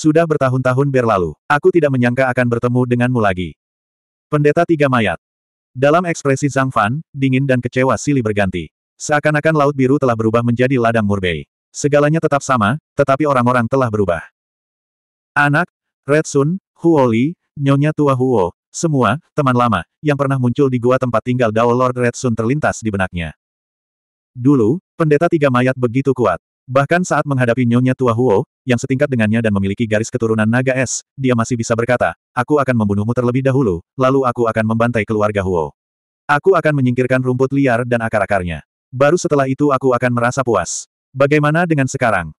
Sudah bertahun-tahun berlalu, aku tidak menyangka akan bertemu denganmu lagi. Pendeta Tiga Mayat. Dalam ekspresi Zhang Fan, dingin dan kecewa silih berganti. Seakan-akan Laut Biru telah berubah menjadi ladang murbei. Segalanya tetap sama, tetapi orang-orang telah berubah. Anak, Red Sun, Huoli, Nyonya Tua Huo, semua, teman lama, yang pernah muncul di gua tempat tinggal Dao Lord Red Sun terlintas di benaknya. Dulu, pendeta tiga mayat begitu kuat. Bahkan saat menghadapi Nyonya Tua Huo, yang setingkat dengannya dan memiliki garis keturunan naga es, dia masih bisa berkata, aku akan membunuhmu terlebih dahulu, lalu aku akan membantai keluarga Huo. Aku akan menyingkirkan rumput liar dan akar-akarnya. Baru setelah itu aku akan merasa puas. Bagaimana dengan sekarang?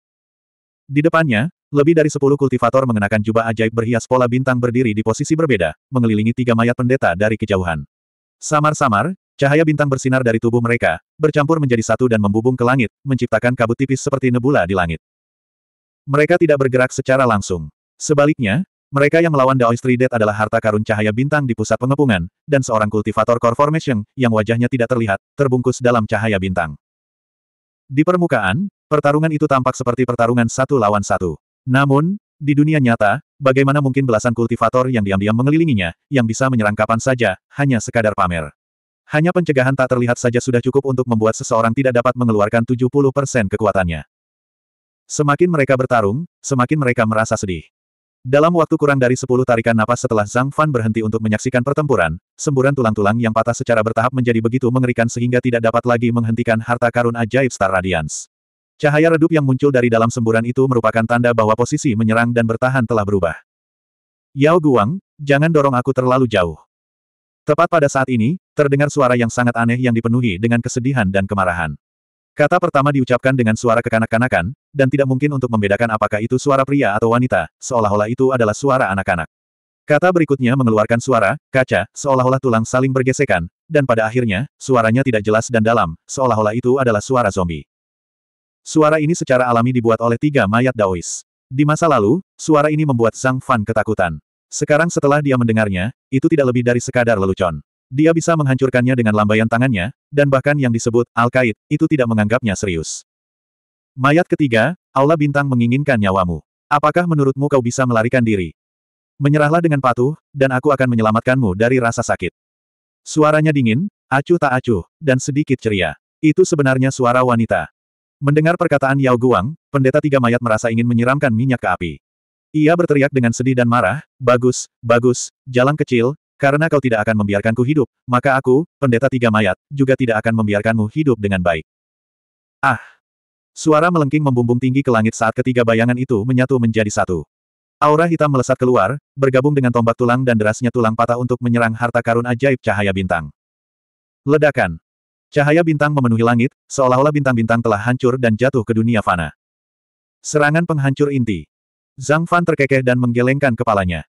Di depannya, lebih dari sepuluh kultivator mengenakan jubah ajaib berhias pola bintang berdiri di posisi berbeda, mengelilingi tiga mayat pendeta dari kejauhan. Samar-samar, Cahaya bintang bersinar dari tubuh mereka, bercampur menjadi satu dan membubung ke langit, menciptakan kabut tipis seperti nebula di langit. Mereka tidak bergerak secara langsung. Sebaliknya, mereka yang melawan Daoistri Dead adalah harta karun cahaya bintang di pusat pengepungan, dan seorang kultivator Core Formation, yang wajahnya tidak terlihat, terbungkus dalam cahaya bintang. Di permukaan, pertarungan itu tampak seperti pertarungan satu lawan satu. Namun, di dunia nyata, bagaimana mungkin belasan kultivator yang diam-diam mengelilinginya, yang bisa menyerang kapan saja, hanya sekadar pamer. Hanya pencegahan tak terlihat saja sudah cukup untuk membuat seseorang tidak dapat mengeluarkan 70% kekuatannya. Semakin mereka bertarung, semakin mereka merasa sedih. Dalam waktu kurang dari 10 tarikan napas setelah Zhang Fan berhenti untuk menyaksikan pertempuran, semburan tulang-tulang yang patah secara bertahap menjadi begitu mengerikan sehingga tidak dapat lagi menghentikan harta karun ajaib Star Radiance. Cahaya redup yang muncul dari dalam semburan itu merupakan tanda bahwa posisi menyerang dan bertahan telah berubah. Yao Guang, jangan dorong aku terlalu jauh. Tepat pada saat ini, Terdengar suara yang sangat aneh yang dipenuhi dengan kesedihan dan kemarahan. Kata pertama diucapkan dengan suara kekanak-kanakan, dan tidak mungkin untuk membedakan apakah itu suara pria atau wanita, seolah-olah itu adalah suara anak-anak. Kata berikutnya mengeluarkan suara, kaca, seolah-olah tulang saling bergesekan, dan pada akhirnya, suaranya tidak jelas dan dalam, seolah-olah itu adalah suara zombie. Suara ini secara alami dibuat oleh tiga mayat Daois. Di masa lalu, suara ini membuat Zhang Fan ketakutan. Sekarang setelah dia mendengarnya, itu tidak lebih dari sekadar lelucon. Dia bisa menghancurkannya dengan lambaian tangannya, dan bahkan yang disebut Al-Qaid, itu tidak menganggapnya serius. Mayat ketiga, Allah Bintang menginginkan nyawamu. Apakah menurutmu kau bisa melarikan diri? Menyerahlah dengan patuh, dan aku akan menyelamatkanmu dari rasa sakit. Suaranya dingin, acuh tak acuh, dan sedikit ceria. Itu sebenarnya suara wanita. Mendengar perkataan Yao Guang, pendeta tiga mayat merasa ingin menyiramkan minyak ke api. Ia berteriak dengan sedih dan marah, bagus, bagus, jalan kecil, karena kau tidak akan membiarkanku hidup, maka aku, pendeta tiga mayat, juga tidak akan membiarkanmu hidup dengan baik. Ah! Suara melengking membumbung tinggi ke langit saat ketiga bayangan itu menyatu menjadi satu. Aura hitam melesat keluar, bergabung dengan tombak tulang dan derasnya tulang patah untuk menyerang harta karun ajaib cahaya bintang. Ledakan. Cahaya bintang memenuhi langit, seolah-olah bintang-bintang telah hancur dan jatuh ke dunia fana. Serangan penghancur inti. Zhang Fan terkekeh dan menggelengkan kepalanya.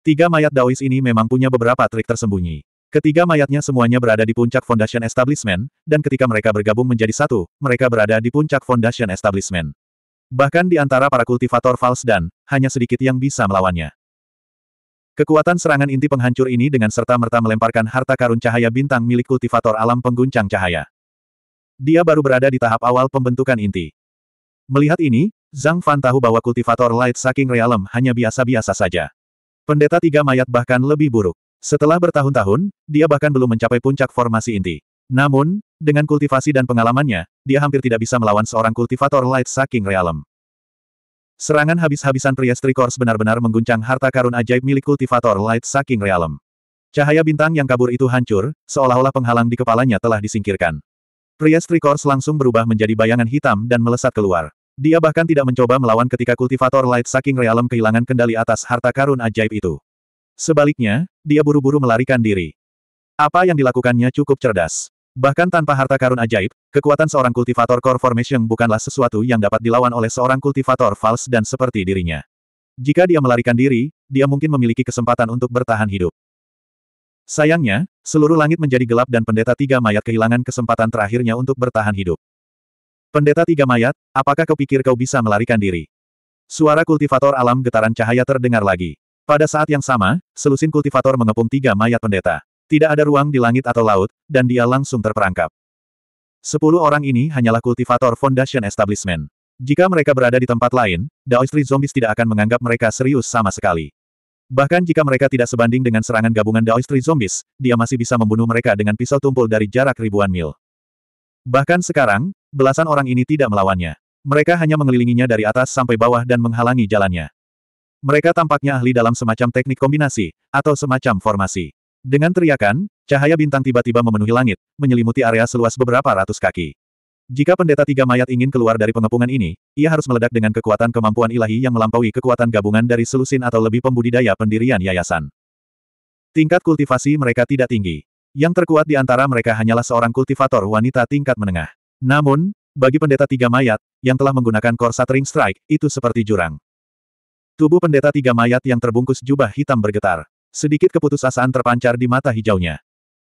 Tiga mayat Daois ini memang punya beberapa trik tersembunyi. Ketiga mayatnya semuanya berada di puncak Foundation Establishment, dan ketika mereka bergabung menjadi satu, mereka berada di puncak Foundation Establishment. Bahkan di antara para kultivator Fals dan, hanya sedikit yang bisa melawannya. Kekuatan serangan inti penghancur ini dengan serta-merta melemparkan harta karun cahaya bintang milik kultivator alam pengguncang cahaya. Dia baru berada di tahap awal pembentukan inti. Melihat ini, Zhang Fan tahu bahwa kultivator Light Saking Realm hanya biasa-biasa saja. Pendeta tiga mayat bahkan lebih buruk. Setelah bertahun-tahun, dia bahkan belum mencapai puncak formasi inti. Namun, dengan kultivasi dan pengalamannya, dia hampir tidak bisa melawan seorang kultivator light saking Realm. Serangan habis-habisan pria Strikors benar-benar mengguncang harta karun ajaib milik kultivator light saking Realm. Cahaya bintang yang kabur itu hancur, seolah-olah penghalang di kepalanya telah disingkirkan. Pria Strikors langsung berubah menjadi bayangan hitam dan melesat keluar. Dia bahkan tidak mencoba melawan ketika kultivator Light Saking Realem kehilangan kendali atas harta karun ajaib itu. Sebaliknya, dia buru-buru melarikan diri. Apa yang dilakukannya cukup cerdas. Bahkan tanpa harta karun ajaib, kekuatan seorang kultivator Core Formation bukanlah sesuatu yang dapat dilawan oleh seorang kultivator False dan seperti dirinya. Jika dia melarikan diri, dia mungkin memiliki kesempatan untuk bertahan hidup. Sayangnya, seluruh langit menjadi gelap dan pendeta tiga mayat kehilangan kesempatan terakhirnya untuk bertahan hidup. Pendeta tiga mayat, apakah kau pikir kau bisa melarikan diri? Suara kultivator alam getaran cahaya terdengar lagi. Pada saat yang sama, selusin kultivator mengepung tiga mayat pendeta. Tidak ada ruang di langit atau laut, dan dia langsung terperangkap. Sepuluh orang ini hanyalah kultivator Foundation Establishment. Jika mereka berada di tempat lain, Daoistri Zombies tidak akan menganggap mereka serius sama sekali. Bahkan jika mereka tidak sebanding dengan serangan gabungan Daoistri Zombies, dia masih bisa membunuh mereka dengan pisau tumpul dari jarak ribuan mil. Bahkan sekarang, belasan orang ini tidak melawannya. Mereka hanya mengelilinginya dari atas sampai bawah dan menghalangi jalannya. Mereka tampaknya ahli dalam semacam teknik kombinasi, atau semacam formasi. Dengan teriakan, cahaya bintang tiba-tiba memenuhi langit, menyelimuti area seluas beberapa ratus kaki. Jika pendeta tiga mayat ingin keluar dari pengepungan ini, ia harus meledak dengan kekuatan kemampuan ilahi yang melampaui kekuatan gabungan dari selusin atau lebih pembudidaya pendirian yayasan. Tingkat kultivasi mereka tidak tinggi. Yang terkuat di antara mereka hanyalah seorang kultivator wanita tingkat menengah. Namun, bagi pendeta tiga mayat, yang telah menggunakan korsat ring strike, itu seperti jurang. Tubuh pendeta tiga mayat yang terbungkus jubah hitam bergetar. Sedikit keputusasaan terpancar di mata hijaunya.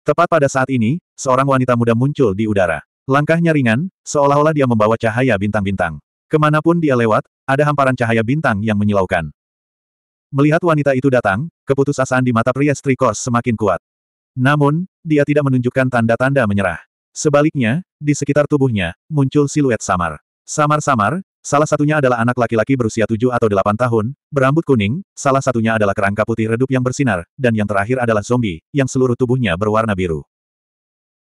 Tepat pada saat ini, seorang wanita muda muncul di udara. Langkahnya ringan, seolah-olah dia membawa cahaya bintang-bintang. Kemanapun dia lewat, ada hamparan cahaya bintang yang menyilaukan. Melihat wanita itu datang, keputusasaan di mata pria Strikors semakin kuat. Namun, dia tidak menunjukkan tanda-tanda menyerah. Sebaliknya, di sekitar tubuhnya, muncul siluet samar. Samar-samar, salah satunya adalah anak laki-laki berusia 7 atau 8 tahun, berambut kuning, salah satunya adalah kerangka putih redup yang bersinar, dan yang terakhir adalah zombie, yang seluruh tubuhnya berwarna biru.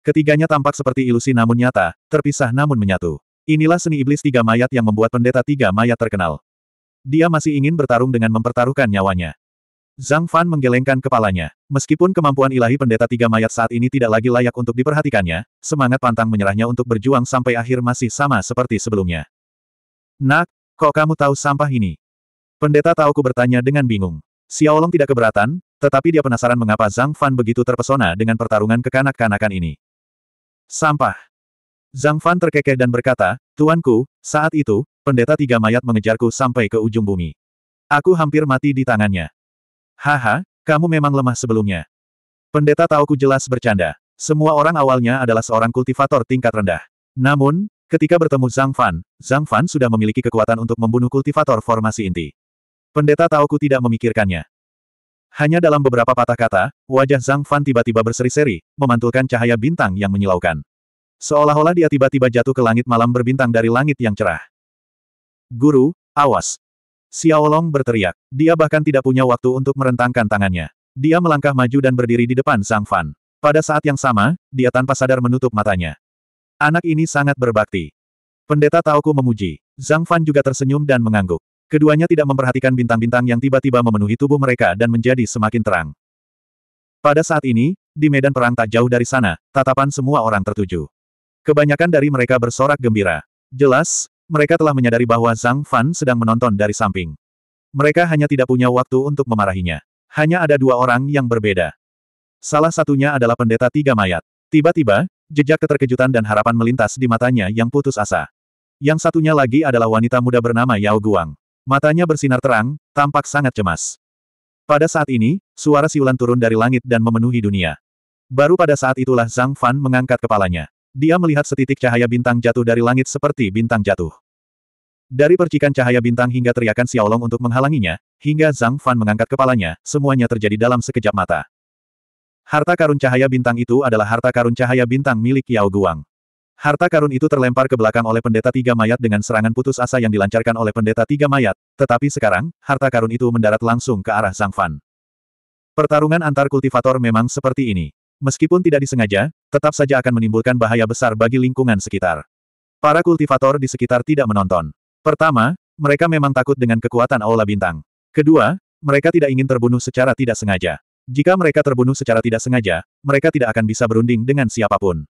Ketiganya tampak seperti ilusi namun nyata, terpisah namun menyatu. Inilah seni iblis tiga mayat yang membuat pendeta tiga mayat terkenal. Dia masih ingin bertarung dengan mempertaruhkan nyawanya. Zhang Fan menggelengkan kepalanya. Meskipun kemampuan ilahi pendeta tiga mayat saat ini tidak lagi layak untuk diperhatikannya, semangat pantang menyerahnya untuk berjuang sampai akhir masih sama seperti sebelumnya. Nak, kok kamu tahu sampah ini? Pendeta Tauku bertanya dengan bingung. Xiaolong tidak keberatan, tetapi dia penasaran mengapa Zhang Fan begitu terpesona dengan pertarungan kekanak-kanakan ini. Sampah. Zhang Fan terkekeh dan berkata, Tuanku, saat itu, pendeta tiga mayat mengejarku sampai ke ujung bumi. Aku hampir mati di tangannya. Haha, kamu memang lemah sebelumnya. Pendeta Taoku jelas bercanda. Semua orang awalnya adalah seorang kultivator tingkat rendah. Namun, ketika bertemu Zhang Fan, Zhang Fan sudah memiliki kekuatan untuk membunuh kultivator formasi inti. Pendeta Taoku tidak memikirkannya. Hanya dalam beberapa patah kata, wajah Zhang Fan tiba-tiba berseri-seri, memantulkan cahaya bintang yang menyilaukan. Seolah-olah dia tiba-tiba jatuh ke langit malam berbintang dari langit yang cerah. Guru, awas, Xiaolong berteriak. Dia bahkan tidak punya waktu untuk merentangkan tangannya. Dia melangkah maju dan berdiri di depan Zhang Fan. Pada saat yang sama, dia tanpa sadar menutup matanya. Anak ini sangat berbakti. Pendeta Taoku memuji. Zhang Fan juga tersenyum dan mengangguk. Keduanya tidak memperhatikan bintang-bintang yang tiba-tiba memenuhi tubuh mereka dan menjadi semakin terang. Pada saat ini, di medan perang tak jauh dari sana, tatapan semua orang tertuju. Kebanyakan dari mereka bersorak gembira. Jelas, mereka telah menyadari bahwa Zhang Fan sedang menonton dari samping. Mereka hanya tidak punya waktu untuk memarahinya. Hanya ada dua orang yang berbeda. Salah satunya adalah pendeta tiga mayat. Tiba-tiba, jejak keterkejutan dan harapan melintas di matanya yang putus asa. Yang satunya lagi adalah wanita muda bernama Yao Guang. Matanya bersinar terang, tampak sangat cemas. Pada saat ini, suara siulan turun dari langit dan memenuhi dunia. Baru pada saat itulah Zhang Fan mengangkat kepalanya. Dia melihat setitik cahaya bintang jatuh dari langit seperti bintang jatuh. Dari percikan cahaya bintang hingga teriakan Xiaolong untuk menghalanginya, hingga Zhang Fan mengangkat kepalanya, semuanya terjadi dalam sekejap mata. Harta karun cahaya bintang itu adalah harta karun cahaya bintang milik Yao Guang. Harta karun itu terlempar ke belakang oleh pendeta tiga mayat dengan serangan putus asa yang dilancarkan oleh pendeta tiga mayat, tetapi sekarang, harta karun itu mendarat langsung ke arah Zhang Fan. Pertarungan antar kultivator memang seperti ini. Meskipun tidak disengaja, tetap saja akan menimbulkan bahaya besar bagi lingkungan sekitar. Para kultivator di sekitar tidak menonton. Pertama, mereka memang takut dengan kekuatan Aula Bintang. Kedua, mereka tidak ingin terbunuh secara tidak sengaja. Jika mereka terbunuh secara tidak sengaja, mereka tidak akan bisa berunding dengan siapapun.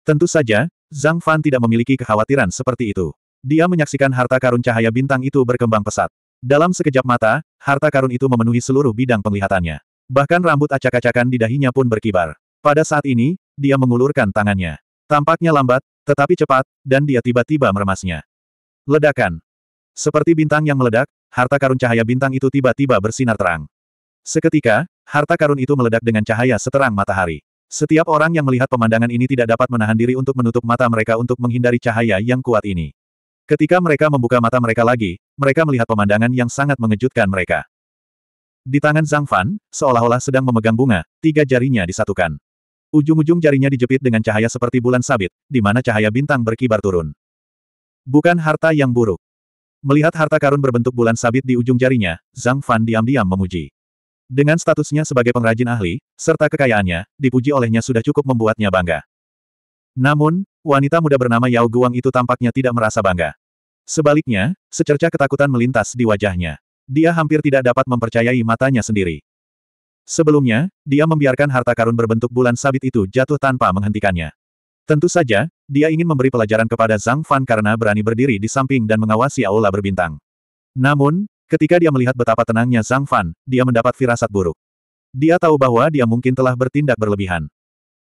Tentu saja, Zhang Fan tidak memiliki kekhawatiran seperti itu. Dia menyaksikan harta karun cahaya bintang itu berkembang pesat. Dalam sekejap mata, harta karun itu memenuhi seluruh bidang penglihatannya. Bahkan rambut acak-acakan di dahinya pun berkibar. Pada saat ini, dia mengulurkan tangannya. Tampaknya lambat, tetapi cepat, dan dia tiba-tiba meremasnya. Ledakan. Seperti bintang yang meledak, harta karun cahaya bintang itu tiba-tiba bersinar terang. Seketika, harta karun itu meledak dengan cahaya seterang matahari. Setiap orang yang melihat pemandangan ini tidak dapat menahan diri untuk menutup mata mereka untuk menghindari cahaya yang kuat ini. Ketika mereka membuka mata mereka lagi, mereka melihat pemandangan yang sangat mengejutkan mereka. Di tangan Zhang Fan, seolah-olah sedang memegang bunga, tiga jarinya disatukan. Ujung-ujung jarinya dijepit dengan cahaya seperti bulan sabit, di mana cahaya bintang berkibar turun. Bukan harta yang buruk. Melihat harta karun berbentuk bulan sabit di ujung jarinya, Zhang Fan diam-diam memuji. Dengan statusnya sebagai pengrajin ahli, serta kekayaannya, dipuji olehnya sudah cukup membuatnya bangga. Namun, wanita muda bernama Yao Guang itu tampaknya tidak merasa bangga. Sebaliknya, secerca ketakutan melintas di wajahnya. Dia hampir tidak dapat mempercayai matanya sendiri. Sebelumnya, dia membiarkan harta karun berbentuk bulan sabit itu jatuh tanpa menghentikannya. Tentu saja, dia ingin memberi pelajaran kepada Zhang Fan karena berani berdiri di samping dan mengawasi aula berbintang. Namun, ketika dia melihat betapa tenangnya Zhang Fan, dia mendapat firasat buruk. Dia tahu bahwa dia mungkin telah bertindak berlebihan.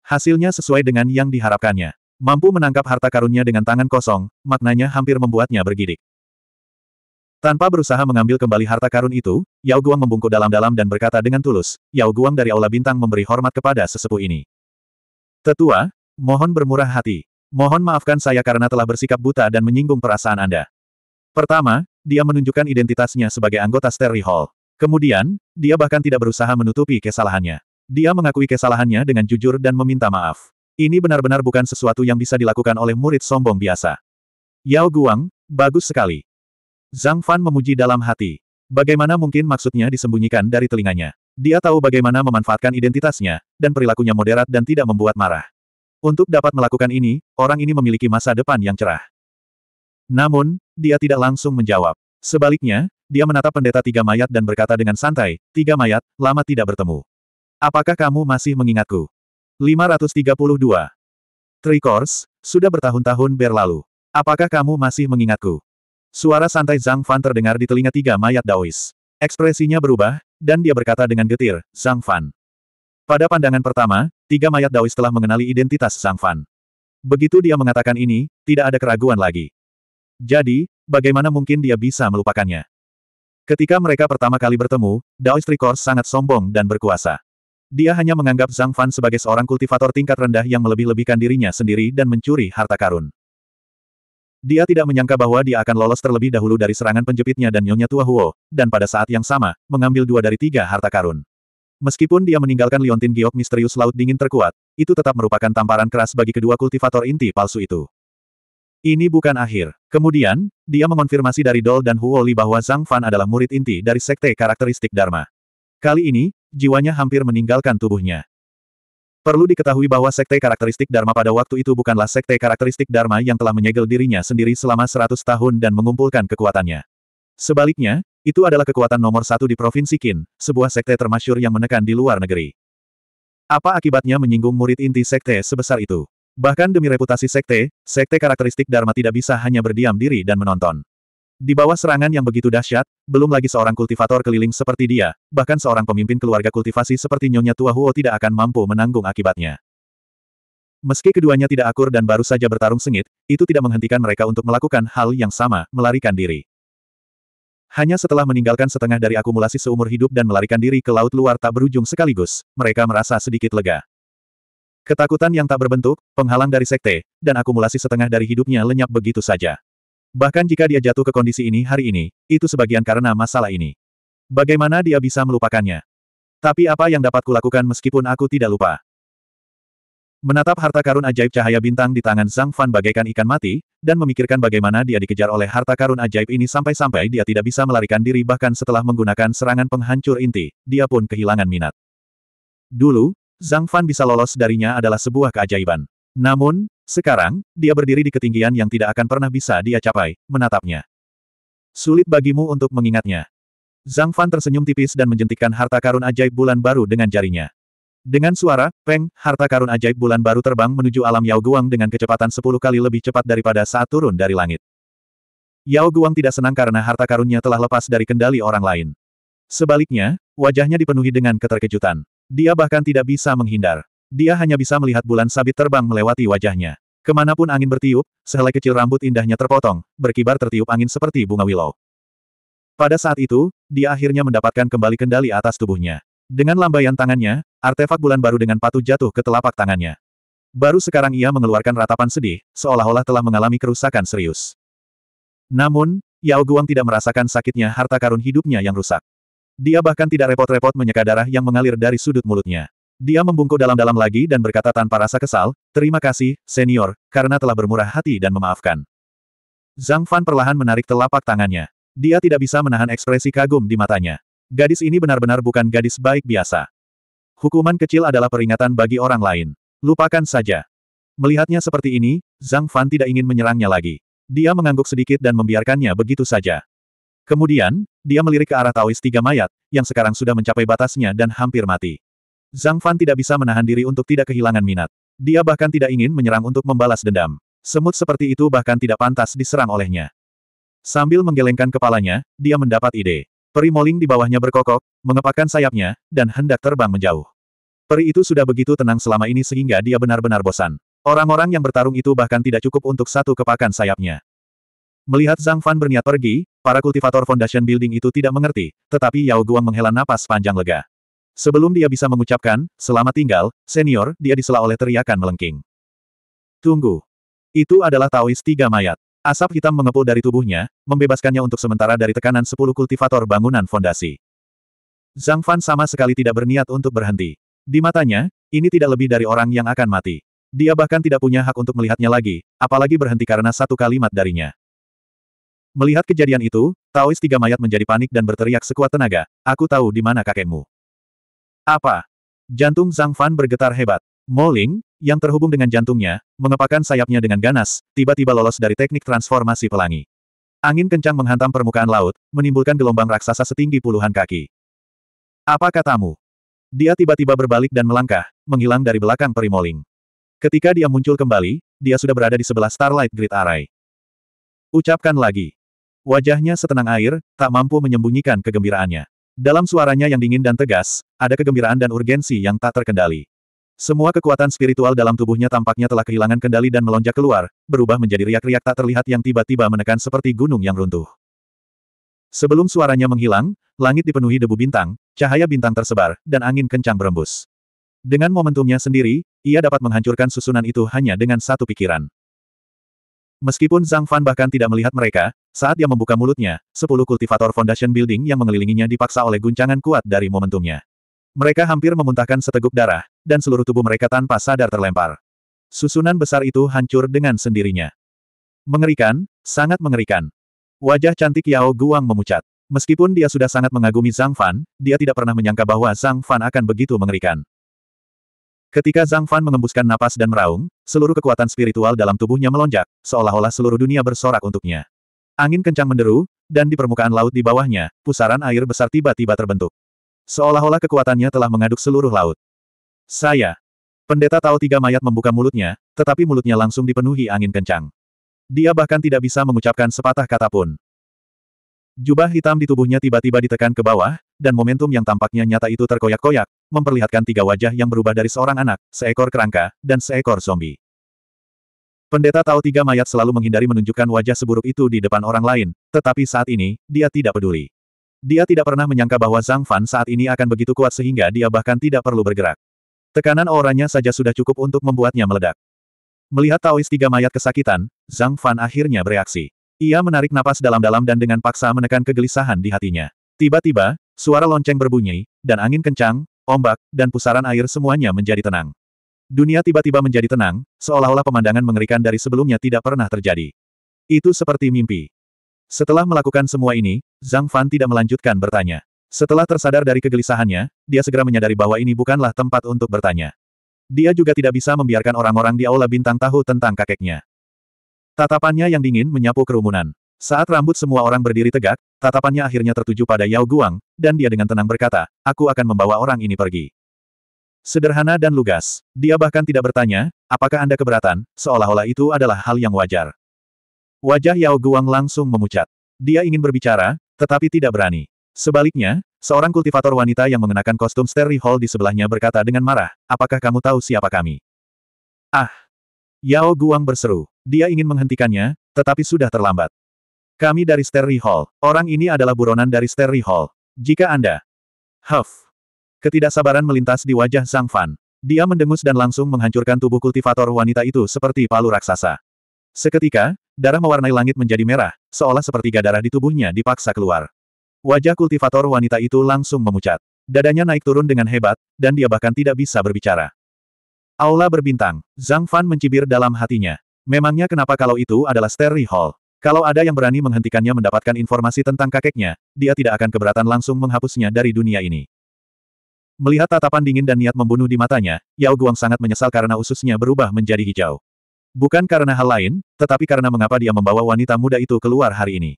Hasilnya sesuai dengan yang diharapkannya. Mampu menangkap harta karunnya dengan tangan kosong, maknanya hampir membuatnya bergidik. Tanpa berusaha mengambil kembali harta karun itu, Yao Guang membungkuk dalam-dalam dan berkata dengan tulus, Yao Guang dari Aula Bintang memberi hormat kepada sesepuh ini. Tetua, mohon bermurah hati. Mohon maafkan saya karena telah bersikap buta dan menyinggung perasaan Anda. Pertama, dia menunjukkan identitasnya sebagai anggota Sterry Hall. Kemudian, dia bahkan tidak berusaha menutupi kesalahannya. Dia mengakui kesalahannya dengan jujur dan meminta maaf. Ini benar-benar bukan sesuatu yang bisa dilakukan oleh murid sombong biasa. Yao Guang, bagus sekali. Zhang Fan memuji dalam hati. Bagaimana mungkin maksudnya disembunyikan dari telinganya? Dia tahu bagaimana memanfaatkan identitasnya, dan perilakunya moderat dan tidak membuat marah. Untuk dapat melakukan ini, orang ini memiliki masa depan yang cerah. Namun, dia tidak langsung menjawab. Sebaliknya, dia menatap pendeta tiga mayat dan berkata dengan santai, tiga mayat, lama tidak bertemu. Apakah kamu masih mengingatku? 532. Trikors, sudah bertahun-tahun berlalu. Apakah kamu masih mengingatku? Suara santai Zhang Fan terdengar di telinga tiga mayat Daois. Ekspresinya berubah, dan dia berkata dengan getir, Zhang Fan. Pada pandangan pertama, tiga mayat Daois telah mengenali identitas Zhang Fan. Begitu dia mengatakan ini, tidak ada keraguan lagi. Jadi, bagaimana mungkin dia bisa melupakannya? Ketika mereka pertama kali bertemu, Daois Trikors sangat sombong dan berkuasa. Dia hanya menganggap Zhang Fan sebagai seorang kultivator tingkat rendah yang melebih-lebihkan dirinya sendiri dan mencuri harta karun. Dia tidak menyangka bahwa dia akan lolos terlebih dahulu dari serangan penjepitnya dan Nyonya Tua Huo, dan pada saat yang sama, mengambil dua dari tiga harta karun. Meskipun dia meninggalkan liontin giok misterius laut dingin terkuat, itu tetap merupakan tamparan keras bagi kedua kultivator inti palsu itu. Ini bukan akhir. Kemudian, dia mengonfirmasi dari Dol dan Huo Li bahwa Zhang Fan adalah murid inti dari sekte karakteristik Dharma. Kali ini, jiwanya hampir meninggalkan tubuhnya. Perlu diketahui bahwa sekte karakteristik Dharma pada waktu itu bukanlah sekte karakteristik Dharma yang telah menyegel dirinya sendiri selama 100 tahun dan mengumpulkan kekuatannya. Sebaliknya, itu adalah kekuatan nomor satu di Provinsi Qin, sebuah sekte termasyur yang menekan di luar negeri. Apa akibatnya menyinggung murid inti sekte sebesar itu? Bahkan demi reputasi sekte, sekte karakteristik Dharma tidak bisa hanya berdiam diri dan menonton. Di bawah serangan yang begitu dahsyat, belum lagi seorang kultivator keliling seperti dia, bahkan seorang pemimpin keluarga kultivasi seperti Nyonya Tua Huo tidak akan mampu menanggung akibatnya. Meski keduanya tidak akur dan baru saja bertarung sengit, itu tidak menghentikan mereka untuk melakukan hal yang sama, melarikan diri. Hanya setelah meninggalkan setengah dari akumulasi seumur hidup dan melarikan diri ke laut luar tak berujung sekaligus, mereka merasa sedikit lega. Ketakutan yang tak berbentuk, penghalang dari sekte, dan akumulasi setengah dari hidupnya lenyap begitu saja. Bahkan jika dia jatuh ke kondisi ini hari ini, itu sebagian karena masalah ini. Bagaimana dia bisa melupakannya? Tapi apa yang dapat kulakukan meskipun aku tidak lupa? Menatap harta karun ajaib cahaya bintang di tangan Zhang Fan bagaikan ikan mati, dan memikirkan bagaimana dia dikejar oleh harta karun ajaib ini sampai-sampai dia tidak bisa melarikan diri bahkan setelah menggunakan serangan penghancur inti, dia pun kehilangan minat. Dulu, Zhang Fan bisa lolos darinya adalah sebuah keajaiban. Namun, sekarang, dia berdiri di ketinggian yang tidak akan pernah bisa dia capai, menatapnya. Sulit bagimu untuk mengingatnya. Zhang Fan tersenyum tipis dan menjentikkan harta karun ajaib bulan baru dengan jarinya. Dengan suara, peng, harta karun ajaib bulan baru terbang menuju alam Yao Guang dengan kecepatan 10 kali lebih cepat daripada saat turun dari langit. Yao Guang tidak senang karena harta karunnya telah lepas dari kendali orang lain. Sebaliknya, wajahnya dipenuhi dengan keterkejutan. Dia bahkan tidak bisa menghindar. Dia hanya bisa melihat bulan sabit terbang melewati wajahnya. Kemanapun angin bertiup, sehelai kecil rambut indahnya terpotong, berkibar tertiup angin seperti bunga willow. Pada saat itu, dia akhirnya mendapatkan kembali kendali atas tubuhnya. Dengan lambaian tangannya, artefak bulan baru dengan patuh jatuh ke telapak tangannya. Baru sekarang ia mengeluarkan ratapan sedih, seolah-olah telah mengalami kerusakan serius. Namun, Yao Guang tidak merasakan sakitnya harta karun hidupnya yang rusak. Dia bahkan tidak repot-repot menyeka darah yang mengalir dari sudut mulutnya. Dia membungkuk dalam-dalam lagi dan berkata tanpa rasa kesal, terima kasih, senior, karena telah bermurah hati dan memaafkan. Zhang Fan perlahan menarik telapak tangannya. Dia tidak bisa menahan ekspresi kagum di matanya. Gadis ini benar-benar bukan gadis baik biasa. Hukuman kecil adalah peringatan bagi orang lain. Lupakan saja. Melihatnya seperti ini, Zhang Fan tidak ingin menyerangnya lagi. Dia mengangguk sedikit dan membiarkannya begitu saja. Kemudian, dia melirik ke arah Taois tiga mayat, yang sekarang sudah mencapai batasnya dan hampir mati. Zhang Fan tidak bisa menahan diri untuk tidak kehilangan minat. Dia bahkan tidak ingin menyerang untuk membalas dendam. Semut seperti itu bahkan tidak pantas diserang olehnya. Sambil menggelengkan kepalanya, dia mendapat ide. Peri moling di bawahnya berkokok, mengepakkan sayapnya, dan hendak terbang menjauh. Peri itu sudah begitu tenang selama ini sehingga dia benar-benar bosan. Orang-orang yang bertarung itu bahkan tidak cukup untuk satu kepakan sayapnya. Melihat Zhang Fan berniat pergi, para kultivator Foundation Building itu tidak mengerti, tetapi Yao Guang menghela napas panjang lega. Sebelum dia bisa mengucapkan, selamat tinggal, senior, dia disela oleh teriakan melengking. Tunggu. Itu adalah Taois tiga mayat. Asap hitam mengepul dari tubuhnya, membebaskannya untuk sementara dari tekanan sepuluh kultivator bangunan fondasi. Zhang Fan sama sekali tidak berniat untuk berhenti. Di matanya, ini tidak lebih dari orang yang akan mati. Dia bahkan tidak punya hak untuk melihatnya lagi, apalagi berhenti karena satu kalimat darinya. Melihat kejadian itu, Taois tiga mayat menjadi panik dan berteriak sekuat tenaga, aku tahu di mana kakekmu. Apa? Jantung Zhang Fan bergetar hebat. Moling, yang terhubung dengan jantungnya, mengepakkan sayapnya dengan ganas, tiba-tiba lolos dari teknik transformasi pelangi. Angin kencang menghantam permukaan laut, menimbulkan gelombang raksasa setinggi puluhan kaki. Apa katamu? Dia tiba-tiba berbalik dan melangkah, menghilang dari belakang peri perimoling. Ketika dia muncul kembali, dia sudah berada di sebelah Starlight Grid Array. Ucapkan lagi. Wajahnya setenang air, tak mampu menyembunyikan kegembiraannya. Dalam suaranya yang dingin dan tegas, ada kegembiraan dan urgensi yang tak terkendali. Semua kekuatan spiritual dalam tubuhnya tampaknya telah kehilangan kendali dan melonjak keluar, berubah menjadi riak-riak tak terlihat yang tiba-tiba menekan seperti gunung yang runtuh. Sebelum suaranya menghilang, langit dipenuhi debu bintang, cahaya bintang tersebar, dan angin kencang berembus. Dengan momentumnya sendiri, ia dapat menghancurkan susunan itu hanya dengan satu pikiran. Meskipun Zhang Fan bahkan tidak melihat mereka, saat dia membuka mulutnya, sepuluh kultivator Foundation Building yang mengelilinginya dipaksa oleh guncangan kuat dari momentumnya. Mereka hampir memuntahkan seteguk darah, dan seluruh tubuh mereka tanpa sadar terlempar. Susunan besar itu hancur dengan sendirinya. Mengerikan, sangat mengerikan. Wajah cantik Yao Guang memucat. Meskipun dia sudah sangat mengagumi Zhang Fan, dia tidak pernah menyangka bahwa Zhang Fan akan begitu mengerikan. Ketika Zhang Fan mengembuskan napas dan meraung, seluruh kekuatan spiritual dalam tubuhnya melonjak, seolah-olah seluruh dunia bersorak untuknya. Angin kencang menderu, dan di permukaan laut di bawahnya, pusaran air besar tiba-tiba terbentuk. Seolah-olah kekuatannya telah mengaduk seluruh laut. Saya. Pendeta Tao Tiga Mayat membuka mulutnya, tetapi mulutnya langsung dipenuhi angin kencang. Dia bahkan tidak bisa mengucapkan sepatah kata pun. Jubah hitam di tubuhnya tiba-tiba ditekan ke bawah, dan momentum yang tampaknya nyata itu terkoyak-koyak, memperlihatkan tiga wajah yang berubah dari seorang anak, seekor kerangka, dan seekor zombie. Pendeta Tao tiga mayat selalu menghindari menunjukkan wajah seburuk itu di depan orang lain, tetapi saat ini, dia tidak peduli. Dia tidak pernah menyangka bahwa Zhang Fan saat ini akan begitu kuat sehingga dia bahkan tidak perlu bergerak. Tekanan auranya saja sudah cukup untuk membuatnya meledak. Melihat Taois tiga mayat kesakitan, Zhang Fan akhirnya bereaksi. Ia menarik napas dalam-dalam dan dengan paksa menekan kegelisahan di hatinya. Tiba-tiba, suara lonceng berbunyi, dan angin kencang, ombak, dan pusaran air semuanya menjadi tenang. Dunia tiba-tiba menjadi tenang, seolah-olah pemandangan mengerikan dari sebelumnya tidak pernah terjadi. Itu seperti mimpi. Setelah melakukan semua ini, Zhang Fan tidak melanjutkan bertanya. Setelah tersadar dari kegelisahannya, dia segera menyadari bahwa ini bukanlah tempat untuk bertanya. Dia juga tidak bisa membiarkan orang-orang di Aula Bintang Tahu tentang kakeknya. Tatapannya yang dingin menyapu kerumunan. Saat rambut semua orang berdiri tegak, tatapannya akhirnya tertuju pada Yao Guang, dan dia dengan tenang berkata, aku akan membawa orang ini pergi. Sederhana dan lugas. Dia bahkan tidak bertanya, apakah Anda keberatan, seolah-olah itu adalah hal yang wajar. Wajah Yao Guang langsung memucat. Dia ingin berbicara, tetapi tidak berani. Sebaliknya, seorang kultivator wanita yang mengenakan kostum Sterry Hall di sebelahnya berkata dengan marah, apakah kamu tahu siapa kami? Ah! Yao Guang berseru. Dia ingin menghentikannya, tetapi sudah terlambat. Kami dari Sterry Hall. Orang ini adalah buronan dari Sterry Hall. Jika Anda... Huff. Ketidaksabaran melintas di wajah Zhang Fan. Dia mendengus dan langsung menghancurkan tubuh kultivator wanita itu seperti palu raksasa. Seketika, darah mewarnai langit menjadi merah, seolah seperti darah di tubuhnya dipaksa keluar. Wajah kultivator wanita itu langsung memucat. Dadanya naik turun dengan hebat, dan dia bahkan tidak bisa berbicara. Aula berbintang, Zhang Fan mencibir dalam hatinya. Memangnya kenapa kalau itu adalah Sterry Hall? Kalau ada yang berani menghentikannya mendapatkan informasi tentang kakeknya, dia tidak akan keberatan langsung menghapusnya dari dunia ini. Melihat tatapan dingin dan niat membunuh di matanya, Yao Guang sangat menyesal karena ususnya berubah menjadi hijau. Bukan karena hal lain, tetapi karena mengapa dia membawa wanita muda itu keluar hari ini.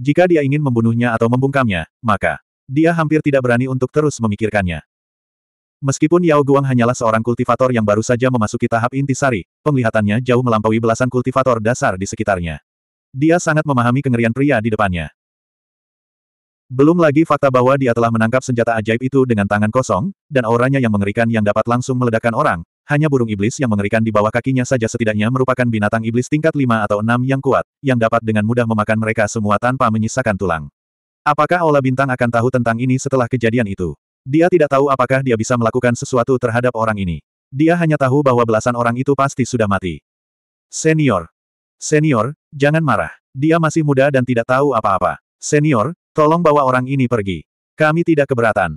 Jika dia ingin membunuhnya atau membungkamnya, maka dia hampir tidak berani untuk terus memikirkannya. Meskipun Yao Guang hanyalah seorang kultivator yang baru saja memasuki tahap intisari, penglihatannya jauh melampaui belasan kultivator dasar di sekitarnya. Dia sangat memahami kengerian pria di depannya. Belum lagi fakta bahwa dia telah menangkap senjata ajaib itu dengan tangan kosong, dan auranya yang mengerikan yang dapat langsung meledakkan orang, hanya burung iblis yang mengerikan di bawah kakinya saja setidaknya merupakan binatang iblis tingkat 5 atau 6 yang kuat, yang dapat dengan mudah memakan mereka semua tanpa menyisakan tulang. Apakah Ola Bintang akan tahu tentang ini setelah kejadian itu? Dia tidak tahu apakah dia bisa melakukan sesuatu terhadap orang ini. Dia hanya tahu bahwa belasan orang itu pasti sudah mati. Senior. Senior, jangan marah. Dia masih muda dan tidak tahu apa-apa. Senior, tolong bawa orang ini pergi. Kami tidak keberatan.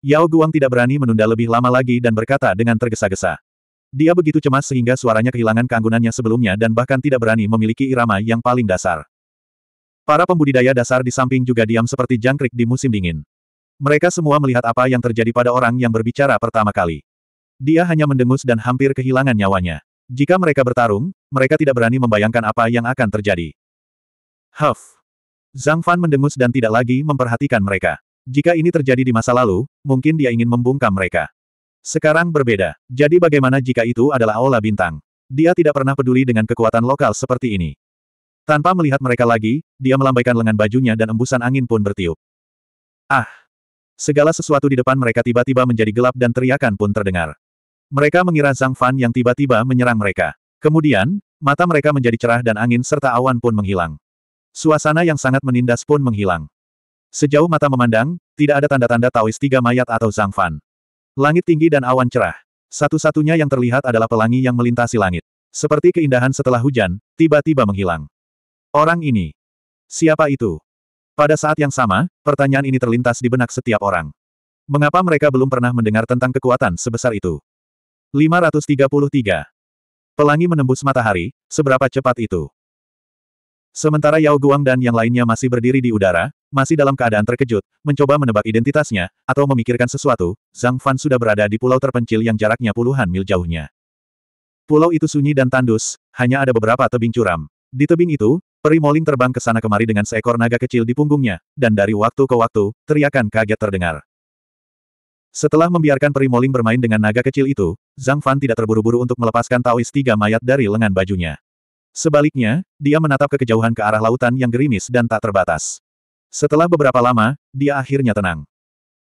Yao Guang tidak berani menunda lebih lama lagi dan berkata dengan tergesa-gesa. Dia begitu cemas sehingga suaranya kehilangan keanggunannya sebelumnya dan bahkan tidak berani memiliki irama yang paling dasar. Para pembudidaya dasar di samping juga diam seperti jangkrik di musim dingin. Mereka semua melihat apa yang terjadi pada orang yang berbicara pertama kali. Dia hanya mendengus dan hampir kehilangan nyawanya. Jika mereka bertarung, mereka tidak berani membayangkan apa yang akan terjadi. Huff! Zhang Fan mendengus dan tidak lagi memperhatikan mereka. Jika ini terjadi di masa lalu, mungkin dia ingin membungkam mereka. Sekarang berbeda. Jadi bagaimana jika itu adalah Aula Bintang? Dia tidak pernah peduli dengan kekuatan lokal seperti ini. Tanpa melihat mereka lagi, dia melambaikan lengan bajunya dan embusan angin pun bertiup. Ah! Segala sesuatu di depan mereka tiba-tiba menjadi gelap dan teriakan pun terdengar. Mereka mengira Zhang Fan yang tiba-tiba menyerang mereka. Kemudian, mata mereka menjadi cerah dan angin serta awan pun menghilang. Suasana yang sangat menindas pun menghilang. Sejauh mata memandang, tidak ada tanda-tanda Taoist tiga mayat atau Zhang Fan. Langit tinggi dan awan cerah. Satu-satunya yang terlihat adalah pelangi yang melintasi langit. Seperti keindahan setelah hujan, tiba-tiba menghilang. Orang ini. Siapa itu? Pada saat yang sama, pertanyaan ini terlintas di benak setiap orang. Mengapa mereka belum pernah mendengar tentang kekuatan sebesar itu? 533. Pelangi menembus matahari, seberapa cepat itu? Sementara Yao Guang dan yang lainnya masih berdiri di udara, masih dalam keadaan terkejut, mencoba menebak identitasnya, atau memikirkan sesuatu, Zhang Fan sudah berada di pulau terpencil yang jaraknya puluhan mil jauhnya. Pulau itu sunyi dan tandus, hanya ada beberapa tebing curam. Di tebing itu, Peri Moling terbang ke sana kemari dengan seekor naga kecil di punggungnya, dan dari waktu ke waktu, teriakan kaget terdengar. Setelah membiarkan Peri Moling bermain dengan naga kecil itu, Zhang Fan tidak terburu-buru untuk melepaskan Taoist tiga mayat dari lengan bajunya. Sebaliknya, dia menatap ke kejauhan ke arah lautan yang gerimis dan tak terbatas. Setelah beberapa lama, dia akhirnya tenang.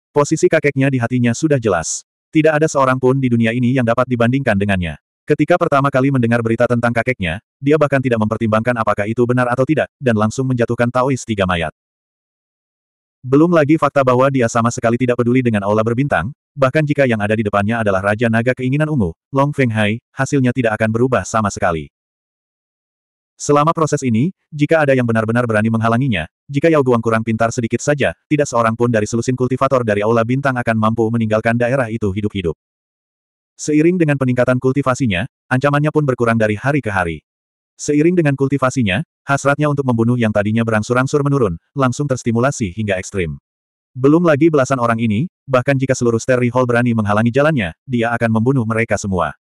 Posisi kakeknya di hatinya sudah jelas. Tidak ada seorang pun di dunia ini yang dapat dibandingkan dengannya. Ketika pertama kali mendengar berita tentang kakeknya, dia bahkan tidak mempertimbangkan apakah itu benar atau tidak, dan langsung menjatuhkan Taois tiga mayat. Belum lagi fakta bahwa dia sama sekali tidak peduli dengan aula berbintang, bahkan jika yang ada di depannya adalah Raja Naga Keinginan Ungu, Long Feng Hai, hasilnya tidak akan berubah sama sekali. Selama proses ini, jika ada yang benar-benar berani menghalanginya, jika Yao Guang kurang pintar sedikit saja, tidak seorang pun dari selusin kultivator dari Aula Bintang akan mampu meninggalkan daerah itu hidup-hidup. Seiring dengan peningkatan kultivasinya, ancamannya pun berkurang dari hari ke hari. Seiring dengan kultivasinya, hasratnya untuk membunuh yang tadinya berangsur-angsur menurun, langsung terstimulasi hingga ekstrim. Belum lagi belasan orang ini, bahkan jika seluruh Sterry Hall berani menghalangi jalannya, dia akan membunuh mereka semua.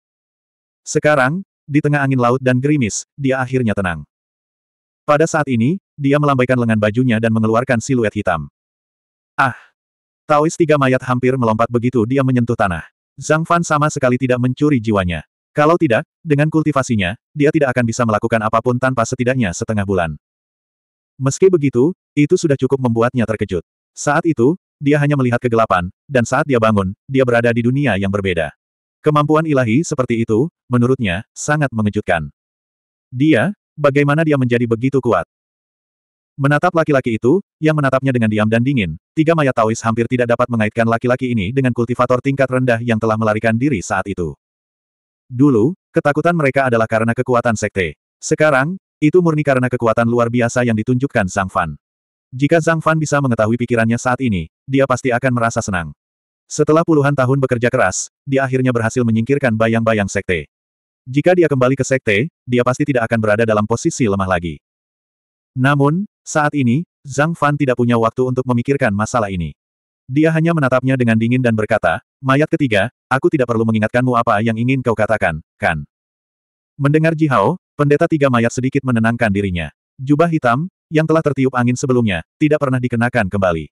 Sekarang, di tengah angin laut dan gerimis, dia akhirnya tenang. Pada saat ini, dia melambaikan lengan bajunya dan mengeluarkan siluet hitam. Ah! Taois tiga mayat hampir melompat begitu dia menyentuh tanah. Zhang Fan sama sekali tidak mencuri jiwanya. Kalau tidak, dengan kultivasinya, dia tidak akan bisa melakukan apapun tanpa setidaknya setengah bulan. Meski begitu, itu sudah cukup membuatnya terkejut. Saat itu, dia hanya melihat kegelapan, dan saat dia bangun, dia berada di dunia yang berbeda. Kemampuan ilahi seperti itu, menurutnya, sangat mengejutkan. Dia, bagaimana dia menjadi begitu kuat? Menatap laki-laki itu, yang menatapnya dengan diam dan dingin, tiga mayat Taois hampir tidak dapat mengaitkan laki-laki ini dengan kultivator tingkat rendah yang telah melarikan diri saat itu. Dulu, ketakutan mereka adalah karena kekuatan sekte. Sekarang, itu murni karena kekuatan luar biasa yang ditunjukkan Zhang Fan. Jika Zhang Fan bisa mengetahui pikirannya saat ini, dia pasti akan merasa senang. Setelah puluhan tahun bekerja keras, dia akhirnya berhasil menyingkirkan bayang-bayang sekte. Jika dia kembali ke sekte, dia pasti tidak akan berada dalam posisi lemah lagi. Namun, saat ini, Zhang Fan tidak punya waktu untuk memikirkan masalah ini. Dia hanya menatapnya dengan dingin dan berkata, mayat ketiga, aku tidak perlu mengingatkanmu apa yang ingin kau katakan, kan? Mendengar Ji Hao, pendeta tiga mayat sedikit menenangkan dirinya. Jubah hitam, yang telah tertiup angin sebelumnya, tidak pernah dikenakan kembali.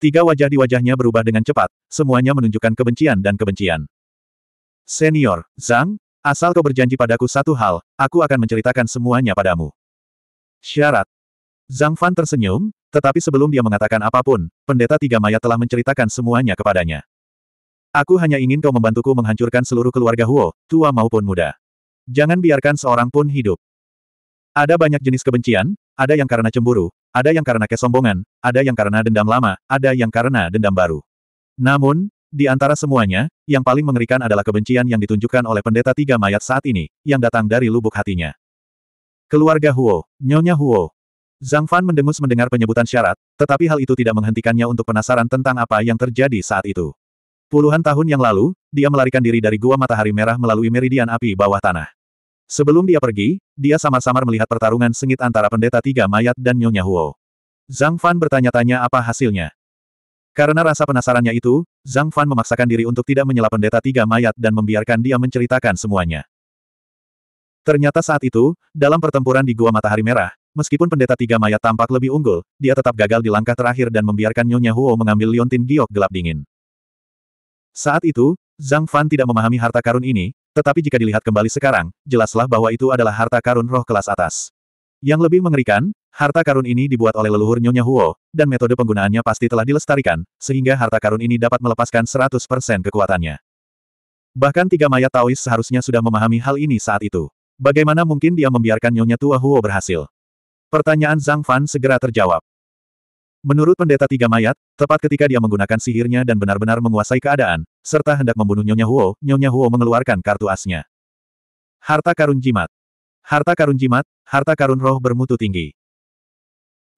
Tiga wajah di wajahnya berubah dengan cepat, semuanya menunjukkan kebencian dan kebencian. Senior, Zhang, asal kau berjanji padaku satu hal, aku akan menceritakan semuanya padamu. Syarat, Zhang Fan tersenyum, tetapi sebelum dia mengatakan apapun, pendeta tiga Mayat telah menceritakan semuanya kepadanya. Aku hanya ingin kau membantuku menghancurkan seluruh keluarga Huo, tua maupun muda. Jangan biarkan seorang pun hidup. Ada banyak jenis kebencian, ada yang karena cemburu, ada yang karena kesombongan, ada yang karena dendam lama, ada yang karena dendam baru. Namun, di antara semuanya, yang paling mengerikan adalah kebencian yang ditunjukkan oleh pendeta tiga mayat saat ini, yang datang dari lubuk hatinya. Keluarga Huo, Nyonya Huo, Zhang Fan mendengus mendengar penyebutan syarat, tetapi hal itu tidak menghentikannya untuk penasaran tentang apa yang terjadi saat itu. Puluhan tahun yang lalu, dia melarikan diri dari Gua Matahari Merah melalui meridian api bawah tanah. Sebelum dia pergi, dia samar-samar melihat pertarungan sengit antara pendeta tiga mayat dan Nyonya Huo. Zhang Fan bertanya-tanya apa hasilnya. Karena rasa penasarannya itu, Zhang Fan memaksakan diri untuk tidak menyela pendeta tiga mayat dan membiarkan dia menceritakan semuanya. Ternyata saat itu, dalam pertempuran di Gua Matahari Merah, Meskipun pendeta tiga mayat tampak lebih unggul, dia tetap gagal di langkah terakhir dan membiarkan Nyonya Huo mengambil liontin giok gelap dingin. Saat itu, Zhang Fan tidak memahami harta karun ini, tetapi jika dilihat kembali sekarang, jelaslah bahwa itu adalah harta karun roh kelas atas. Yang lebih mengerikan, harta karun ini dibuat oleh leluhur Nyonya Huo, dan metode penggunaannya pasti telah dilestarikan, sehingga harta karun ini dapat melepaskan 100% kekuatannya. Bahkan tiga mayat Taois seharusnya sudah memahami hal ini saat itu. Bagaimana mungkin dia membiarkan Nyonya Tua Huo berhasil? Pertanyaan Zhang Fan segera terjawab. Menurut pendeta tiga mayat, tepat ketika dia menggunakan sihirnya dan benar-benar menguasai keadaan, serta hendak membunuh Nyonya Huo, Nyonya Huo mengeluarkan kartu asnya. Harta karun jimat. Harta karun jimat, harta karun roh bermutu tinggi.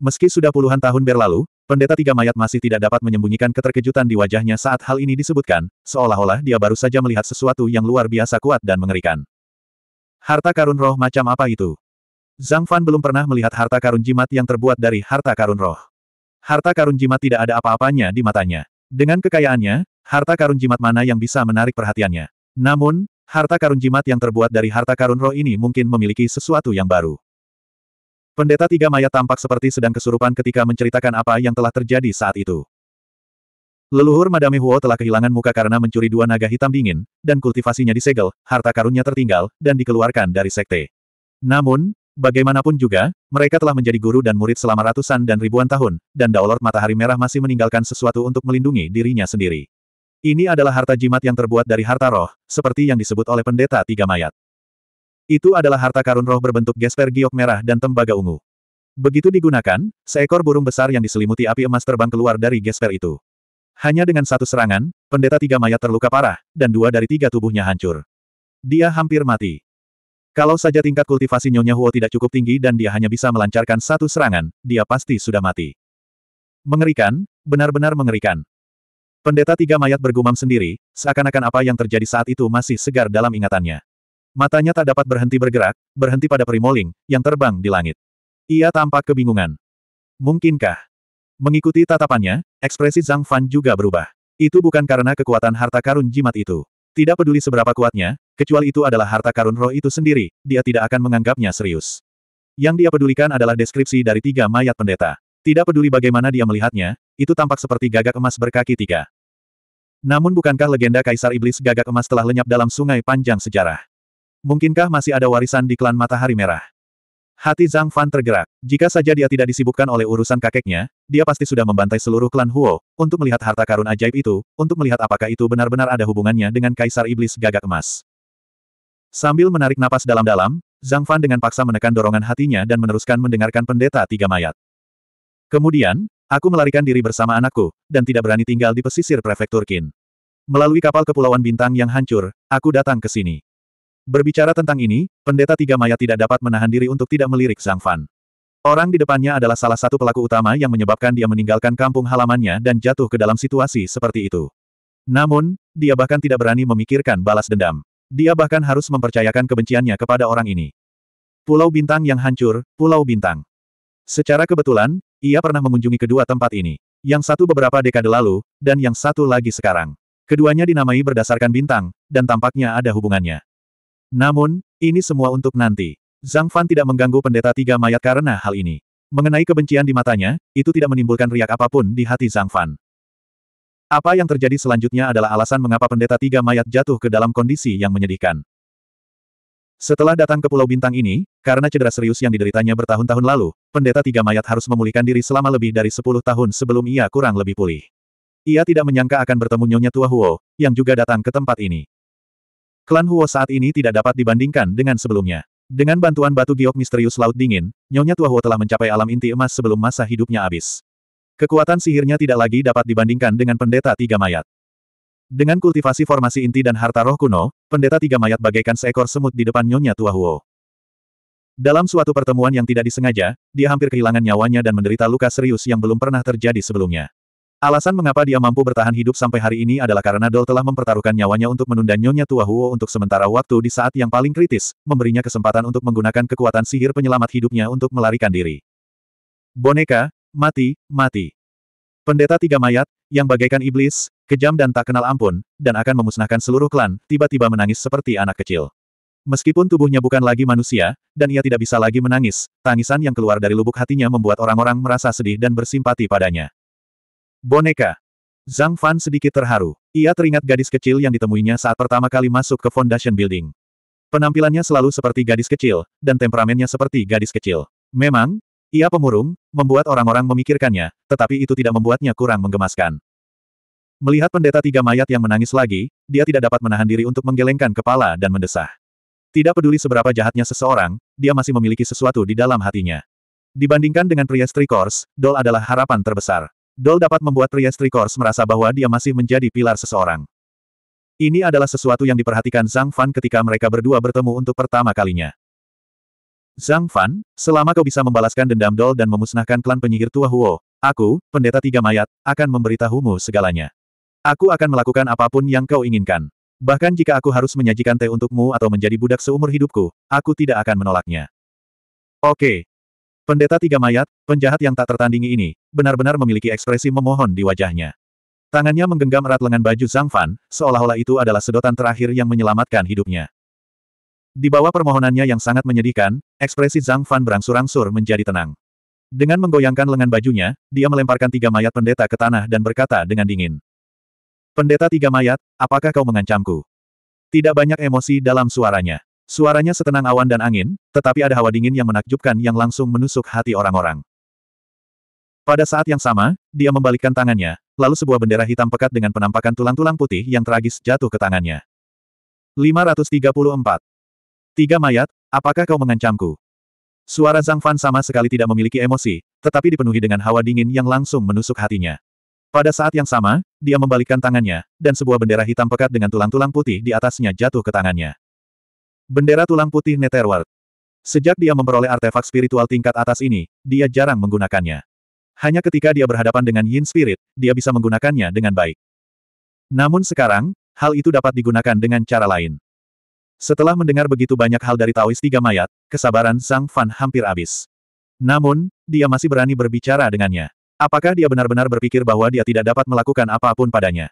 Meski sudah puluhan tahun berlalu, pendeta tiga mayat masih tidak dapat menyembunyikan keterkejutan di wajahnya saat hal ini disebutkan, seolah-olah dia baru saja melihat sesuatu yang luar biasa kuat dan mengerikan. Harta karun roh macam apa itu? Zhang Fan belum pernah melihat harta karun jimat yang terbuat dari harta karun roh. Harta karun jimat tidak ada apa-apanya di matanya. Dengan kekayaannya, harta karun jimat mana yang bisa menarik perhatiannya. Namun, harta karun jimat yang terbuat dari harta karun roh ini mungkin memiliki sesuatu yang baru. Pendeta Tiga Maya tampak seperti sedang kesurupan ketika menceritakan apa yang telah terjadi saat itu. Leluhur Madame Huo telah kehilangan muka karena mencuri dua naga hitam dingin, dan kultivasinya disegel, harta karunnya tertinggal, dan dikeluarkan dari sekte. Namun, Bagaimanapun juga, mereka telah menjadi guru dan murid selama ratusan dan ribuan tahun, dan Daolord Matahari Merah masih meninggalkan sesuatu untuk melindungi dirinya sendiri. Ini adalah harta jimat yang terbuat dari harta roh, seperti yang disebut oleh pendeta tiga mayat. Itu adalah harta karun roh berbentuk gesper giok merah dan tembaga ungu. Begitu digunakan, seekor burung besar yang diselimuti api emas terbang keluar dari gesper itu. Hanya dengan satu serangan, pendeta tiga mayat terluka parah, dan dua dari tiga tubuhnya hancur. Dia hampir mati. Kalau saja tingkat kultivasi Nyonya Huo tidak cukup tinggi dan dia hanya bisa melancarkan satu serangan, dia pasti sudah mati. Mengerikan, benar-benar mengerikan. Pendeta tiga mayat bergumam sendiri, seakan-akan apa yang terjadi saat itu masih segar dalam ingatannya. Matanya tak dapat berhenti bergerak, berhenti pada primoling, yang terbang di langit. Ia tampak kebingungan. Mungkinkah? Mengikuti tatapannya, ekspresi Zhang Fan juga berubah. Itu bukan karena kekuatan harta karun jimat itu. Tidak peduli seberapa kuatnya, kecuali itu adalah harta karun roh itu sendiri, dia tidak akan menganggapnya serius. Yang dia pedulikan adalah deskripsi dari tiga mayat pendeta. Tidak peduli bagaimana dia melihatnya, itu tampak seperti gagak emas berkaki tiga. Namun bukankah legenda Kaisar Iblis gagak emas telah lenyap dalam sungai panjang sejarah? Mungkinkah masih ada warisan di klan Matahari Merah? Hati Zhang Fan tergerak. Jika saja dia tidak disibukkan oleh urusan kakeknya, dia pasti sudah membantai seluruh klan Huo, untuk melihat harta karun ajaib itu, untuk melihat apakah itu benar-benar ada hubungannya dengan Kaisar Iblis Gagak Emas. Sambil menarik napas dalam-dalam, Zhang Fan dengan paksa menekan dorongan hatinya dan meneruskan mendengarkan pendeta tiga mayat. Kemudian, aku melarikan diri bersama anakku, dan tidak berani tinggal di pesisir prefektur Qin. Melalui kapal Kepulauan Bintang yang hancur, aku datang ke sini. Berbicara tentang ini, pendeta tiga maya tidak dapat menahan diri untuk tidak melirik Zhang Fan. Orang di depannya adalah salah satu pelaku utama yang menyebabkan dia meninggalkan kampung halamannya dan jatuh ke dalam situasi seperti itu. Namun, dia bahkan tidak berani memikirkan balas dendam. Dia bahkan harus mempercayakan kebenciannya kepada orang ini. Pulau Bintang yang hancur, Pulau Bintang. Secara kebetulan, ia pernah mengunjungi kedua tempat ini. Yang satu beberapa dekade lalu, dan yang satu lagi sekarang. Keduanya dinamai berdasarkan bintang, dan tampaknya ada hubungannya. Namun, ini semua untuk nanti. Zhang Fan tidak mengganggu pendeta tiga mayat karena hal ini. Mengenai kebencian di matanya, itu tidak menimbulkan riak apapun di hati Zhang Fan. Apa yang terjadi selanjutnya adalah alasan mengapa pendeta tiga mayat jatuh ke dalam kondisi yang menyedihkan. Setelah datang ke Pulau Bintang ini, karena cedera serius yang dideritanya bertahun-tahun lalu, pendeta tiga mayat harus memulihkan diri selama lebih dari sepuluh tahun sebelum ia kurang lebih pulih. Ia tidak menyangka akan bertemu Nyonya Tua Huo, yang juga datang ke tempat ini. Klan Huo saat ini tidak dapat dibandingkan dengan sebelumnya. Dengan bantuan batu giok misterius Laut Dingin, Nyonya Tua Huo telah mencapai alam inti emas sebelum masa hidupnya habis. Kekuatan sihirnya tidak lagi dapat dibandingkan dengan pendeta tiga mayat. Dengan kultivasi formasi inti dan harta roh kuno, pendeta tiga mayat bagaikan seekor semut di depan Nyonya Tua Huo. Dalam suatu pertemuan yang tidak disengaja, dia hampir kehilangan nyawanya dan menderita luka serius yang belum pernah terjadi sebelumnya. Alasan mengapa dia mampu bertahan hidup sampai hari ini adalah karena Dol telah mempertaruhkan nyawanya untuk menunda Nyonya Tua Huo untuk sementara waktu di saat yang paling kritis, memberinya kesempatan untuk menggunakan kekuatan sihir penyelamat hidupnya untuk melarikan diri. Boneka, mati, mati. Pendeta tiga mayat, yang bagaikan iblis, kejam dan tak kenal ampun, dan akan memusnahkan seluruh klan, tiba-tiba menangis seperti anak kecil. Meskipun tubuhnya bukan lagi manusia, dan ia tidak bisa lagi menangis, tangisan yang keluar dari lubuk hatinya membuat orang-orang merasa sedih dan bersimpati padanya. Boneka. Zhang Fan sedikit terharu. Ia teringat gadis kecil yang ditemuinya saat pertama kali masuk ke Foundation Building. Penampilannya selalu seperti gadis kecil, dan temperamennya seperti gadis kecil. Memang, ia pemurung, membuat orang-orang memikirkannya, tetapi itu tidak membuatnya kurang menggemaskan. Melihat pendeta tiga mayat yang menangis lagi, dia tidak dapat menahan diri untuk menggelengkan kepala dan mendesah. Tidak peduli seberapa jahatnya seseorang, dia masih memiliki sesuatu di dalam hatinya. Dibandingkan dengan pria Strikors, Dol adalah harapan terbesar. Dol dapat membuat pria Strikors merasa bahwa dia masih menjadi pilar seseorang. Ini adalah sesuatu yang diperhatikan Zhang Fan ketika mereka berdua bertemu untuk pertama kalinya. Zhang Fan, selama kau bisa membalaskan dendam Dol dan memusnahkan klan penyihir tua Huo, aku, pendeta tiga mayat, akan memberitahumu segalanya. Aku akan melakukan apapun yang kau inginkan. Bahkan jika aku harus menyajikan teh untukmu atau menjadi budak seumur hidupku, aku tidak akan menolaknya. Oke. Pendeta tiga mayat, penjahat yang tak tertandingi ini, benar-benar memiliki ekspresi memohon di wajahnya. Tangannya menggenggam erat lengan baju Zhang Fan, seolah-olah itu adalah sedotan terakhir yang menyelamatkan hidupnya. Di bawah permohonannya yang sangat menyedihkan, ekspresi Zhang Fan berangsur-angsur menjadi tenang. Dengan menggoyangkan lengan bajunya, dia melemparkan tiga mayat pendeta ke tanah dan berkata dengan dingin. Pendeta tiga mayat, apakah kau mengancamku? Tidak banyak emosi dalam suaranya. Suaranya setenang awan dan angin, tetapi ada hawa dingin yang menakjubkan yang langsung menusuk hati orang-orang. Pada saat yang sama, dia membalikkan tangannya, lalu sebuah bendera hitam pekat dengan penampakan tulang-tulang putih yang tragis jatuh ke tangannya. 534. Tiga mayat, apakah kau mengancamku? Suara Zhang Fan sama sekali tidak memiliki emosi, tetapi dipenuhi dengan hawa dingin yang langsung menusuk hatinya. Pada saat yang sama, dia membalikkan tangannya, dan sebuah bendera hitam pekat dengan tulang-tulang putih di atasnya jatuh ke tangannya. Bendera tulang putih Netherworld. Sejak dia memperoleh artefak spiritual tingkat atas ini, dia jarang menggunakannya. Hanya ketika dia berhadapan dengan Yin Spirit, dia bisa menggunakannya dengan baik. Namun sekarang, hal itu dapat digunakan dengan cara lain. Setelah mendengar begitu banyak hal dari Taoist Tiga Mayat, kesabaran Zhang Fan hampir habis. Namun, dia masih berani berbicara dengannya. Apakah dia benar-benar berpikir bahwa dia tidak dapat melakukan apapun padanya?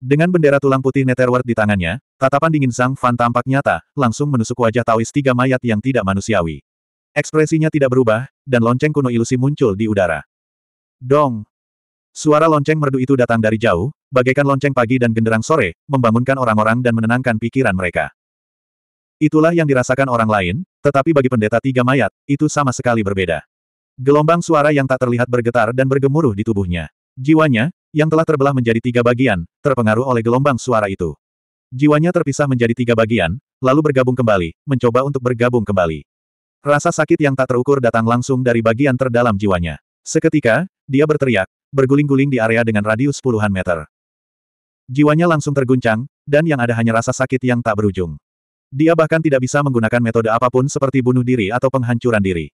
Dengan bendera tulang putih Netherworld di tangannya, tatapan dingin Zhang Fan tampak nyata, langsung menusuk wajah Taoist Tiga Mayat yang tidak manusiawi. Ekspresinya tidak berubah, dan lonceng kuno ilusi muncul di udara. Dong! Suara lonceng merdu itu datang dari jauh, bagaikan lonceng pagi dan genderang sore, membangunkan orang-orang dan menenangkan pikiran mereka. Itulah yang dirasakan orang lain, tetapi bagi pendeta tiga mayat, itu sama sekali berbeda. Gelombang suara yang tak terlihat bergetar dan bergemuruh di tubuhnya. Jiwanya, yang telah terbelah menjadi tiga bagian, terpengaruh oleh gelombang suara itu. Jiwanya terpisah menjadi tiga bagian, lalu bergabung kembali, mencoba untuk bergabung kembali. Rasa sakit yang tak terukur datang langsung dari bagian terdalam jiwanya. Seketika, dia berteriak, berguling-guling di area dengan radius puluhan meter. Jiwanya langsung terguncang, dan yang ada hanya rasa sakit yang tak berujung. Dia bahkan tidak bisa menggunakan metode apapun seperti bunuh diri atau penghancuran diri.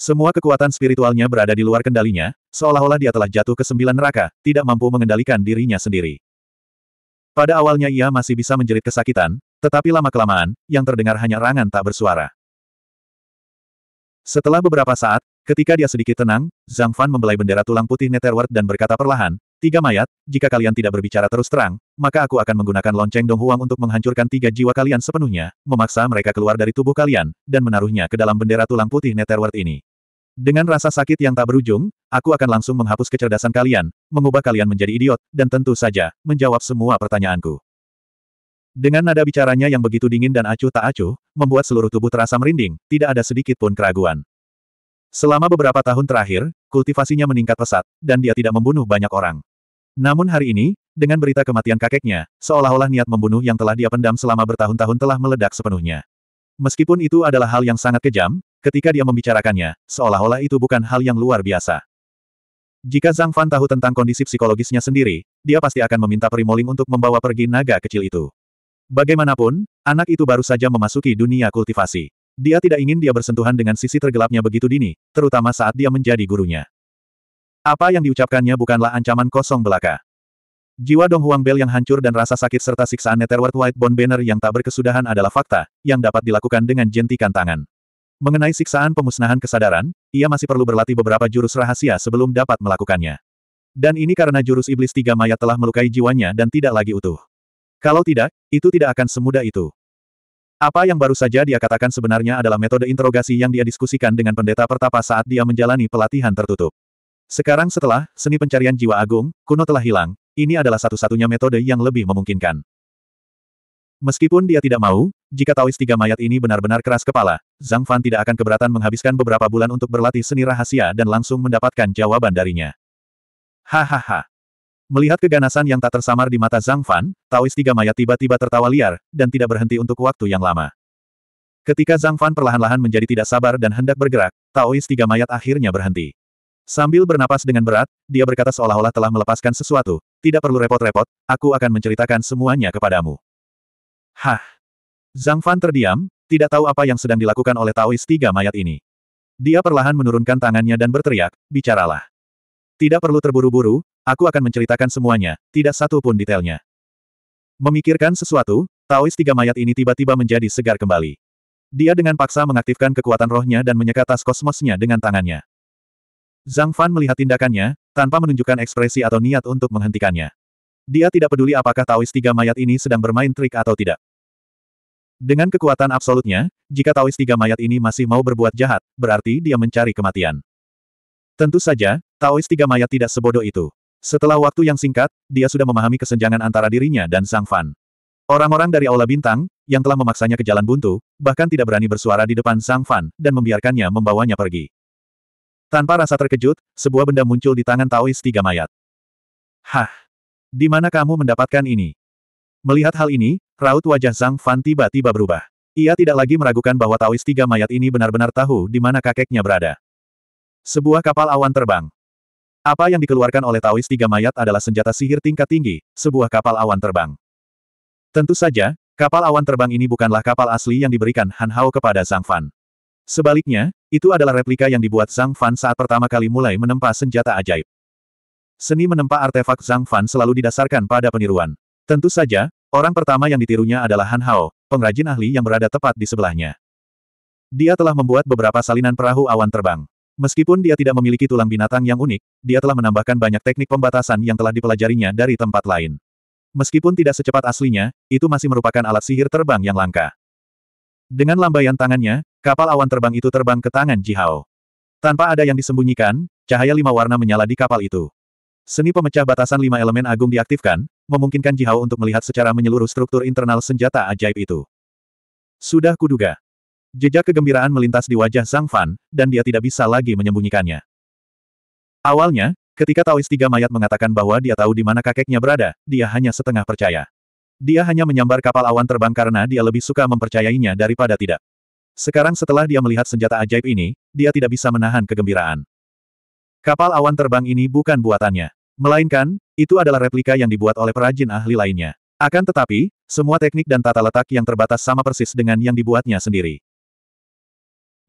Semua kekuatan spiritualnya berada di luar kendalinya, seolah-olah dia telah jatuh ke sembilan neraka, tidak mampu mengendalikan dirinya sendiri. Pada awalnya ia masih bisa menjerit kesakitan, tetapi lama-kelamaan, yang terdengar hanya rangan tak bersuara. Setelah beberapa saat, ketika dia sedikit tenang, Zhang Fan membelai bendera tulang putih Netherward dan berkata perlahan, Tiga mayat, jika kalian tidak berbicara terus terang, maka aku akan menggunakan lonceng Dong Huang untuk menghancurkan tiga jiwa kalian sepenuhnya, memaksa mereka keluar dari tubuh kalian, dan menaruhnya ke dalam bendera tulang putih Netherward ini. Dengan rasa sakit yang tak berujung, aku akan langsung menghapus kecerdasan kalian, mengubah kalian menjadi idiot, dan tentu saja, menjawab semua pertanyaanku. Dengan nada bicaranya yang begitu dingin dan acuh tak acuh, membuat seluruh tubuh terasa merinding, tidak ada sedikit pun keraguan. Selama beberapa tahun terakhir, kultivasinya meningkat pesat, dan dia tidak membunuh banyak orang. Namun hari ini, dengan berita kematian kakeknya, seolah-olah niat membunuh yang telah dia pendam selama bertahun-tahun telah meledak sepenuhnya. Meskipun itu adalah hal yang sangat kejam, ketika dia membicarakannya, seolah-olah itu bukan hal yang luar biasa. Jika Zhang Fan tahu tentang kondisi psikologisnya sendiri, dia pasti akan meminta Primoling untuk membawa pergi naga kecil itu. Bagaimanapun, anak itu baru saja memasuki dunia kultivasi. Dia tidak ingin dia bersentuhan dengan sisi tergelapnya begitu dini, terutama saat dia menjadi gurunya. Apa yang diucapkannya bukanlah ancaman kosong belaka. Jiwa Dong Huang Bel yang hancur dan rasa sakit serta siksaan Netherworld White Bone Banner yang tak berkesudahan adalah fakta, yang dapat dilakukan dengan jentikan tangan. Mengenai siksaan pemusnahan kesadaran, ia masih perlu berlatih beberapa jurus rahasia sebelum dapat melakukannya. Dan ini karena jurus iblis tiga mayat telah melukai jiwanya dan tidak lagi utuh. Kalau tidak, itu tidak akan semudah itu. Apa yang baru saja dia katakan sebenarnya adalah metode interogasi yang dia diskusikan dengan pendeta pertapa saat dia menjalani pelatihan tertutup. Sekarang setelah seni pencarian jiwa agung, kuno telah hilang, ini adalah satu-satunya metode yang lebih memungkinkan. Meskipun dia tidak mau, jika Taois tiga mayat ini benar-benar keras kepala, Zhang Fan tidak akan keberatan menghabiskan beberapa bulan untuk berlatih seni rahasia dan langsung mendapatkan jawaban darinya. Hahaha. Melihat keganasan yang tak tersamar di mata Zhang Fan, Taois Tiga Mayat tiba-tiba tertawa liar, dan tidak berhenti untuk waktu yang lama. Ketika Zhang Fan perlahan-lahan menjadi tidak sabar dan hendak bergerak, Taois Tiga Mayat akhirnya berhenti. Sambil bernapas dengan berat, dia berkata seolah-olah telah melepaskan sesuatu, tidak perlu repot-repot, aku akan menceritakan semuanya kepadamu. Hah! Zhang Fan terdiam, tidak tahu apa yang sedang dilakukan oleh Taois Tiga Mayat ini. Dia perlahan menurunkan tangannya dan berteriak, bicaralah. Tidak perlu terburu-buru, Aku akan menceritakan semuanya, tidak satu pun detailnya. Memikirkan sesuatu, Taois tiga mayat ini tiba-tiba menjadi segar kembali. Dia dengan paksa mengaktifkan kekuatan rohnya dan menyekat tas kosmosnya dengan tangannya. Zhang Fan melihat tindakannya, tanpa menunjukkan ekspresi atau niat untuk menghentikannya. Dia tidak peduli apakah Taois tiga mayat ini sedang bermain trik atau tidak. Dengan kekuatan absolutnya, jika Taois tiga mayat ini masih mau berbuat jahat, berarti dia mencari kematian. Tentu saja, Taois tiga mayat tidak sebodoh itu. Setelah waktu yang singkat, dia sudah memahami kesenjangan antara dirinya dan Sang Fan. Orang-orang dari Aula Bintang, yang telah memaksanya ke jalan buntu, bahkan tidak berani bersuara di depan Sang Fan, dan membiarkannya membawanya pergi. Tanpa rasa terkejut, sebuah benda muncul di tangan Taois tiga mayat. Hah! Di mana kamu mendapatkan ini? Melihat hal ini, raut wajah Sang Fan tiba-tiba berubah. Ia tidak lagi meragukan bahwa Taois tiga mayat ini benar-benar tahu di mana kakeknya berada. Sebuah kapal awan terbang. Apa yang dikeluarkan oleh Taois Tiga Mayat adalah senjata sihir tingkat tinggi, sebuah kapal awan terbang. Tentu saja, kapal awan terbang ini bukanlah kapal asli yang diberikan Han Hao kepada Zhang Fan. Sebaliknya, itu adalah replika yang dibuat Zhang Fan saat pertama kali mulai menempa senjata ajaib. Seni menempa artefak Zhang Fan selalu didasarkan pada peniruan. Tentu saja, orang pertama yang ditirunya adalah Han Hao, pengrajin ahli yang berada tepat di sebelahnya. Dia telah membuat beberapa salinan perahu awan terbang. Meskipun dia tidak memiliki tulang binatang yang unik, dia telah menambahkan banyak teknik pembatasan yang telah dipelajarinya dari tempat lain. Meskipun tidak secepat aslinya, itu masih merupakan alat sihir terbang yang langka. Dengan lambaian tangannya, kapal awan terbang itu terbang ke tangan Jihao. Tanpa ada yang disembunyikan, cahaya lima warna menyala di kapal itu. Seni pemecah batasan lima elemen agung diaktifkan, memungkinkan Jihao untuk melihat secara menyeluruh struktur internal senjata ajaib itu. Sudah kuduga, Jejak kegembiraan melintas di wajah Zhang Fan, dan dia tidak bisa lagi menyembunyikannya. Awalnya, ketika Taoist Tiga Mayat mengatakan bahwa dia tahu di mana kakeknya berada, dia hanya setengah percaya. Dia hanya menyambar kapal awan terbang karena dia lebih suka mempercayainya daripada tidak. Sekarang setelah dia melihat senjata ajaib ini, dia tidak bisa menahan kegembiraan. Kapal awan terbang ini bukan buatannya. Melainkan, itu adalah replika yang dibuat oleh perajin ahli lainnya. Akan tetapi, semua teknik dan tata letak yang terbatas sama persis dengan yang dibuatnya sendiri.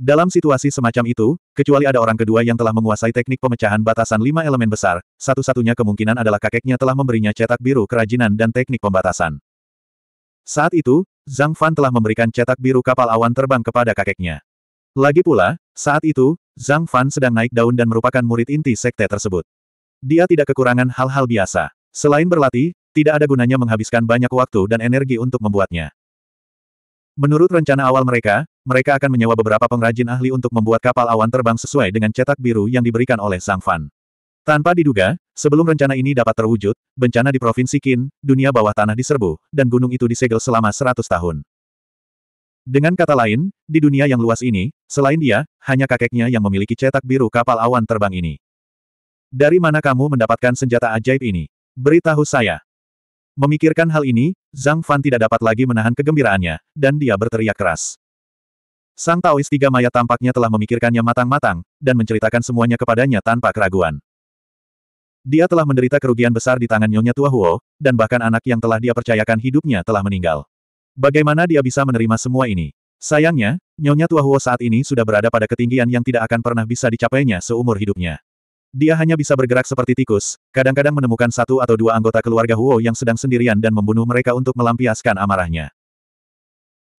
Dalam situasi semacam itu, kecuali ada orang kedua yang telah menguasai teknik pemecahan batasan lima elemen besar, satu-satunya kemungkinan adalah kakeknya telah memberinya cetak biru kerajinan dan teknik pembatasan. Saat itu, Zhang Fan telah memberikan cetak biru kapal awan terbang kepada kakeknya. Lagi pula, saat itu, Zhang Fan sedang naik daun dan merupakan murid inti sekte tersebut. Dia tidak kekurangan hal-hal biasa. Selain berlatih, tidak ada gunanya menghabiskan banyak waktu dan energi untuk membuatnya. Menurut rencana awal mereka, mereka akan menyewa beberapa pengrajin ahli untuk membuat kapal awan terbang sesuai dengan cetak biru yang diberikan oleh Sang Fan. Tanpa diduga, sebelum rencana ini dapat terwujud, bencana di Provinsi Qin, dunia bawah tanah diserbu, dan gunung itu disegel selama 100 tahun. Dengan kata lain, di dunia yang luas ini, selain dia, hanya kakeknya yang memiliki cetak biru kapal awan terbang ini. Dari mana kamu mendapatkan senjata ajaib ini? Beritahu saya. Memikirkan hal ini, Zhang Fan tidak dapat lagi menahan kegembiraannya, dan dia berteriak keras. Sang Taois Tiga Mayat tampaknya telah memikirkannya matang-matang, dan menceritakan semuanya kepadanya tanpa keraguan. Dia telah menderita kerugian besar di tangan Nyonya Tua Huo, dan bahkan anak yang telah dia percayakan hidupnya telah meninggal. Bagaimana dia bisa menerima semua ini? Sayangnya, Nyonya Tua Huo saat ini sudah berada pada ketinggian yang tidak akan pernah bisa dicapainya seumur hidupnya. Dia hanya bisa bergerak seperti tikus, kadang-kadang menemukan satu atau dua anggota keluarga Huo yang sedang sendirian dan membunuh mereka untuk melampiaskan amarahnya.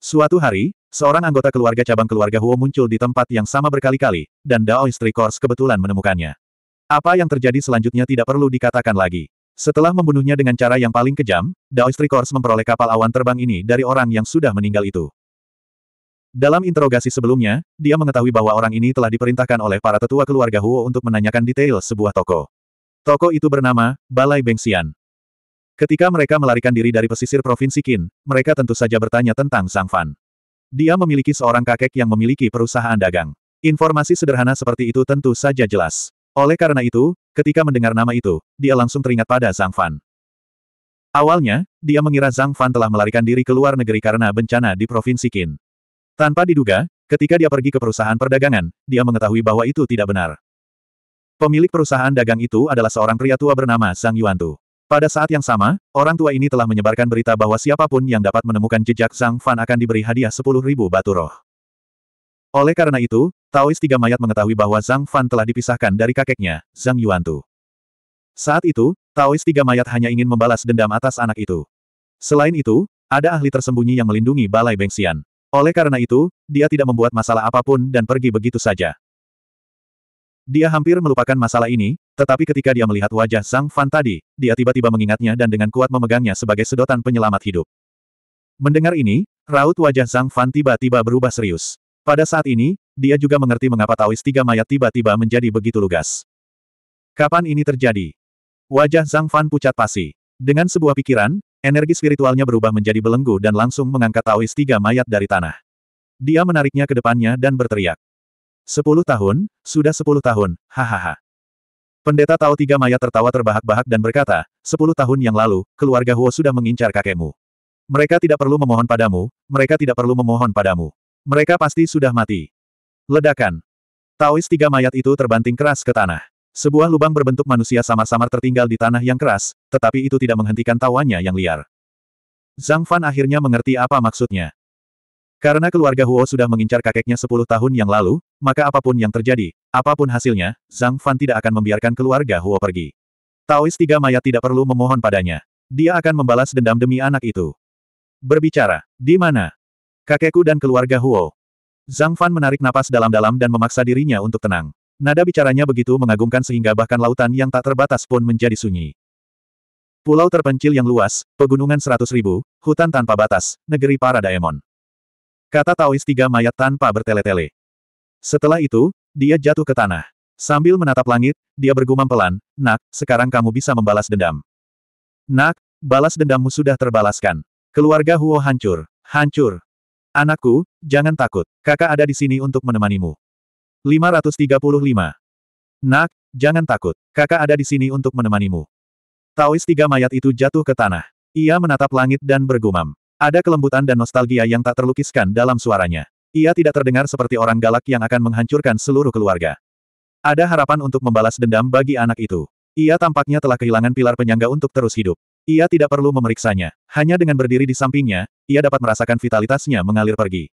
Suatu hari, Seorang anggota keluarga cabang keluarga Huo muncul di tempat yang sama berkali-kali, dan Dao Istri Kors kebetulan menemukannya. Apa yang terjadi selanjutnya tidak perlu dikatakan lagi. Setelah membunuhnya dengan cara yang paling kejam, Dao Istri Kors memperoleh kapal awan terbang ini dari orang yang sudah meninggal itu. Dalam interogasi sebelumnya, dia mengetahui bahwa orang ini telah diperintahkan oleh para tetua keluarga Huo untuk menanyakan detail sebuah toko. Toko itu bernama, Balai Bengsian. Ketika mereka melarikan diri dari pesisir Provinsi Qin, mereka tentu saja bertanya tentang Sang Fan. Dia memiliki seorang kakek yang memiliki perusahaan dagang. Informasi sederhana seperti itu tentu saja jelas. Oleh karena itu, ketika mendengar nama itu, dia langsung teringat pada Zhang Fan. Awalnya, dia mengira Zhang Fan telah melarikan diri ke luar negeri karena bencana di Provinsi Qin. Tanpa diduga, ketika dia pergi ke perusahaan perdagangan, dia mengetahui bahwa itu tidak benar. Pemilik perusahaan dagang itu adalah seorang pria tua bernama Zhang Yuantu. Pada saat yang sama, orang tua ini telah menyebarkan berita bahwa siapapun yang dapat menemukan jejak Zhang Fan akan diberi hadiah ribu batu roh. Oleh karena itu, Taois Tiga Mayat mengetahui bahwa Zhang Fan telah dipisahkan dari kakeknya, Zhang Yuantu. Saat itu, Taois Tiga Mayat hanya ingin membalas dendam atas anak itu. Selain itu, ada ahli tersembunyi yang melindungi Balai Bengsian. Oleh karena itu, dia tidak membuat masalah apapun dan pergi begitu saja. Dia hampir melupakan masalah ini, tetapi ketika dia melihat wajah Zhang Fan tadi, dia tiba-tiba mengingatnya dan dengan kuat memegangnya sebagai sedotan penyelamat hidup. Mendengar ini, raut wajah Zhang Fan tiba-tiba berubah serius. Pada saat ini, dia juga mengerti mengapa Taois tiga mayat tiba-tiba menjadi begitu lugas. Kapan ini terjadi? Wajah Zhang Fan pucat pasi. Dengan sebuah pikiran, energi spiritualnya berubah menjadi belenggu dan langsung mengangkat Taois tiga mayat dari tanah. Dia menariknya ke depannya dan berteriak. Sepuluh tahun, sudah sepuluh tahun, hahaha. Pendeta Tao Tiga Maya tertawa terbahak-bahak dan berkata, sepuluh tahun yang lalu, keluarga Huo sudah mengincar kakekmu. Mereka tidak perlu memohon padamu, mereka tidak perlu memohon padamu. Mereka pasti sudah mati. Ledakan. Taois tiga mayat itu terbanting keras ke tanah. Sebuah lubang berbentuk manusia samar-samar tertinggal di tanah yang keras, tetapi itu tidak menghentikan tawanya yang liar. Zhang Fan akhirnya mengerti apa maksudnya. Karena keluarga Huo sudah mengincar kakeknya 10 tahun yang lalu, maka apapun yang terjadi, apapun hasilnya, Zhang Fan tidak akan membiarkan keluarga Huo pergi. Taois Tiga Mayat tidak perlu memohon padanya. Dia akan membalas dendam demi anak itu. Berbicara, di mana? Kakekku dan keluarga Huo. Zhang Fan menarik napas dalam-dalam dan memaksa dirinya untuk tenang. Nada bicaranya begitu mengagumkan sehingga bahkan lautan yang tak terbatas pun menjadi sunyi. Pulau terpencil yang luas, pegunungan seratus ribu, hutan tanpa batas, negeri para daemon. Kata Taois tiga mayat tanpa bertele-tele. Setelah itu, dia jatuh ke tanah. Sambil menatap langit, dia bergumam pelan, Nak, sekarang kamu bisa membalas dendam. Nak, balas dendammu sudah terbalaskan. Keluarga Huo hancur. Hancur. Anakku, jangan takut. Kakak ada di sini untuk menemanimu. 535. Nak, jangan takut. Kakak ada di sini untuk menemanimu. Taois tiga mayat itu jatuh ke tanah. Ia menatap langit dan bergumam. Ada kelembutan dan nostalgia yang tak terlukiskan dalam suaranya. Ia tidak terdengar seperti orang galak yang akan menghancurkan seluruh keluarga. Ada harapan untuk membalas dendam bagi anak itu. Ia tampaknya telah kehilangan pilar penyangga untuk terus hidup. Ia tidak perlu memeriksanya. Hanya dengan berdiri di sampingnya, ia dapat merasakan vitalitasnya mengalir pergi.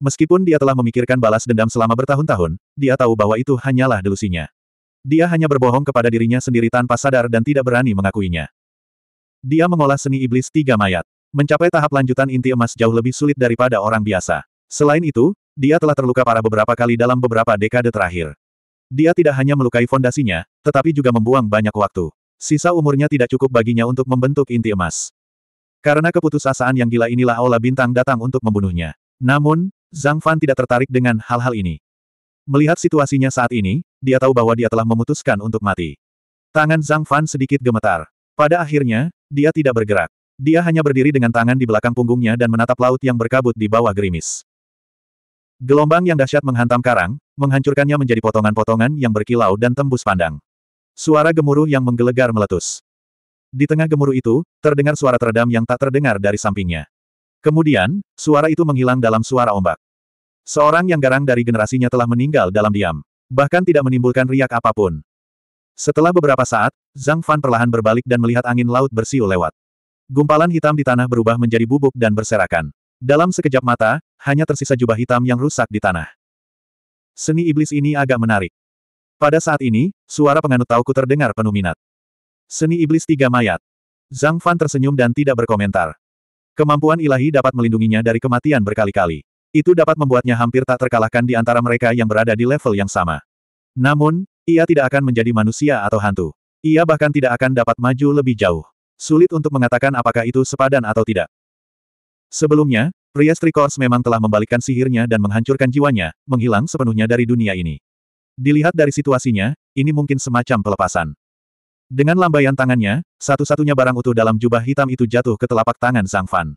Meskipun dia telah memikirkan balas dendam selama bertahun-tahun, dia tahu bahwa itu hanyalah delusinya. Dia hanya berbohong kepada dirinya sendiri tanpa sadar dan tidak berani mengakuinya. Dia mengolah seni iblis tiga mayat. Mencapai tahap lanjutan inti emas jauh lebih sulit daripada orang biasa. Selain itu, dia telah terluka parah beberapa kali dalam beberapa dekade terakhir. Dia tidak hanya melukai fondasinya, tetapi juga membuang banyak waktu. Sisa umurnya tidak cukup baginya untuk membentuk inti emas. Karena keputusasaan yang gila inilah Aula Bintang datang untuk membunuhnya. Namun, Zhang Fan tidak tertarik dengan hal-hal ini. Melihat situasinya saat ini, dia tahu bahwa dia telah memutuskan untuk mati. Tangan Zhang Fan sedikit gemetar. Pada akhirnya, dia tidak bergerak. Dia hanya berdiri dengan tangan di belakang punggungnya dan menatap laut yang berkabut di bawah gerimis. Gelombang yang dahsyat menghantam karang, menghancurkannya menjadi potongan-potongan yang berkilau dan tembus pandang. Suara gemuruh yang menggelegar meletus. Di tengah gemuruh itu, terdengar suara teredam yang tak terdengar dari sampingnya. Kemudian, suara itu menghilang dalam suara ombak. Seorang yang garang dari generasinya telah meninggal dalam diam. Bahkan tidak menimbulkan riak apapun. Setelah beberapa saat, Zhang Fan perlahan berbalik dan melihat angin laut bersiul lewat. Gumpalan hitam di tanah berubah menjadi bubuk dan berserakan. Dalam sekejap mata, hanya tersisa jubah hitam yang rusak di tanah. Seni iblis ini agak menarik. Pada saat ini, suara penganut Tauku terdengar penuh minat. Seni iblis tiga mayat. Zhang Fan tersenyum dan tidak berkomentar. Kemampuan ilahi dapat melindunginya dari kematian berkali-kali. Itu dapat membuatnya hampir tak terkalahkan di antara mereka yang berada di level yang sama. Namun, ia tidak akan menjadi manusia atau hantu. Ia bahkan tidak akan dapat maju lebih jauh sulit untuk mengatakan apakah itu sepadan atau tidak. Sebelumnya, pria Strikors memang telah membalikkan sihirnya dan menghancurkan jiwanya, menghilang sepenuhnya dari dunia ini. Dilihat dari situasinya, ini mungkin semacam pelepasan. Dengan lambaian tangannya, satu-satunya barang utuh dalam jubah hitam itu jatuh ke telapak tangan Zhang Fan.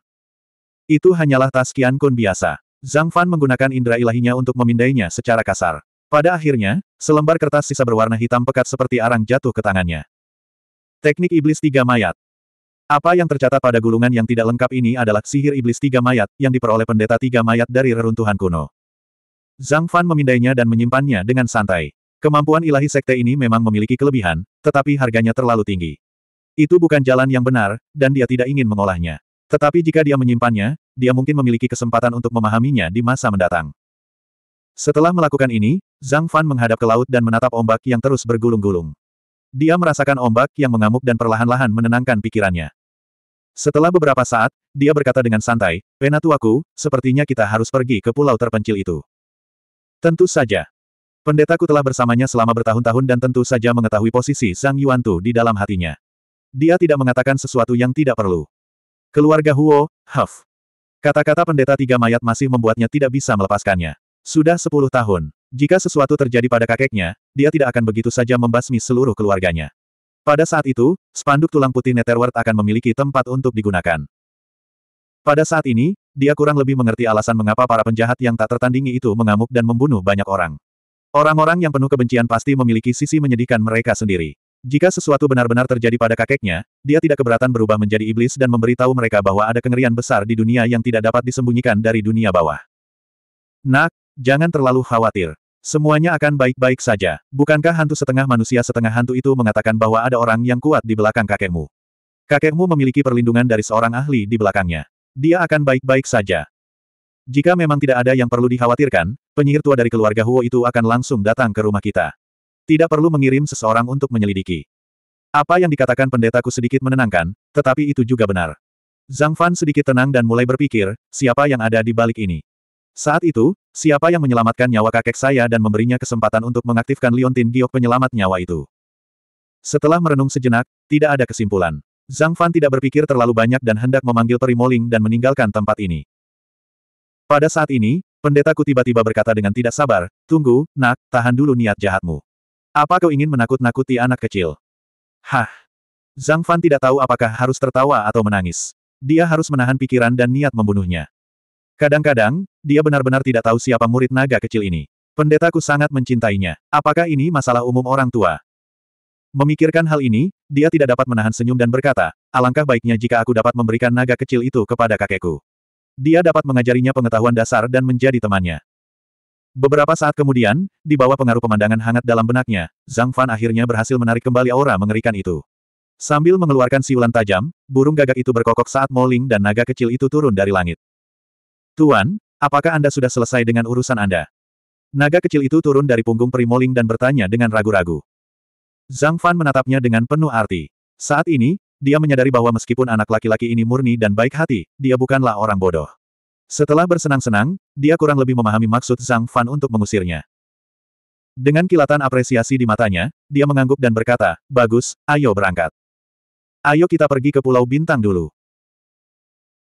Itu hanyalah tas Qian Kun biasa. Zhang Fan menggunakan indera ilahinya untuk memindainya secara kasar. Pada akhirnya, selembar kertas sisa berwarna hitam pekat seperti arang jatuh ke tangannya. Teknik Iblis Tiga Mayat apa yang tercatat pada gulungan yang tidak lengkap ini adalah sihir iblis tiga mayat, yang diperoleh pendeta tiga mayat dari reruntuhan kuno. Zhang Fan memindainya dan menyimpannya dengan santai. Kemampuan ilahi sekte ini memang memiliki kelebihan, tetapi harganya terlalu tinggi. Itu bukan jalan yang benar, dan dia tidak ingin mengolahnya. Tetapi jika dia menyimpannya, dia mungkin memiliki kesempatan untuk memahaminya di masa mendatang. Setelah melakukan ini, Zhang Fan menghadap ke laut dan menatap ombak yang terus bergulung-gulung. Dia merasakan ombak yang mengamuk dan perlahan-lahan menenangkan pikirannya. Setelah beberapa saat, dia berkata dengan santai, Penatuaku, sepertinya kita harus pergi ke pulau terpencil itu. Tentu saja. Pendetaku telah bersamanya selama bertahun-tahun dan tentu saja mengetahui posisi Sang Yuan Tu di dalam hatinya. Dia tidak mengatakan sesuatu yang tidak perlu. Keluarga Huo, Huff. Kata-kata pendeta tiga mayat masih membuatnya tidak bisa melepaskannya. Sudah sepuluh tahun. Jika sesuatu terjadi pada kakeknya, dia tidak akan begitu saja membasmi seluruh keluarganya. Pada saat itu, spanduk tulang putih Netherworld akan memiliki tempat untuk digunakan. Pada saat ini, dia kurang lebih mengerti alasan mengapa para penjahat yang tak tertandingi itu mengamuk dan membunuh banyak orang. Orang-orang yang penuh kebencian pasti memiliki sisi menyedihkan mereka sendiri. Jika sesuatu benar-benar terjadi pada kakeknya, dia tidak keberatan berubah menjadi iblis dan memberitahu mereka bahwa ada kengerian besar di dunia yang tidak dapat disembunyikan dari dunia bawah. Nak, Jangan terlalu khawatir. Semuanya akan baik-baik saja. Bukankah hantu setengah manusia setengah hantu itu mengatakan bahwa ada orang yang kuat di belakang kakekmu? Kakekmu memiliki perlindungan dari seorang ahli di belakangnya. Dia akan baik-baik saja. Jika memang tidak ada yang perlu dikhawatirkan, penyihir tua dari keluarga Huo itu akan langsung datang ke rumah kita. Tidak perlu mengirim seseorang untuk menyelidiki. Apa yang dikatakan pendetaku sedikit menenangkan, tetapi itu juga benar. Zhang Fan sedikit tenang dan mulai berpikir, siapa yang ada di balik ini. Saat itu, siapa yang menyelamatkan nyawa kakek saya dan memberinya kesempatan untuk mengaktifkan liontin giok penyelamat nyawa itu? Setelah merenung sejenak, tidak ada kesimpulan. Zhang Fan tidak berpikir terlalu banyak dan hendak memanggil Perimoling dan meninggalkan tempat ini. Pada saat ini, pendetaku tiba-tiba berkata dengan tidak sabar, Tunggu, nak, tahan dulu niat jahatmu. Apa kau ingin menakut-nakuti anak kecil? Hah! Zhang Fan tidak tahu apakah harus tertawa atau menangis. Dia harus menahan pikiran dan niat membunuhnya. Kadang-kadang, dia benar-benar tidak tahu siapa murid naga kecil ini. Pendetaku sangat mencintainya. Apakah ini masalah umum orang tua? Memikirkan hal ini, dia tidak dapat menahan senyum dan berkata, alangkah baiknya jika aku dapat memberikan naga kecil itu kepada kakekku. Dia dapat mengajarinya pengetahuan dasar dan menjadi temannya. Beberapa saat kemudian, di bawah pengaruh pemandangan hangat dalam benaknya, Zhang Fan akhirnya berhasil menarik kembali aura mengerikan itu. Sambil mengeluarkan siulan tajam, burung gagak itu berkokok saat Moling dan naga kecil itu turun dari langit. Tuan, apakah Anda sudah selesai dengan urusan Anda? Naga kecil itu turun dari punggung Primoling dan bertanya dengan ragu-ragu. Zhang Fan menatapnya dengan penuh arti. Saat ini, dia menyadari bahwa meskipun anak laki-laki ini murni dan baik hati, dia bukanlah orang bodoh. Setelah bersenang-senang, dia kurang lebih memahami maksud Zhang Fan untuk mengusirnya. Dengan kilatan apresiasi di matanya, dia mengangguk dan berkata, Bagus, ayo berangkat. Ayo kita pergi ke Pulau Bintang dulu.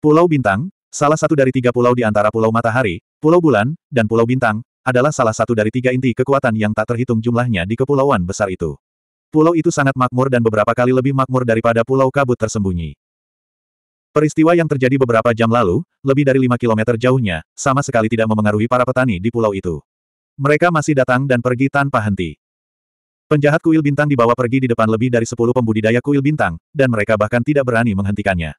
Pulau Bintang, Salah satu dari tiga pulau di antara Pulau Matahari, Pulau Bulan, dan Pulau Bintang, adalah salah satu dari tiga inti kekuatan yang tak terhitung jumlahnya di kepulauan besar itu. Pulau itu sangat makmur dan beberapa kali lebih makmur daripada pulau kabut tersembunyi. Peristiwa yang terjadi beberapa jam lalu, lebih dari lima kilometer jauhnya, sama sekali tidak memengaruhi para petani di pulau itu. Mereka masih datang dan pergi tanpa henti. Penjahat kuil bintang dibawa pergi di depan lebih dari sepuluh pembudidaya kuil bintang, dan mereka bahkan tidak berani menghentikannya.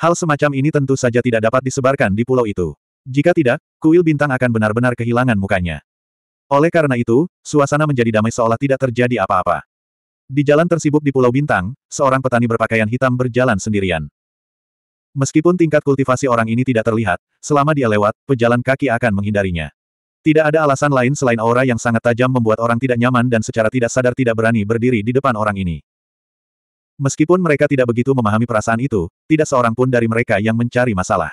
Hal semacam ini tentu saja tidak dapat disebarkan di pulau itu. Jika tidak, kuil bintang akan benar-benar kehilangan mukanya. Oleh karena itu, suasana menjadi damai seolah tidak terjadi apa-apa. Di jalan tersibuk di Pulau Bintang, seorang petani berpakaian hitam berjalan sendirian. Meskipun tingkat kultivasi orang ini tidak terlihat, selama dia lewat, pejalan kaki akan menghindarinya. Tidak ada alasan lain selain aura yang sangat tajam membuat orang tidak nyaman dan secara tidak sadar tidak berani berdiri di depan orang ini. Meskipun mereka tidak begitu memahami perasaan itu, tidak seorang pun dari mereka yang mencari masalah.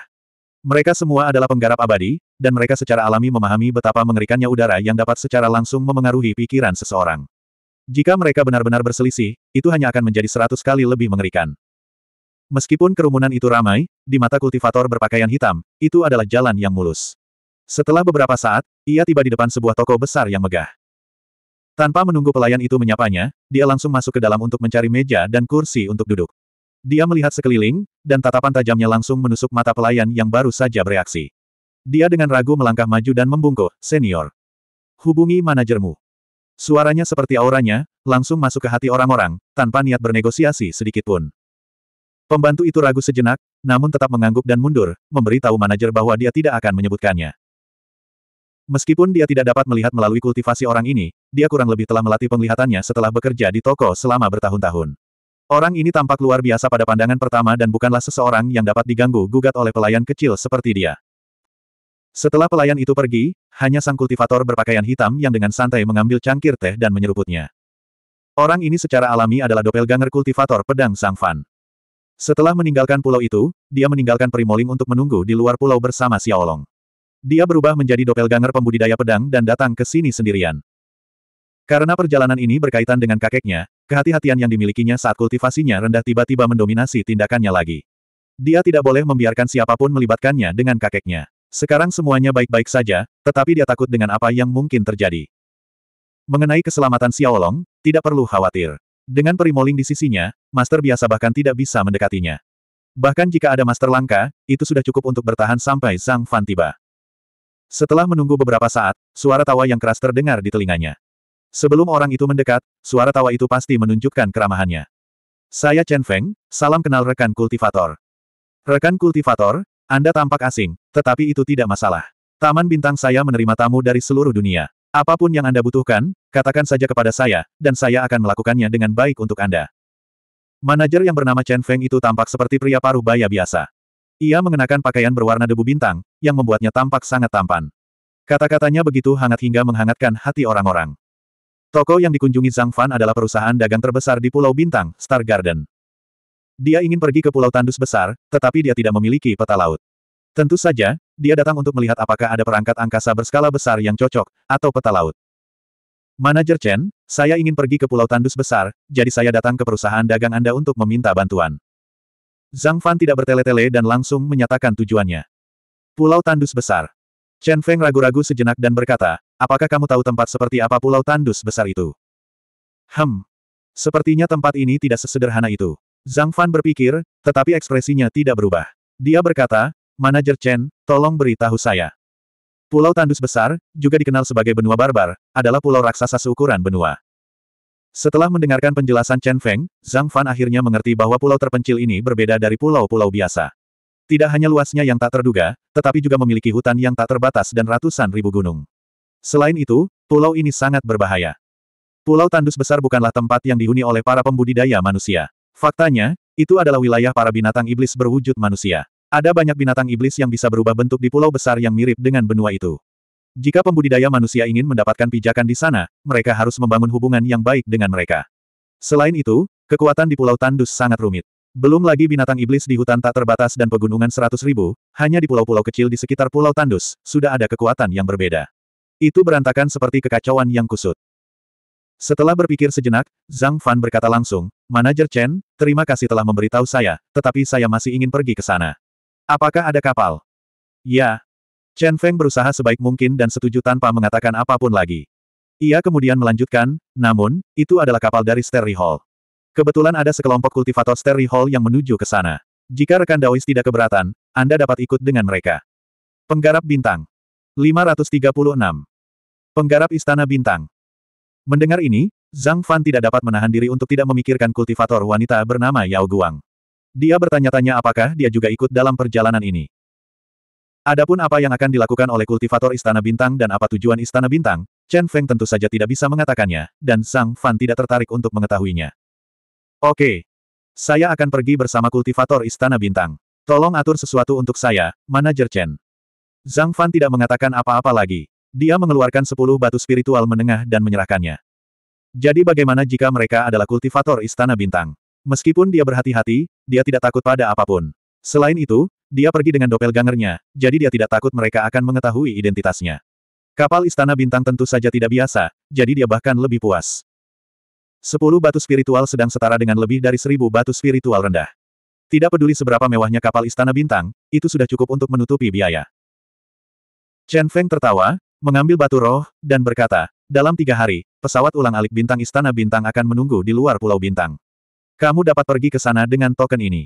Mereka semua adalah penggarap abadi, dan mereka secara alami memahami betapa mengerikannya udara yang dapat secara langsung memengaruhi pikiran seseorang. Jika mereka benar-benar berselisih, itu hanya akan menjadi seratus kali lebih mengerikan. Meskipun kerumunan itu ramai, di mata kultivator berpakaian hitam, itu adalah jalan yang mulus. Setelah beberapa saat, ia tiba di depan sebuah toko besar yang megah. Tanpa menunggu pelayan itu menyapanya, dia langsung masuk ke dalam untuk mencari meja dan kursi untuk duduk. Dia melihat sekeliling, dan tatapan tajamnya langsung menusuk mata pelayan yang baru saja bereaksi. Dia dengan ragu melangkah maju dan membungkuk, senior. Hubungi manajermu. Suaranya seperti auranya, langsung masuk ke hati orang-orang, tanpa niat bernegosiasi sedikitpun. Pembantu itu ragu sejenak, namun tetap mengangguk dan mundur, memberitahu manajer bahwa dia tidak akan menyebutkannya. Meskipun dia tidak dapat melihat melalui kultivasi orang ini, dia kurang lebih telah melatih penglihatannya setelah bekerja di toko selama bertahun-tahun. Orang ini tampak luar biasa pada pandangan pertama dan bukanlah seseorang yang dapat diganggu gugat oleh pelayan kecil seperti dia. Setelah pelayan itu pergi, hanya sang kultivator berpakaian hitam yang dengan santai mengambil cangkir teh dan menyeruputnya. Orang ini secara alami adalah doppelganger kultivator pedang Sang Fan. Setelah meninggalkan pulau itu, dia meninggalkan Primoling untuk menunggu di luar pulau bersama Xiaolong. Dia berubah menjadi doppelganger pembudidaya pedang dan datang ke sini sendirian. Karena perjalanan ini berkaitan dengan kakeknya, kehati-hatian yang dimilikinya saat kultivasinya rendah tiba-tiba mendominasi tindakannya lagi. Dia tidak boleh membiarkan siapapun melibatkannya dengan kakeknya. Sekarang semuanya baik-baik saja, tetapi dia takut dengan apa yang mungkin terjadi. Mengenai keselamatan Xiaolong, tidak perlu khawatir. Dengan perimoling di sisinya, Master biasa bahkan tidak bisa mendekatinya. Bahkan jika ada Master langka, itu sudah cukup untuk bertahan sampai Zhang Fan tiba. Setelah menunggu beberapa saat, suara tawa yang keras terdengar di telinganya. Sebelum orang itu mendekat, suara tawa itu pasti menunjukkan keramahannya. Saya Chen Feng, salam kenal rekan kultivator. Rekan kultivator, Anda tampak asing, tetapi itu tidak masalah. Taman bintang saya menerima tamu dari seluruh dunia. Apapun yang Anda butuhkan, katakan saja kepada saya, dan saya akan melakukannya dengan baik untuk Anda. Manajer yang bernama Chen Feng itu tampak seperti pria paruh baya biasa. Ia mengenakan pakaian berwarna debu bintang, yang membuatnya tampak sangat tampan. Kata-katanya begitu hangat hingga menghangatkan hati orang-orang. Toko yang dikunjungi Zhang Fan adalah perusahaan dagang terbesar di Pulau Bintang, Star Garden. Dia ingin pergi ke Pulau Tandus Besar, tetapi dia tidak memiliki peta laut. Tentu saja, dia datang untuk melihat apakah ada perangkat angkasa berskala besar yang cocok, atau peta laut. Manajer Chen, saya ingin pergi ke Pulau Tandus Besar, jadi saya datang ke perusahaan dagang Anda untuk meminta bantuan. Zhang Fan tidak bertele-tele dan langsung menyatakan tujuannya. Pulau Tandus Besar. Chen Feng ragu-ragu sejenak dan berkata, apakah kamu tahu tempat seperti apa Pulau Tandus Besar itu? Hem. Sepertinya tempat ini tidak sesederhana itu. Zhang Fan berpikir, tetapi ekspresinya tidak berubah. Dia berkata, Manajer Chen, tolong beritahu saya. Pulau Tandus Besar, juga dikenal sebagai benua barbar, adalah pulau raksasa seukuran benua. Setelah mendengarkan penjelasan Chen Feng, Zhang Fan akhirnya mengerti bahwa pulau terpencil ini berbeda dari pulau-pulau biasa. Tidak hanya luasnya yang tak terduga, tetapi juga memiliki hutan yang tak terbatas dan ratusan ribu gunung. Selain itu, pulau ini sangat berbahaya. Pulau tandus besar bukanlah tempat yang dihuni oleh para pembudidaya manusia. Faktanya, itu adalah wilayah para binatang iblis berwujud manusia. Ada banyak binatang iblis yang bisa berubah bentuk di pulau besar yang mirip dengan benua itu. Jika pembudidaya manusia ingin mendapatkan pijakan di sana, mereka harus membangun hubungan yang baik dengan mereka. Selain itu, kekuatan di Pulau Tandus sangat rumit. Belum lagi binatang iblis di hutan tak terbatas dan pegunungan seratus ribu, hanya di pulau-pulau kecil di sekitar Pulau Tandus, sudah ada kekuatan yang berbeda. Itu berantakan seperti kekacauan yang kusut. Setelah berpikir sejenak, Zhang Fan berkata langsung, Manajer Chen, terima kasih telah memberitahu saya, tetapi saya masih ingin pergi ke sana. Apakah ada kapal? Ya, Chen Feng berusaha sebaik mungkin dan setuju tanpa mengatakan apapun lagi. Ia kemudian melanjutkan, namun, itu adalah kapal dari Sterry Hall. Kebetulan ada sekelompok kultivator Sterry Hall yang menuju ke sana. Jika rekan Daois tidak keberatan, Anda dapat ikut dengan mereka. Penggarap Bintang 536 Penggarap Istana Bintang Mendengar ini, Zhang Fan tidak dapat menahan diri untuk tidak memikirkan kultivator wanita bernama Yao Guang. Dia bertanya-tanya apakah dia juga ikut dalam perjalanan ini. Adapun apa yang akan dilakukan oleh kultivator Istana Bintang dan apa tujuan Istana Bintang, Chen Feng tentu saja tidak bisa mengatakannya, dan Sang Fan tidak tertarik untuk mengetahuinya. Oke. Saya akan pergi bersama kultivator Istana Bintang. Tolong atur sesuatu untuk saya, manajer Chen. Zhang Fan tidak mengatakan apa-apa lagi. Dia mengeluarkan sepuluh batu spiritual menengah dan menyerahkannya. Jadi bagaimana jika mereka adalah kultivator Istana Bintang? Meskipun dia berhati-hati, dia tidak takut pada apapun. Selain itu, dia pergi dengan gangernya, jadi dia tidak takut mereka akan mengetahui identitasnya. Kapal Istana Bintang tentu saja tidak biasa, jadi dia bahkan lebih puas. Sepuluh batu spiritual sedang setara dengan lebih dari seribu batu spiritual rendah. Tidak peduli seberapa mewahnya kapal Istana Bintang, itu sudah cukup untuk menutupi biaya. Chen Feng tertawa, mengambil batu roh, dan berkata, dalam tiga hari, pesawat ulang alik bintang Istana Bintang akan menunggu di luar Pulau Bintang. Kamu dapat pergi ke sana dengan token ini.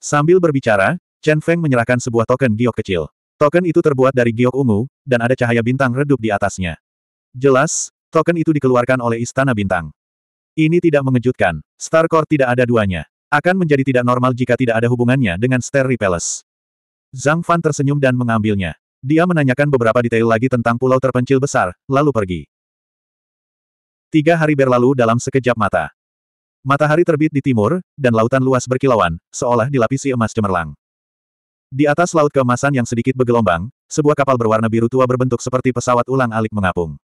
Sambil berbicara, Chen Feng menyerahkan sebuah token giok kecil. Token itu terbuat dari giok ungu, dan ada cahaya bintang redup di atasnya. Jelas, token itu dikeluarkan oleh Istana Bintang. Ini tidak mengejutkan, Star Starcore tidak ada duanya. Akan menjadi tidak normal jika tidak ada hubungannya dengan Starry Palace. Zhang Fan tersenyum dan mengambilnya. Dia menanyakan beberapa detail lagi tentang pulau terpencil besar, lalu pergi. Tiga hari berlalu dalam sekejap mata. Matahari terbit di timur, dan lautan luas berkilauan, seolah dilapisi emas cemerlang. Di atas laut keemasan yang sedikit bergelombang, sebuah kapal berwarna biru tua berbentuk seperti pesawat ulang-alik mengapung.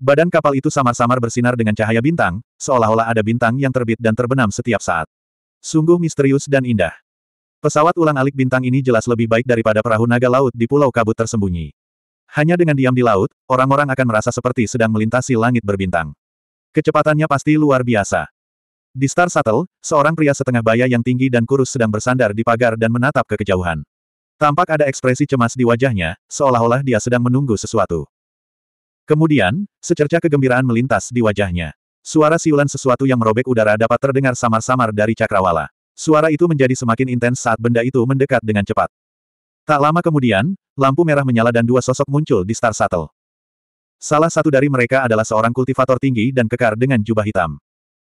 Badan kapal itu samar-samar bersinar dengan cahaya bintang, seolah-olah ada bintang yang terbit dan terbenam setiap saat. Sungguh misterius dan indah. Pesawat ulang-alik bintang ini jelas lebih baik daripada perahu naga laut di Pulau Kabut tersembunyi. Hanya dengan diam di laut, orang-orang akan merasa seperti sedang melintasi langit berbintang. Kecepatannya pasti luar biasa. Di Star Shuttle, seorang pria setengah baya yang tinggi dan kurus sedang bersandar di pagar dan menatap ke kejauhan. Tampak ada ekspresi cemas di wajahnya, seolah-olah dia sedang menunggu sesuatu. Kemudian, secerca kegembiraan melintas di wajahnya. Suara siulan sesuatu yang merobek udara dapat terdengar samar-samar dari cakrawala. Suara itu menjadi semakin intens saat benda itu mendekat dengan cepat. Tak lama kemudian, lampu merah menyala dan dua sosok muncul di Star Shuttle. Salah satu dari mereka adalah seorang kultivator tinggi dan kekar dengan jubah hitam.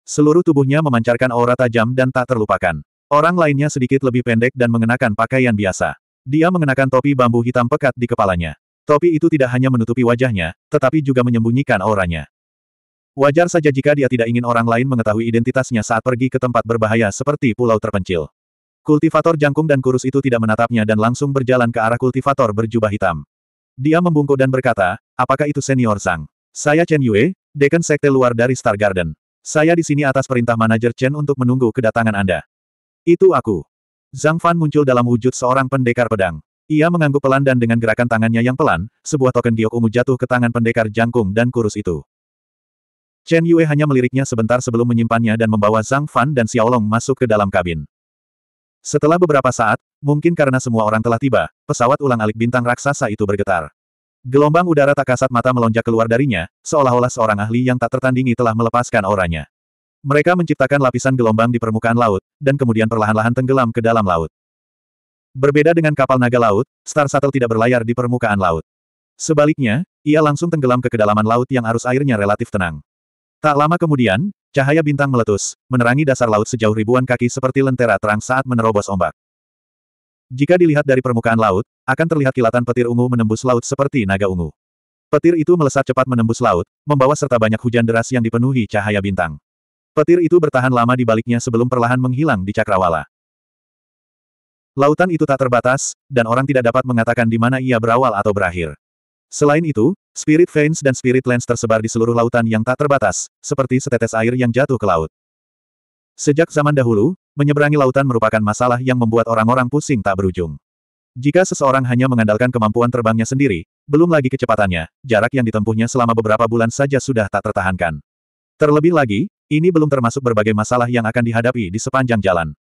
Seluruh tubuhnya memancarkan aura tajam dan tak terlupakan. Orang lainnya sedikit lebih pendek dan mengenakan pakaian biasa. Dia mengenakan topi bambu hitam pekat di kepalanya. Topi itu tidak hanya menutupi wajahnya, tetapi juga menyembunyikan auranya. Wajar saja jika dia tidak ingin orang lain mengetahui identitasnya saat pergi ke tempat berbahaya seperti pulau terpencil. Kultivator jangkung dan kurus itu tidak menatapnya dan langsung berjalan ke arah kultivator berjubah hitam. Dia membungkuk dan berkata, apakah itu senior Sang? Saya Chen Yue, dekan sekte luar dari Star Garden. Saya di sini atas perintah manajer Chen untuk menunggu kedatangan Anda. Itu aku. Zhang Fan muncul dalam wujud seorang pendekar pedang. Ia mengangguk pelan dan dengan gerakan tangannya yang pelan, sebuah token giok ungu jatuh ke tangan pendekar jangkung dan kurus itu. Chen Yue hanya meliriknya sebentar sebelum menyimpannya dan membawa Zhang Fan dan Xiaolong masuk ke dalam kabin. Setelah beberapa saat, mungkin karena semua orang telah tiba, pesawat ulang-alik bintang raksasa itu bergetar. Gelombang udara tak kasat mata melonjak keluar darinya, seolah-olah seorang ahli yang tak tertandingi telah melepaskan auranya. Mereka menciptakan lapisan gelombang di permukaan laut, dan kemudian perlahan-lahan tenggelam ke dalam laut. Berbeda dengan kapal naga laut, Star Shuttle tidak berlayar di permukaan laut. Sebaliknya, ia langsung tenggelam ke kedalaman laut yang arus airnya relatif tenang. Tak lama kemudian, cahaya bintang meletus, menerangi dasar laut sejauh ribuan kaki seperti lentera terang saat menerobos ombak. Jika dilihat dari permukaan laut, akan terlihat kilatan petir ungu menembus laut seperti naga ungu. Petir itu melesat cepat menembus laut, membawa serta banyak hujan deras yang dipenuhi cahaya bintang. Petir itu bertahan lama di baliknya sebelum perlahan menghilang di cakrawala. Lautan itu tak terbatas, dan orang tidak dapat mengatakan di mana ia berawal atau berakhir. Selain itu, spirit veins dan spirit lens tersebar di seluruh lautan yang tak terbatas, seperti setetes air yang jatuh ke laut. Sejak zaman dahulu, menyeberangi lautan merupakan masalah yang membuat orang-orang pusing tak berujung. Jika seseorang hanya mengandalkan kemampuan terbangnya sendiri, belum lagi kecepatannya, jarak yang ditempuhnya selama beberapa bulan saja sudah tak tertahankan. Terlebih lagi, ini belum termasuk berbagai masalah yang akan dihadapi di sepanjang jalan.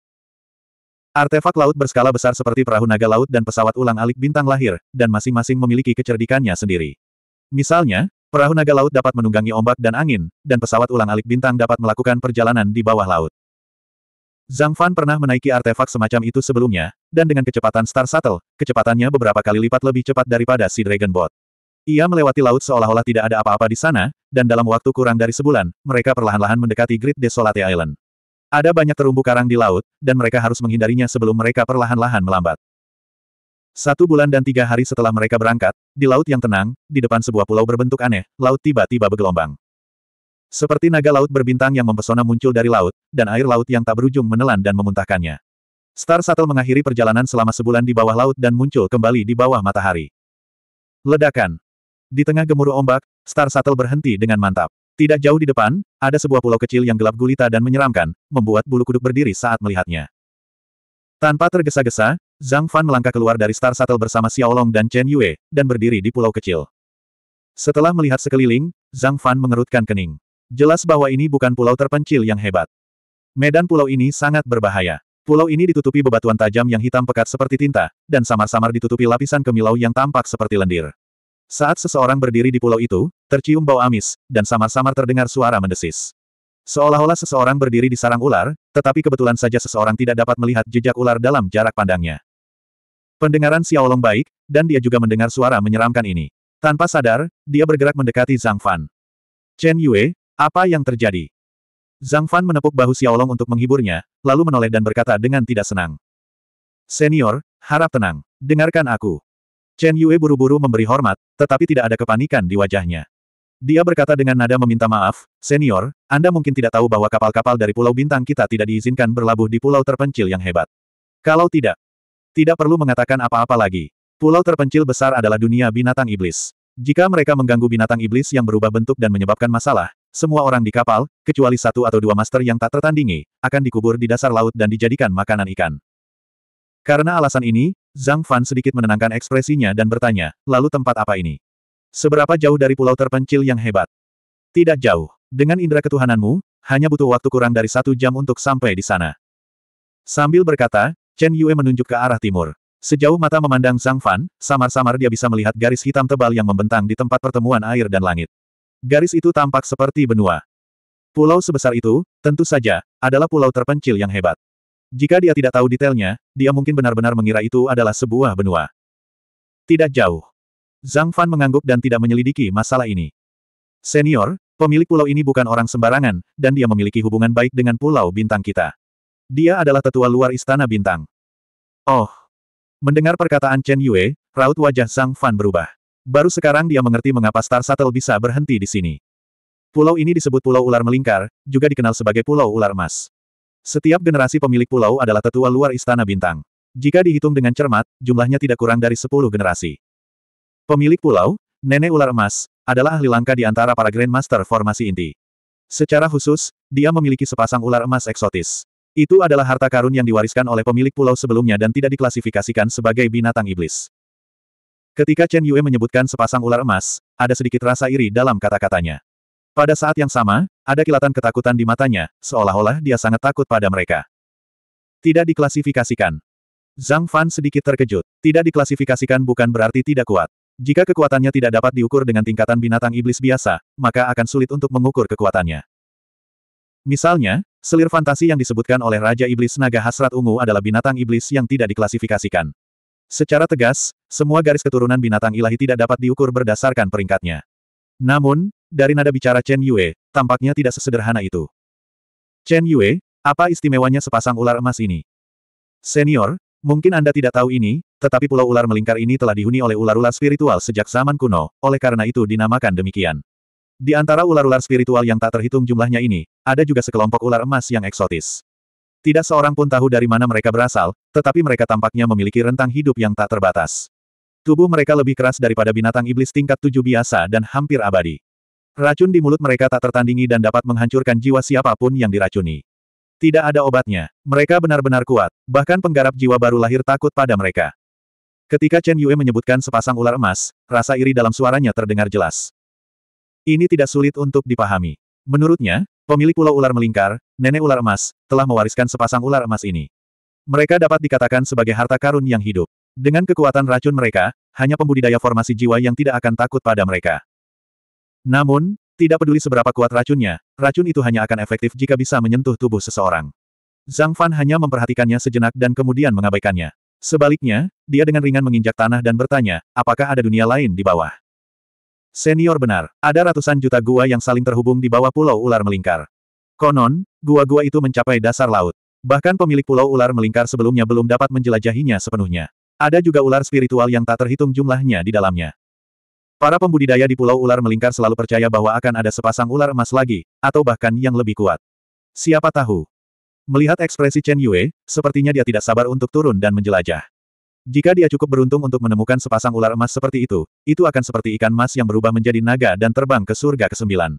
Artefak laut berskala besar seperti perahu naga laut dan pesawat ulang-alik bintang lahir, dan masing-masing memiliki kecerdikannya sendiri. Misalnya, perahu naga laut dapat menunggangi ombak dan angin, dan pesawat ulang-alik bintang dapat melakukan perjalanan di bawah laut. Zhang Fan pernah menaiki artefak semacam itu sebelumnya, dan dengan kecepatan Star Shuttle, kecepatannya beberapa kali lipat lebih cepat daripada si Dragon Bot. Ia melewati laut seolah-olah tidak ada apa-apa di sana, dan dalam waktu kurang dari sebulan, mereka perlahan-lahan mendekati Great Desolate Island. Ada banyak terumbu karang di laut, dan mereka harus menghindarinya sebelum mereka perlahan-lahan melambat. Satu bulan dan tiga hari setelah mereka berangkat, di laut yang tenang, di depan sebuah pulau berbentuk aneh, laut tiba-tiba bergelombang. Seperti naga laut berbintang yang mempesona muncul dari laut, dan air laut yang tak berujung menelan dan memuntahkannya. Star Shuttle mengakhiri perjalanan selama sebulan di bawah laut dan muncul kembali di bawah matahari. Ledakan di tengah gemuruh ombak, Star Shuttle berhenti dengan mantap. Tidak jauh di depan, ada sebuah pulau kecil yang gelap gulita dan menyeramkan, membuat bulu kuduk berdiri saat melihatnya. Tanpa tergesa-gesa, Zhang Fan melangkah keluar dari Star Shuttle bersama Xiao Long dan Chen Yue, dan berdiri di pulau kecil. Setelah melihat sekeliling, Zhang Fan mengerutkan kening. Jelas bahwa ini bukan pulau terpencil yang hebat. Medan pulau ini sangat berbahaya. Pulau ini ditutupi bebatuan tajam yang hitam pekat seperti tinta, dan samar-samar ditutupi lapisan kemilau yang tampak seperti lendir. Saat seseorang berdiri di pulau itu, tercium bau amis, dan samar-samar terdengar suara mendesis. Seolah-olah seseorang berdiri di sarang ular, tetapi kebetulan saja seseorang tidak dapat melihat jejak ular dalam jarak pandangnya. Pendengaran Xiaolong baik, dan dia juga mendengar suara menyeramkan ini. Tanpa sadar, dia bergerak mendekati Zhang Fan. Chen Yue, apa yang terjadi? Zhang Fan menepuk bahu Xiaolong untuk menghiburnya, lalu menoleh dan berkata dengan tidak senang. Senior, harap tenang. Dengarkan aku. Chen Yue buru-buru memberi hormat, tetapi tidak ada kepanikan di wajahnya. Dia berkata dengan nada meminta maaf, Senior, Anda mungkin tidak tahu bahwa kapal-kapal dari Pulau Bintang kita tidak diizinkan berlabuh di pulau terpencil yang hebat. Kalau tidak, tidak perlu mengatakan apa-apa lagi. Pulau terpencil besar adalah dunia binatang iblis. Jika mereka mengganggu binatang iblis yang berubah bentuk dan menyebabkan masalah, semua orang di kapal, kecuali satu atau dua master yang tak tertandingi, akan dikubur di dasar laut dan dijadikan makanan ikan. Karena alasan ini, Zhang Fan sedikit menenangkan ekspresinya dan bertanya, lalu tempat apa ini? Seberapa jauh dari pulau terpencil yang hebat? Tidak jauh. Dengan indera ketuhananmu, hanya butuh waktu kurang dari satu jam untuk sampai di sana. Sambil berkata, Chen Yue menunjuk ke arah timur. Sejauh mata memandang Zhang Fan, samar-samar dia bisa melihat garis hitam tebal yang membentang di tempat pertemuan air dan langit. Garis itu tampak seperti benua. Pulau sebesar itu, tentu saja, adalah pulau terpencil yang hebat. Jika dia tidak tahu detailnya, dia mungkin benar-benar mengira itu adalah sebuah benua. Tidak jauh. Zhang Fan mengangguk dan tidak menyelidiki masalah ini. Senior, pemilik pulau ini bukan orang sembarangan, dan dia memiliki hubungan baik dengan pulau bintang kita. Dia adalah tetua luar istana bintang. Oh. Mendengar perkataan Chen Yue, raut wajah Zhang Fan berubah. Baru sekarang dia mengerti mengapa Star Shuttle bisa berhenti di sini. Pulau ini disebut Pulau Ular Melingkar, juga dikenal sebagai Pulau Ular Emas. Setiap generasi pemilik pulau adalah tetua luar Istana Bintang. Jika dihitung dengan cermat, jumlahnya tidak kurang dari 10 generasi. Pemilik pulau, Nenek Ular Emas, adalah ahli langka di antara para Grandmaster formasi inti. Secara khusus, dia memiliki sepasang ular emas eksotis. Itu adalah harta karun yang diwariskan oleh pemilik pulau sebelumnya dan tidak diklasifikasikan sebagai binatang iblis. Ketika Chen Yue menyebutkan sepasang ular emas, ada sedikit rasa iri dalam kata-katanya. Pada saat yang sama, ada kilatan ketakutan di matanya, seolah-olah dia sangat takut pada mereka. Tidak diklasifikasikan. Zhang Fan sedikit terkejut. Tidak diklasifikasikan bukan berarti tidak kuat. Jika kekuatannya tidak dapat diukur dengan tingkatan binatang iblis biasa, maka akan sulit untuk mengukur kekuatannya. Misalnya, selir fantasi yang disebutkan oleh Raja Iblis Naga Hasrat Ungu adalah binatang iblis yang tidak diklasifikasikan. Secara tegas, semua garis keturunan binatang ilahi tidak dapat diukur berdasarkan peringkatnya. Namun, dari nada bicara Chen Yue, tampaknya tidak sesederhana itu. Chen Yue, apa istimewanya sepasang ular emas ini? Senior, mungkin Anda tidak tahu ini, tetapi pulau ular melingkar ini telah dihuni oleh ular-ular spiritual sejak zaman kuno, oleh karena itu dinamakan demikian. Di antara ular-ular spiritual yang tak terhitung jumlahnya ini, ada juga sekelompok ular emas yang eksotis. Tidak seorang pun tahu dari mana mereka berasal, tetapi mereka tampaknya memiliki rentang hidup yang tak terbatas. Tubuh mereka lebih keras daripada binatang iblis tingkat tujuh biasa dan hampir abadi. Racun di mulut mereka tak tertandingi dan dapat menghancurkan jiwa siapapun yang diracuni. Tidak ada obatnya. Mereka benar-benar kuat. Bahkan penggarap jiwa baru lahir takut pada mereka. Ketika Chen Yue menyebutkan sepasang ular emas, rasa iri dalam suaranya terdengar jelas. Ini tidak sulit untuk dipahami. Menurutnya, pemilik pulau ular melingkar, nenek ular emas, telah mewariskan sepasang ular emas ini. Mereka dapat dikatakan sebagai harta karun yang hidup. Dengan kekuatan racun mereka, hanya pembudidaya formasi jiwa yang tidak akan takut pada mereka. Namun, tidak peduli seberapa kuat racunnya, racun itu hanya akan efektif jika bisa menyentuh tubuh seseorang. Zhang Fan hanya memperhatikannya sejenak dan kemudian mengabaikannya. Sebaliknya, dia dengan ringan menginjak tanah dan bertanya, apakah ada dunia lain di bawah? Senior benar, ada ratusan juta gua yang saling terhubung di bawah pulau ular melingkar. Konon, gua-gua itu mencapai dasar laut. Bahkan pemilik pulau ular melingkar sebelumnya belum dapat menjelajahinya sepenuhnya. Ada juga ular spiritual yang tak terhitung jumlahnya di dalamnya. Para pembudidaya di Pulau Ular Melingkar selalu percaya bahwa akan ada sepasang ular emas lagi, atau bahkan yang lebih kuat. Siapa tahu? Melihat ekspresi Chen Yue, sepertinya dia tidak sabar untuk turun dan menjelajah. Jika dia cukup beruntung untuk menemukan sepasang ular emas seperti itu, itu akan seperti ikan emas yang berubah menjadi naga dan terbang ke surga kesembilan.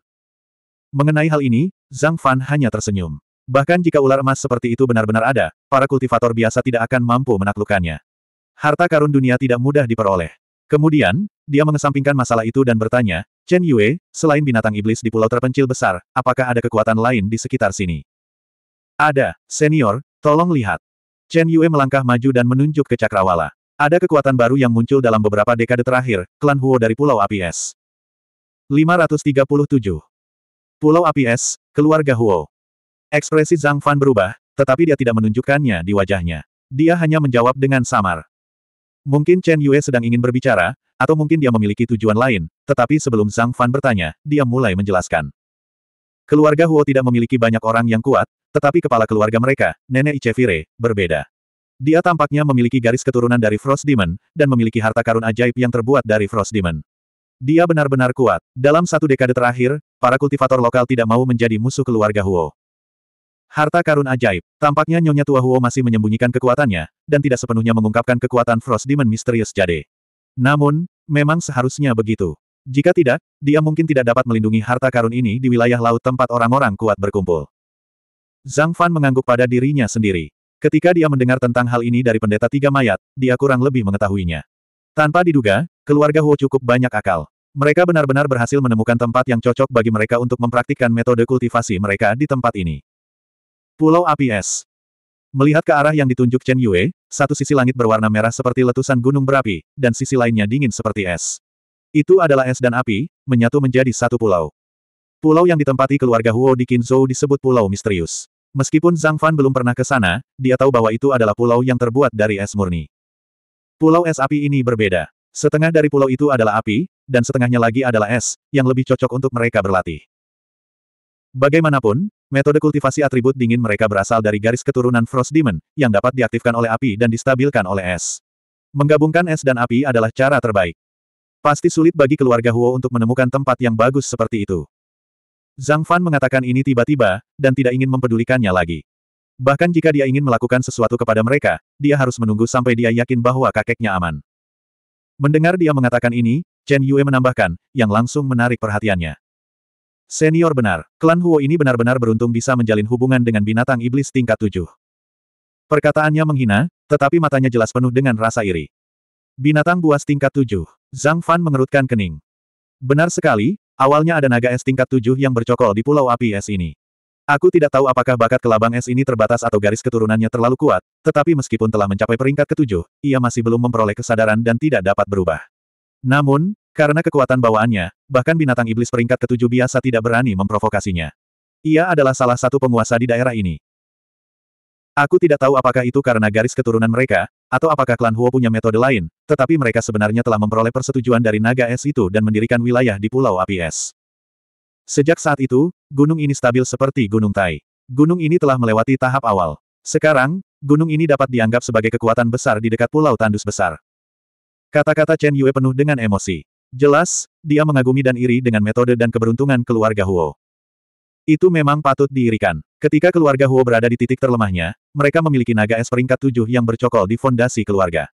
Mengenai hal ini, Zhang Fan hanya tersenyum. Bahkan jika ular emas seperti itu benar-benar ada, para kultivator biasa tidak akan mampu menaklukkannya. Harta karun dunia tidak mudah diperoleh. Kemudian, dia mengesampingkan masalah itu dan bertanya, Chen Yue, selain binatang iblis di pulau terpencil besar, apakah ada kekuatan lain di sekitar sini? Ada, senior, tolong lihat. Chen Yue melangkah maju dan menunjuk ke Cakrawala. Ada kekuatan baru yang muncul dalam beberapa dekade terakhir, klan Huo dari Pulau Api Es. 537. Pulau Api Es, keluarga Huo. Ekspresi Zhang Fan berubah, tetapi dia tidak menunjukkannya di wajahnya. Dia hanya menjawab dengan samar. Mungkin Chen Yue sedang ingin berbicara, atau mungkin dia memiliki tujuan lain, tetapi sebelum Zhang Fan bertanya, dia mulai menjelaskan. Keluarga Huo tidak memiliki banyak orang yang kuat, tetapi kepala keluarga mereka, Nenek Ichevire, berbeda. Dia tampaknya memiliki garis keturunan dari Frost Demon, dan memiliki harta karun ajaib yang terbuat dari Frost Demon. Dia benar-benar kuat. Dalam satu dekade terakhir, para kultivator lokal tidak mau menjadi musuh keluarga Huo. Harta karun ajaib. Tampaknya Nyonya Tua Huo masih menyembunyikan kekuatannya, dan tidak sepenuhnya mengungkapkan kekuatan Frost Demon Misterius Jade. Namun, memang seharusnya begitu. Jika tidak, dia mungkin tidak dapat melindungi harta karun ini di wilayah laut tempat orang-orang kuat berkumpul. Zhang Fan mengangguk pada dirinya sendiri. Ketika dia mendengar tentang hal ini dari pendeta tiga mayat, dia kurang lebih mengetahuinya. Tanpa diduga, keluarga Huo cukup banyak akal. Mereka benar-benar berhasil menemukan tempat yang cocok bagi mereka untuk mempraktikkan metode kultivasi mereka di tempat ini. Pulau Api Es. Melihat ke arah yang ditunjuk Chen Yue, satu sisi langit berwarna merah seperti letusan gunung berapi, dan sisi lainnya dingin seperti es. Itu adalah es dan api, menyatu menjadi satu pulau. Pulau yang ditempati keluarga Huo di Qinzhou disebut Pulau Misterius. Meskipun Zhang Fan belum pernah ke sana, dia tahu bahwa itu adalah pulau yang terbuat dari es murni. Pulau es api ini berbeda. Setengah dari pulau itu adalah api, dan setengahnya lagi adalah es, yang lebih cocok untuk mereka berlatih. Bagaimanapun, Metode kultivasi atribut dingin mereka berasal dari garis keturunan Frost Demon, yang dapat diaktifkan oleh api dan distabilkan oleh es. Menggabungkan es dan api adalah cara terbaik. Pasti sulit bagi keluarga Huo untuk menemukan tempat yang bagus seperti itu. Zhang Fan mengatakan ini tiba-tiba, dan tidak ingin mempedulikannya lagi. Bahkan jika dia ingin melakukan sesuatu kepada mereka, dia harus menunggu sampai dia yakin bahwa kakeknya aman. Mendengar dia mengatakan ini, Chen Yue menambahkan, yang langsung menarik perhatiannya. Senior benar, klan Huo ini benar-benar beruntung bisa menjalin hubungan dengan binatang iblis tingkat tujuh. Perkataannya menghina, tetapi matanya jelas penuh dengan rasa iri. Binatang buas tingkat tujuh. Zhang Fan mengerutkan kening. Benar sekali, awalnya ada naga es tingkat tujuh yang bercokol di pulau api es ini. Aku tidak tahu apakah bakat kelabang es ini terbatas atau garis keturunannya terlalu kuat, tetapi meskipun telah mencapai peringkat ketujuh, ia masih belum memperoleh kesadaran dan tidak dapat berubah. Namun, karena kekuatan bawaannya, bahkan binatang iblis peringkat ketujuh biasa tidak berani memprovokasinya. Ia adalah salah satu penguasa di daerah ini. Aku tidak tahu apakah itu karena garis keturunan mereka, atau apakah klan Huo punya metode lain, tetapi mereka sebenarnya telah memperoleh persetujuan dari naga es itu dan mendirikan wilayah di Pulau Api Es. Sejak saat itu, gunung ini stabil seperti Gunung Tai. Gunung ini telah melewati tahap awal. Sekarang, gunung ini dapat dianggap sebagai kekuatan besar di dekat Pulau Tandus Besar. Kata-kata Chen Yue penuh dengan emosi. Jelas, dia mengagumi dan iri dengan metode dan keberuntungan keluarga Huo. Itu memang patut diirikan. Ketika keluarga Huo berada di titik terlemahnya, mereka memiliki naga es peringkat tujuh yang bercokol di fondasi keluarga.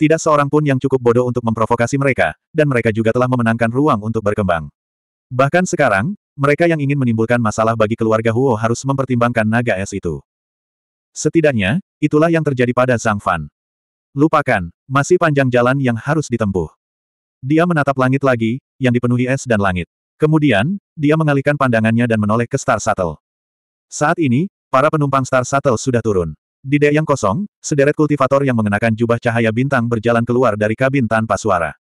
Tidak seorang pun yang cukup bodoh untuk memprovokasi mereka, dan mereka juga telah memenangkan ruang untuk berkembang. Bahkan sekarang, mereka yang ingin menimbulkan masalah bagi keluarga Huo harus mempertimbangkan naga es itu. Setidaknya, itulah yang terjadi pada Zhang Fan. Lupakan, masih panjang jalan yang harus ditempuh. Dia menatap langit lagi, yang dipenuhi es dan langit. Kemudian, dia mengalihkan pandangannya dan menoleh ke Star Shuttle. Saat ini, para penumpang Star Shuttle sudah turun. Di dek yang kosong, sederet kultivator yang mengenakan jubah cahaya bintang berjalan keluar dari kabin tanpa suara.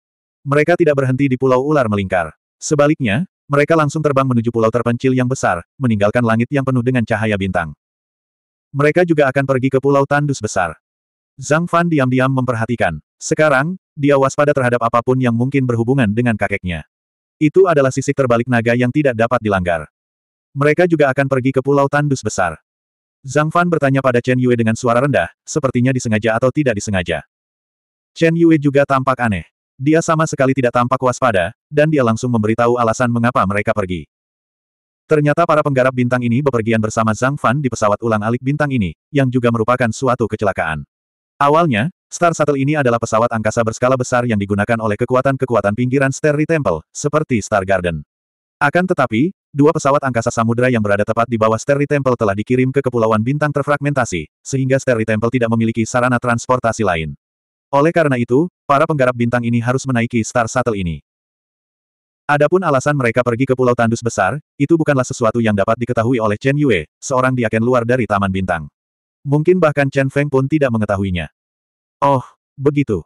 Mereka tidak berhenti di Pulau Ular Melingkar. Sebaliknya, mereka langsung terbang menuju pulau terpencil yang besar, meninggalkan langit yang penuh dengan cahaya bintang. Mereka juga akan pergi ke Pulau Tandus Besar. Zhang Fan diam-diam memperhatikan. Sekarang, dia waspada terhadap apapun yang mungkin berhubungan dengan kakeknya. Itu adalah sisik terbalik naga yang tidak dapat dilanggar. Mereka juga akan pergi ke Pulau Tandus Besar. Zhang Fan bertanya pada Chen Yue dengan suara rendah, sepertinya disengaja atau tidak disengaja. Chen Yue juga tampak aneh. Dia sama sekali tidak tampak waspada, dan dia langsung memberitahu alasan mengapa mereka pergi. Ternyata para penggarap bintang ini bepergian bersama Zhang Fan di pesawat ulang alik bintang ini, yang juga merupakan suatu kecelakaan. Awalnya, Star Shuttle ini adalah pesawat angkasa berskala besar yang digunakan oleh kekuatan-kekuatan pinggiran Starry Temple, seperti Star Garden. Akan tetapi, dua pesawat angkasa samudera yang berada tepat di bawah Starry Temple telah dikirim ke Kepulauan Bintang Terfragmentasi, sehingga Starry Temple tidak memiliki sarana transportasi lain. Oleh karena itu, para penggarap bintang ini harus menaiki Star Shuttle ini. Adapun alasan mereka pergi ke Pulau Tandus Besar, itu bukanlah sesuatu yang dapat diketahui oleh Chen Yue, seorang diaken luar dari Taman Bintang. Mungkin bahkan Chen Feng pun tidak mengetahuinya. Oh, begitu.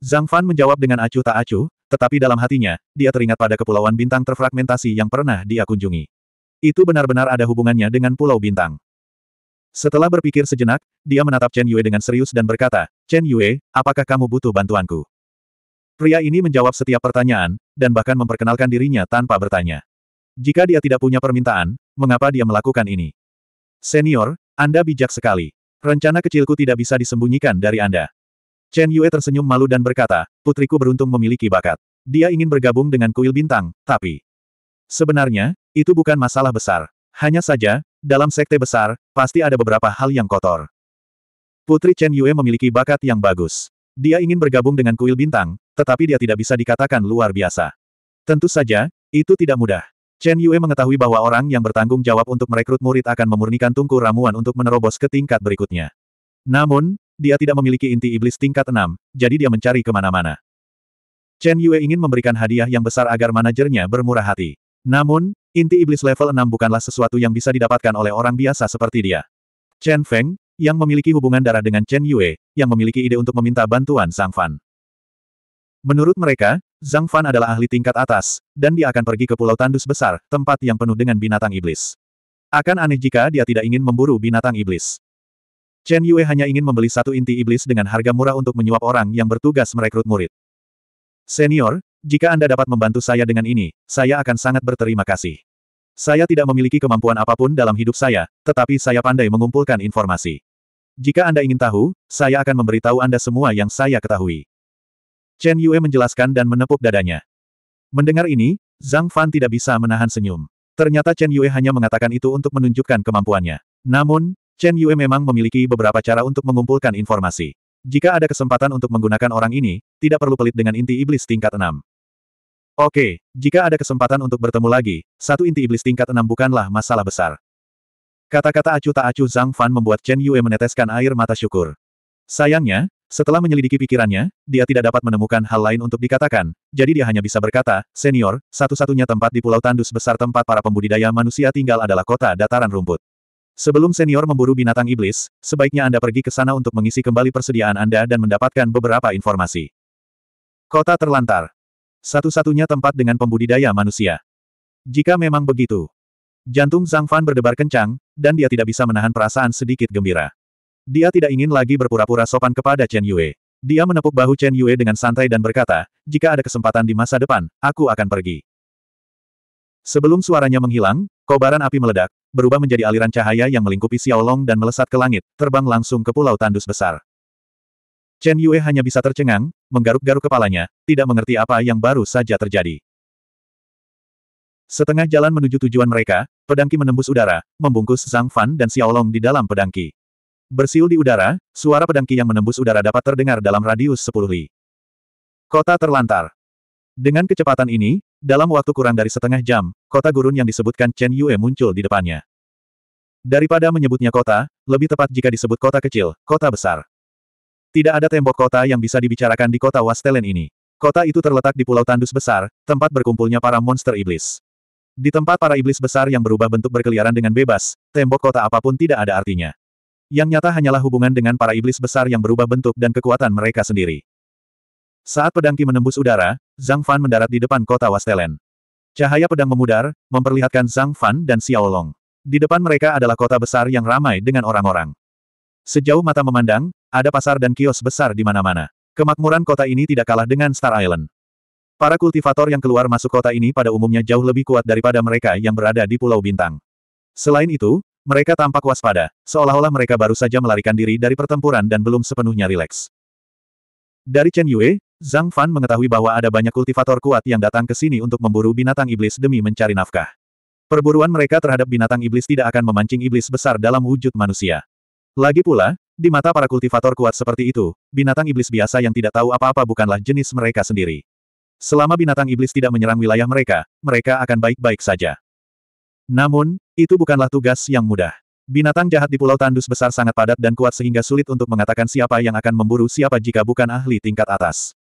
Zhang Fan menjawab dengan acuh tak acuh, tetapi dalam hatinya, dia teringat pada kepulauan bintang terfragmentasi yang pernah dia kunjungi. Itu benar-benar ada hubungannya dengan pulau bintang. Setelah berpikir sejenak, dia menatap Chen Yue dengan serius dan berkata, Chen Yue, apakah kamu butuh bantuanku? Pria ini menjawab setiap pertanyaan, dan bahkan memperkenalkan dirinya tanpa bertanya. Jika dia tidak punya permintaan, mengapa dia melakukan ini? Senior, Anda bijak sekali. Rencana kecilku tidak bisa disembunyikan dari Anda. Chen Yue tersenyum malu dan berkata, putriku beruntung memiliki bakat. Dia ingin bergabung dengan kuil bintang, tapi... Sebenarnya, itu bukan masalah besar. Hanya saja, dalam sekte besar, pasti ada beberapa hal yang kotor. Putri Chen Yue memiliki bakat yang bagus. Dia ingin bergabung dengan kuil bintang, tetapi dia tidak bisa dikatakan luar biasa. Tentu saja, itu tidak mudah. Chen Yue mengetahui bahwa orang yang bertanggung jawab untuk merekrut murid akan memurnikan tungku ramuan untuk menerobos ke tingkat berikutnya. Namun, dia tidak memiliki inti iblis tingkat 6, jadi dia mencari kemana-mana. Chen Yue ingin memberikan hadiah yang besar agar manajernya bermurah hati. Namun, inti iblis level 6 bukanlah sesuatu yang bisa didapatkan oleh orang biasa seperti dia. Chen Feng, yang memiliki hubungan darah dengan Chen Yue, yang memiliki ide untuk meminta bantuan Sang Fan. Menurut mereka, Zhang Fan adalah ahli tingkat atas, dan dia akan pergi ke pulau tandus besar, tempat yang penuh dengan binatang iblis. Akan aneh jika dia tidak ingin memburu binatang iblis. Chen Yue hanya ingin membeli satu inti iblis dengan harga murah untuk menyuap orang yang bertugas merekrut murid. Senior, jika Anda dapat membantu saya dengan ini, saya akan sangat berterima kasih. Saya tidak memiliki kemampuan apapun dalam hidup saya, tetapi saya pandai mengumpulkan informasi. Jika Anda ingin tahu, saya akan memberitahu Anda semua yang saya ketahui. Chen Yue menjelaskan dan menepuk dadanya. Mendengar ini, Zhang Fan tidak bisa menahan senyum. Ternyata Chen Yue hanya mengatakan itu untuk menunjukkan kemampuannya. Namun, Chen Yue memang memiliki beberapa cara untuk mengumpulkan informasi. Jika ada kesempatan untuk menggunakan orang ini, tidak perlu pelit dengan inti iblis tingkat 6. Oke, jika ada kesempatan untuk bertemu lagi, satu inti iblis tingkat 6 bukanlah masalah besar. Kata-kata acuh tak acuh Zhang Fan membuat Chen Yue meneteskan air mata syukur. Sayangnya, setelah menyelidiki pikirannya, dia tidak dapat menemukan hal lain untuk dikatakan, jadi dia hanya bisa berkata, Senior, satu-satunya tempat di Pulau Tandus besar tempat para pembudidaya manusia tinggal adalah kota dataran rumput. Sebelum senior memburu binatang iblis, sebaiknya Anda pergi ke sana untuk mengisi kembali persediaan Anda dan mendapatkan beberapa informasi. Kota terlantar. Satu-satunya tempat dengan pembudidaya manusia. Jika memang begitu. Jantung Zhang Fan berdebar kencang, dan dia tidak bisa menahan perasaan sedikit gembira. Dia tidak ingin lagi berpura-pura sopan kepada Chen Yue. Dia menepuk bahu Chen Yue dengan santai dan berkata, jika ada kesempatan di masa depan, aku akan pergi. Sebelum suaranya menghilang, kobaran api meledak, berubah menjadi aliran cahaya yang melingkupi Xiao Long dan melesat ke langit, terbang langsung ke pulau tandus besar. Chen Yue hanya bisa tercengang, menggaruk-garuk kepalanya, tidak mengerti apa yang baru saja terjadi. Setengah jalan menuju tujuan mereka, pedangki menembus udara, membungkus Zhang Fan dan Xiao Long di dalam pedangki. Bersiul di udara, suara pedang Qi yang menembus udara dapat terdengar dalam radius 10 li. Kota terlantar. Dengan kecepatan ini, dalam waktu kurang dari setengah jam, kota gurun yang disebutkan Chen Yue muncul di depannya. Daripada menyebutnya kota, lebih tepat jika disebut kota kecil, kota besar. Tidak ada tembok kota yang bisa dibicarakan di kota Wastelen ini. Kota itu terletak di Pulau Tandus Besar, tempat berkumpulnya para monster iblis. Di tempat para iblis besar yang berubah bentuk berkeliaran dengan bebas, tembok kota apapun tidak ada artinya. Yang nyata hanyalah hubungan dengan para iblis besar yang berubah bentuk dan kekuatan mereka sendiri. Saat pedangki menembus udara, Zhang Fan mendarat di depan kota Wastelen. Cahaya pedang memudar, memperlihatkan Zhang Fan dan Xiao Long. Di depan mereka adalah kota besar yang ramai dengan orang-orang. Sejauh mata memandang, ada pasar dan kios besar di mana-mana. Kemakmuran kota ini tidak kalah dengan Star Island. Para kultivator yang keluar masuk kota ini pada umumnya jauh lebih kuat daripada mereka yang berada di Pulau Bintang. Selain itu, mereka tampak waspada, seolah-olah mereka baru saja melarikan diri dari pertempuran dan belum sepenuhnya rileks. Dari Chen Yue, Zhang Fan mengetahui bahwa ada banyak kultivator kuat yang datang ke sini untuk memburu binatang iblis demi mencari nafkah. Perburuan mereka terhadap binatang iblis tidak akan memancing iblis besar dalam wujud manusia. Lagi pula, di mata para kultivator kuat seperti itu, binatang iblis biasa yang tidak tahu apa-apa bukanlah jenis mereka sendiri. Selama binatang iblis tidak menyerang wilayah mereka, mereka akan baik-baik saja. Namun, itu bukanlah tugas yang mudah. Binatang jahat di Pulau Tandus besar sangat padat dan kuat sehingga sulit untuk mengatakan siapa yang akan memburu siapa jika bukan ahli tingkat atas.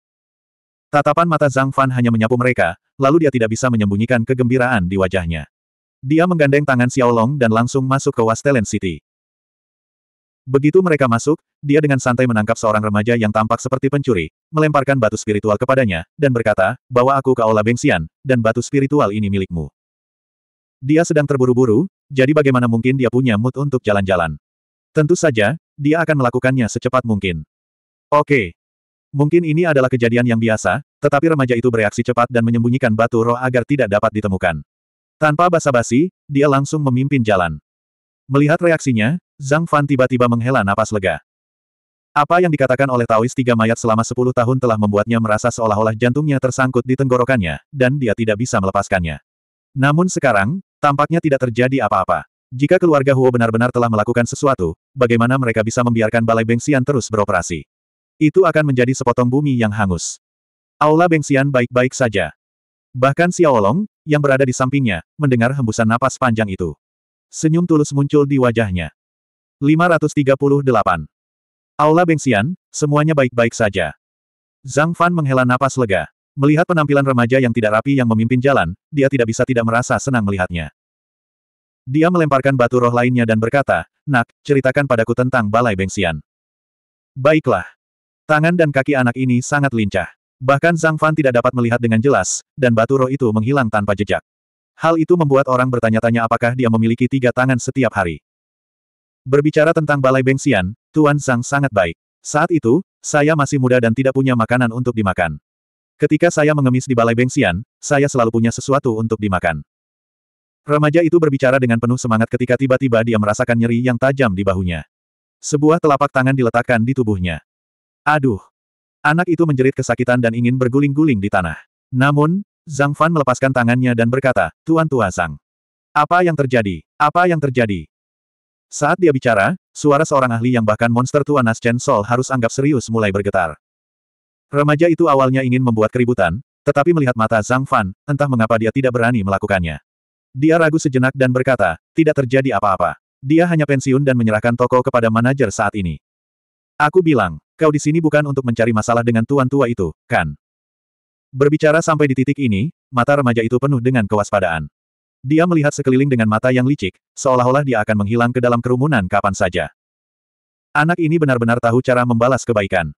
Tatapan mata Zhang Fan hanya menyapu mereka, lalu dia tidak bisa menyembunyikan kegembiraan di wajahnya. Dia menggandeng tangan Xiao Long dan langsung masuk ke Wastelen City. Begitu mereka masuk, dia dengan santai menangkap seorang remaja yang tampak seperti pencuri, melemparkan batu spiritual kepadanya, dan berkata, bawa aku ke Aula Bengsian, dan batu spiritual ini milikmu. Dia sedang terburu-buru, jadi bagaimana mungkin dia punya mood untuk jalan-jalan. Tentu saja, dia akan melakukannya secepat mungkin. Oke. Mungkin ini adalah kejadian yang biasa, tetapi remaja itu bereaksi cepat dan menyembunyikan batu roh agar tidak dapat ditemukan. Tanpa basa-basi, dia langsung memimpin jalan. Melihat reaksinya, Zhang Fan tiba-tiba menghela napas lega. Apa yang dikatakan oleh Taoist tiga mayat selama sepuluh tahun telah membuatnya merasa seolah-olah jantungnya tersangkut di tenggorokannya, dan dia tidak bisa melepaskannya. Namun sekarang, Tampaknya tidak terjadi apa-apa. Jika keluarga Huo benar-benar telah melakukan sesuatu, bagaimana mereka bisa membiarkan Balai Bengsian terus beroperasi? Itu akan menjadi sepotong bumi yang hangus. Aula Bengsian baik-baik saja. Bahkan Xiao Long, yang berada di sampingnya, mendengar hembusan napas panjang itu. Senyum tulus muncul di wajahnya. 538. Aula Bengsian, semuanya baik-baik saja. Zhang Fan menghela napas lega. Melihat penampilan remaja yang tidak rapi yang memimpin jalan, dia tidak bisa tidak merasa senang melihatnya. Dia melemparkan batu roh lainnya dan berkata, Nak, ceritakan padaku tentang balai bengsian. Baiklah. Tangan dan kaki anak ini sangat lincah. Bahkan Zhang Fan tidak dapat melihat dengan jelas, dan batu roh itu menghilang tanpa jejak. Hal itu membuat orang bertanya-tanya apakah dia memiliki tiga tangan setiap hari. Berbicara tentang balai bengsian, Tuan Zhang sangat baik. Saat itu, saya masih muda dan tidak punya makanan untuk dimakan. Ketika saya mengemis di Balai Bengsian, saya selalu punya sesuatu untuk dimakan. Remaja itu berbicara dengan penuh semangat ketika tiba-tiba dia merasakan nyeri yang tajam di bahunya. Sebuah telapak tangan diletakkan di tubuhnya. Aduh! Anak itu menjerit kesakitan dan ingin berguling-guling di tanah. Namun, Zhang Fan melepaskan tangannya dan berkata, Tuan Tua Zhang. Apa yang terjadi? Apa yang terjadi? Saat dia bicara, suara seorang ahli yang bahkan monster tua Nas Chen Sol harus anggap serius mulai bergetar. Remaja itu awalnya ingin membuat keributan, tetapi melihat mata Zhang Fan, entah mengapa dia tidak berani melakukannya. Dia ragu sejenak dan berkata, tidak terjadi apa-apa. Dia hanya pensiun dan menyerahkan toko kepada manajer saat ini. Aku bilang, kau di sini bukan untuk mencari masalah dengan tuan tua itu, kan? Berbicara sampai di titik ini, mata remaja itu penuh dengan kewaspadaan. Dia melihat sekeliling dengan mata yang licik, seolah-olah dia akan menghilang ke dalam kerumunan kapan saja. Anak ini benar-benar tahu cara membalas kebaikan.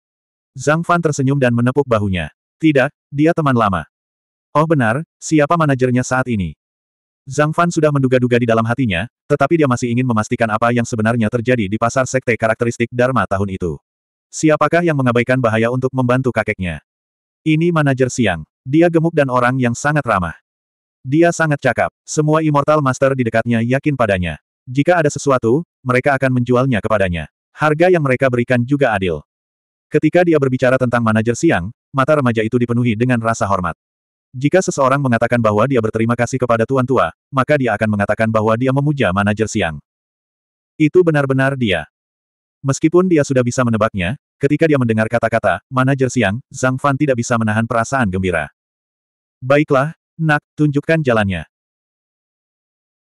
Zhang Fan tersenyum dan menepuk bahunya. Tidak, dia teman lama. Oh benar, siapa manajernya saat ini? Zhang Fan sudah menduga-duga di dalam hatinya, tetapi dia masih ingin memastikan apa yang sebenarnya terjadi di pasar sekte karakteristik Dharma tahun itu. Siapakah yang mengabaikan bahaya untuk membantu kakeknya? Ini manajer siang. Dia gemuk dan orang yang sangat ramah. Dia sangat cakap. Semua Immortal Master di dekatnya yakin padanya. Jika ada sesuatu, mereka akan menjualnya kepadanya. Harga yang mereka berikan juga adil. Ketika dia berbicara tentang manajer siang, mata remaja itu dipenuhi dengan rasa hormat. Jika seseorang mengatakan bahwa dia berterima kasih kepada tuan tua, maka dia akan mengatakan bahwa dia memuja manajer siang. Itu benar-benar dia. Meskipun dia sudah bisa menebaknya, ketika dia mendengar kata-kata, manajer siang, Zhang Fan tidak bisa menahan perasaan gembira. Baiklah, nak, tunjukkan jalannya.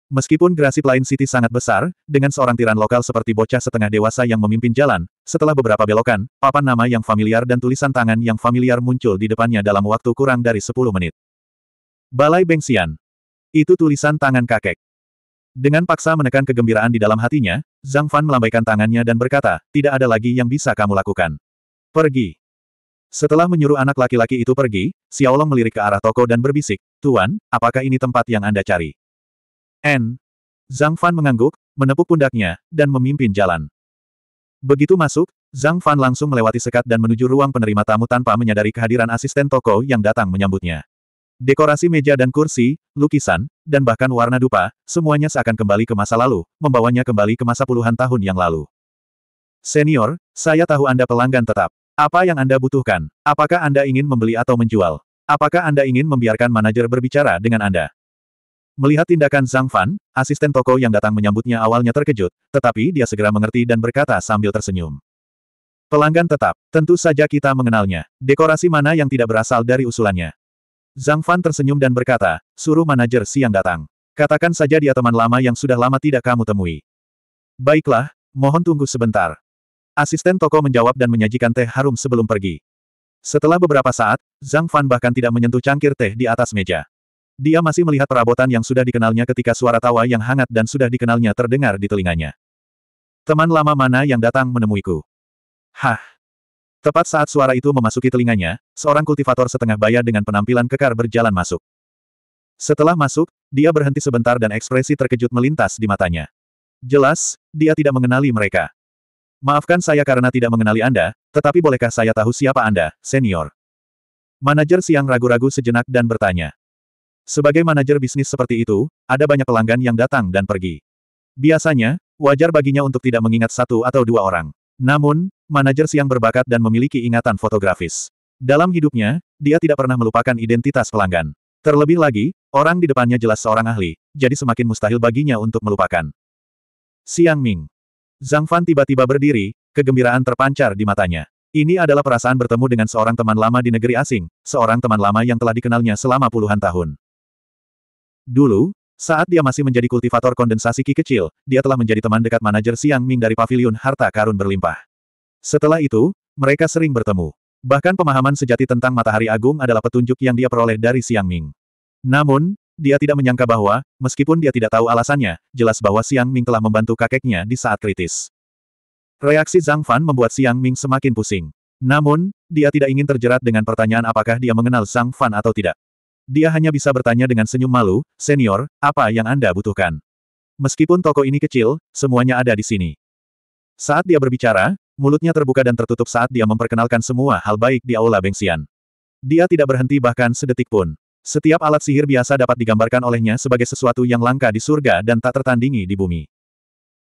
Meskipun Grasi Plain City sangat besar, dengan seorang tiran lokal seperti bocah setengah dewasa yang memimpin jalan, setelah beberapa belokan, papan nama yang familiar dan tulisan tangan yang familiar muncul di depannya dalam waktu kurang dari 10 menit. Balai Bengsian. Itu tulisan tangan kakek. Dengan paksa menekan kegembiraan di dalam hatinya, Zhang Fan melambaikan tangannya dan berkata, tidak ada lagi yang bisa kamu lakukan. Pergi. Setelah menyuruh anak laki-laki itu pergi, Xiaolong melirik ke arah toko dan berbisik, Tuan, apakah ini tempat yang Anda cari? N. Zhang Fan mengangguk, menepuk pundaknya, dan memimpin jalan. Begitu masuk, Zhang Fan langsung melewati sekat dan menuju ruang penerima tamu tanpa menyadari kehadiran asisten toko yang datang menyambutnya. Dekorasi meja dan kursi, lukisan, dan bahkan warna dupa, semuanya seakan kembali ke masa lalu, membawanya kembali ke masa puluhan tahun yang lalu. Senior, saya tahu Anda pelanggan tetap. Apa yang Anda butuhkan? Apakah Anda ingin membeli atau menjual? Apakah Anda ingin membiarkan manajer berbicara dengan Anda? Melihat tindakan Zhang Fan, asisten toko yang datang menyambutnya awalnya terkejut, tetapi dia segera mengerti dan berkata sambil tersenyum. Pelanggan tetap, tentu saja kita mengenalnya. Dekorasi mana yang tidak berasal dari usulannya? Zhang Fan tersenyum dan berkata, suruh manajer siang datang. Katakan saja dia teman lama yang sudah lama tidak kamu temui. Baiklah, mohon tunggu sebentar. Asisten toko menjawab dan menyajikan teh harum sebelum pergi. Setelah beberapa saat, Zhang Fan bahkan tidak menyentuh cangkir teh di atas meja. Dia masih melihat perabotan yang sudah dikenalnya ketika suara tawa yang hangat dan sudah dikenalnya terdengar di telinganya. Teman lama mana yang datang menemuiku? Hah! Tepat saat suara itu memasuki telinganya, seorang kultivator setengah baya dengan penampilan kekar berjalan masuk. Setelah masuk, dia berhenti sebentar dan ekspresi terkejut melintas di matanya. Jelas, dia tidak mengenali mereka. Maafkan saya karena tidak mengenali Anda, tetapi bolehkah saya tahu siapa Anda, senior? Manajer siang ragu-ragu sejenak dan bertanya. Sebagai manajer bisnis seperti itu, ada banyak pelanggan yang datang dan pergi. Biasanya, wajar baginya untuk tidak mengingat satu atau dua orang. Namun, manajer siang berbakat dan memiliki ingatan fotografis. Dalam hidupnya, dia tidak pernah melupakan identitas pelanggan. Terlebih lagi, orang di depannya jelas seorang ahli, jadi semakin mustahil baginya untuk melupakan. Siang Ming. Zhang Fan tiba-tiba berdiri, kegembiraan terpancar di matanya. Ini adalah perasaan bertemu dengan seorang teman lama di negeri asing, seorang teman lama yang telah dikenalnya selama puluhan tahun. Dulu, saat dia masih menjadi kultivator kondensasi Ki kecil, dia telah menjadi teman dekat manajer Siang Ming dari Paviliun harta karun berlimpah. Setelah itu, mereka sering bertemu. Bahkan pemahaman sejati tentang matahari agung adalah petunjuk yang dia peroleh dari Siang Ming. Namun, dia tidak menyangka bahwa, meskipun dia tidak tahu alasannya, jelas bahwa Siang Ming telah membantu kakeknya di saat kritis. Reaksi Zhang Fan membuat Siang Ming semakin pusing. Namun, dia tidak ingin terjerat dengan pertanyaan apakah dia mengenal Zhang Fan atau tidak. Dia hanya bisa bertanya dengan senyum malu, senior, apa yang Anda butuhkan? Meskipun toko ini kecil, semuanya ada di sini. Saat dia berbicara, mulutnya terbuka dan tertutup saat dia memperkenalkan semua hal baik di Aula Bengsian. Dia tidak berhenti bahkan sedetik pun. Setiap alat sihir biasa dapat digambarkan olehnya sebagai sesuatu yang langka di surga dan tak tertandingi di bumi.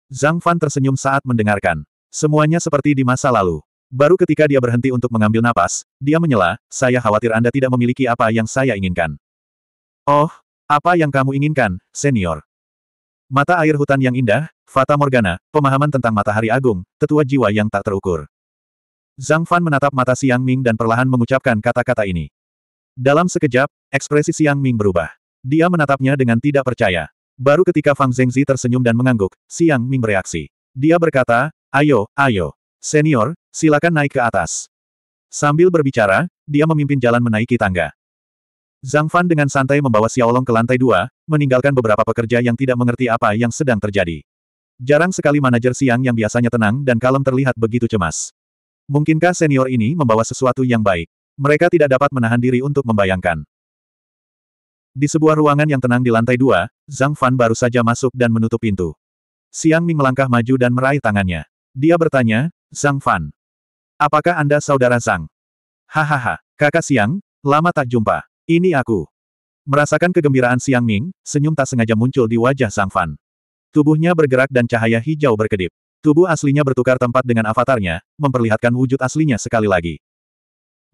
Zhang Fan tersenyum saat mendengarkan. Semuanya seperti di masa lalu. Baru ketika dia berhenti untuk mengambil napas, dia menyela, saya khawatir Anda tidak memiliki apa yang saya inginkan. Oh, apa yang kamu inginkan, senior? Mata air hutan yang indah, Fata Morgana, pemahaman tentang matahari agung, tetua jiwa yang tak terukur. Zhang Fan menatap mata Siang Ming dan perlahan mengucapkan kata-kata ini. Dalam sekejap, ekspresi Siang Ming berubah. Dia menatapnya dengan tidak percaya. Baru ketika Fang Zhengzi tersenyum dan mengangguk, Siang Ming bereaksi. Dia berkata, ayo, ayo. Senior, silakan naik ke atas. Sambil berbicara, dia memimpin jalan menaiki tangga. Zhang Fan dengan santai membawa Xiaolong ke lantai dua, meninggalkan beberapa pekerja yang tidak mengerti apa yang sedang terjadi. Jarang sekali manajer siang yang biasanya tenang dan kalem terlihat begitu cemas. Mungkinkah senior ini membawa sesuatu yang baik? Mereka tidak dapat menahan diri untuk membayangkan. Di sebuah ruangan yang tenang di lantai dua, Zhang Fan baru saja masuk dan menutup pintu. Siang Ming melangkah maju dan meraih tangannya. Dia bertanya, Zhang Fan. Apakah Anda saudara Zhang? Hahaha, kakak Siang, lama tak jumpa. Ini aku. Merasakan kegembiraan Siang Ming, senyum tak sengaja muncul di wajah Zhang Fan. Tubuhnya bergerak dan cahaya hijau berkedip. Tubuh aslinya bertukar tempat dengan avatarnya, memperlihatkan wujud aslinya sekali lagi.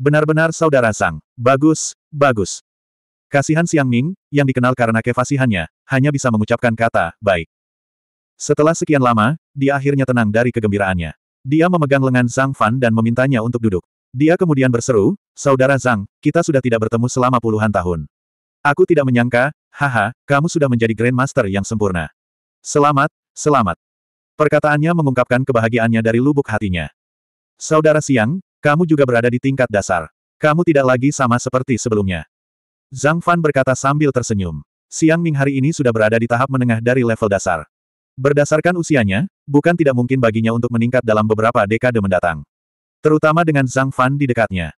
Benar-benar saudara Sang, Bagus, bagus. Kasihan Siang Ming, yang dikenal karena kefasihannya, hanya bisa mengucapkan kata, baik. Setelah sekian lama, dia akhirnya tenang dari kegembiraannya. Dia memegang lengan Zhang Fan dan memintanya untuk duduk. Dia kemudian berseru, Saudara Zhang, kita sudah tidak bertemu selama puluhan tahun. Aku tidak menyangka, haha, kamu sudah menjadi Grandmaster yang sempurna. Selamat, selamat. Perkataannya mengungkapkan kebahagiaannya dari lubuk hatinya. Saudara Siang, kamu juga berada di tingkat dasar. Kamu tidak lagi sama seperti sebelumnya. Zhang Fan berkata sambil tersenyum. Siang Ming hari ini sudah berada di tahap menengah dari level dasar. Berdasarkan usianya, bukan tidak mungkin baginya untuk meningkat dalam beberapa dekade mendatang. Terutama dengan Zhang Fan di dekatnya.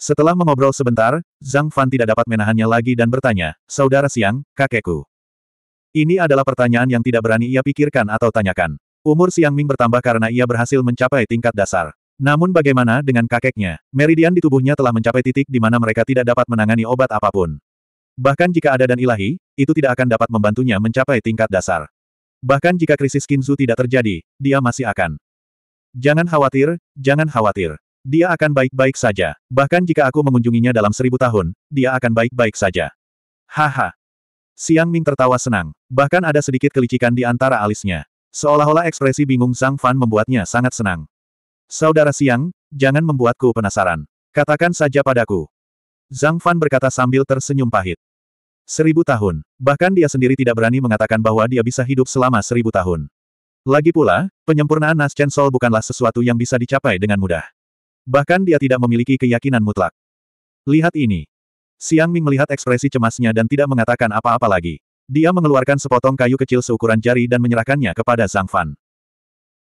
Setelah mengobrol sebentar, Zhang Fan tidak dapat menahannya lagi dan bertanya, Saudara Siang, kakekku. Ini adalah pertanyaan yang tidak berani ia pikirkan atau tanyakan. Umur Siang Ming bertambah karena ia berhasil mencapai tingkat dasar. Namun bagaimana dengan kakeknya? Meridian di tubuhnya telah mencapai titik di mana mereka tidak dapat menangani obat apapun. Bahkan jika ada dan ilahi, itu tidak akan dapat membantunya mencapai tingkat dasar. Bahkan jika krisis Kinzu tidak terjadi, dia masih akan. Jangan khawatir, jangan khawatir. Dia akan baik-baik saja. Bahkan jika aku mengunjunginya dalam seribu tahun, dia akan baik-baik saja. Haha. Siang Ming tertawa senang. Bahkan ada sedikit kelicikan di antara alisnya. Seolah-olah ekspresi bingung Zhang Fan membuatnya sangat senang. Saudara Siang, jangan membuatku penasaran. Katakan saja padaku. Zhang Fan berkata sambil tersenyum pahit. Seribu tahun. Bahkan dia sendiri tidak berani mengatakan bahwa dia bisa hidup selama seribu tahun. Lagi pula, penyempurnaan nas Chen Sol bukanlah sesuatu yang bisa dicapai dengan mudah. Bahkan dia tidak memiliki keyakinan mutlak. Lihat ini. Siang Ming melihat ekspresi cemasnya dan tidak mengatakan apa-apa lagi. Dia mengeluarkan sepotong kayu kecil seukuran jari dan menyerahkannya kepada Zhang Fan.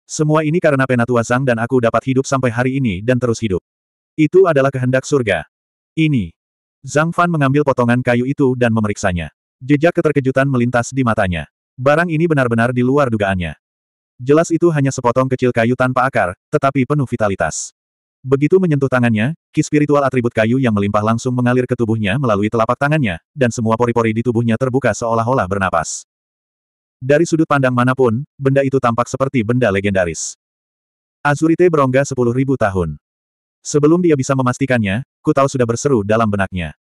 Semua ini karena penatua Zhang dan aku dapat hidup sampai hari ini dan terus hidup. Itu adalah kehendak surga. Ini, Zhang Fan mengambil potongan kayu itu dan memeriksanya. Jejak keterkejutan melintas di matanya. Barang ini benar-benar di luar dugaannya. Jelas itu hanya sepotong kecil kayu tanpa akar, tetapi penuh vitalitas. Begitu menyentuh tangannya, ki spiritual atribut kayu yang melimpah langsung mengalir ke tubuhnya melalui telapak tangannya, dan semua pori-pori di tubuhnya terbuka seolah-olah bernapas. Dari sudut pandang manapun, benda itu tampak seperti benda legendaris. Azurite berongga ribu tahun. Sebelum dia bisa memastikannya, Ku tahu sudah berseru dalam benaknya.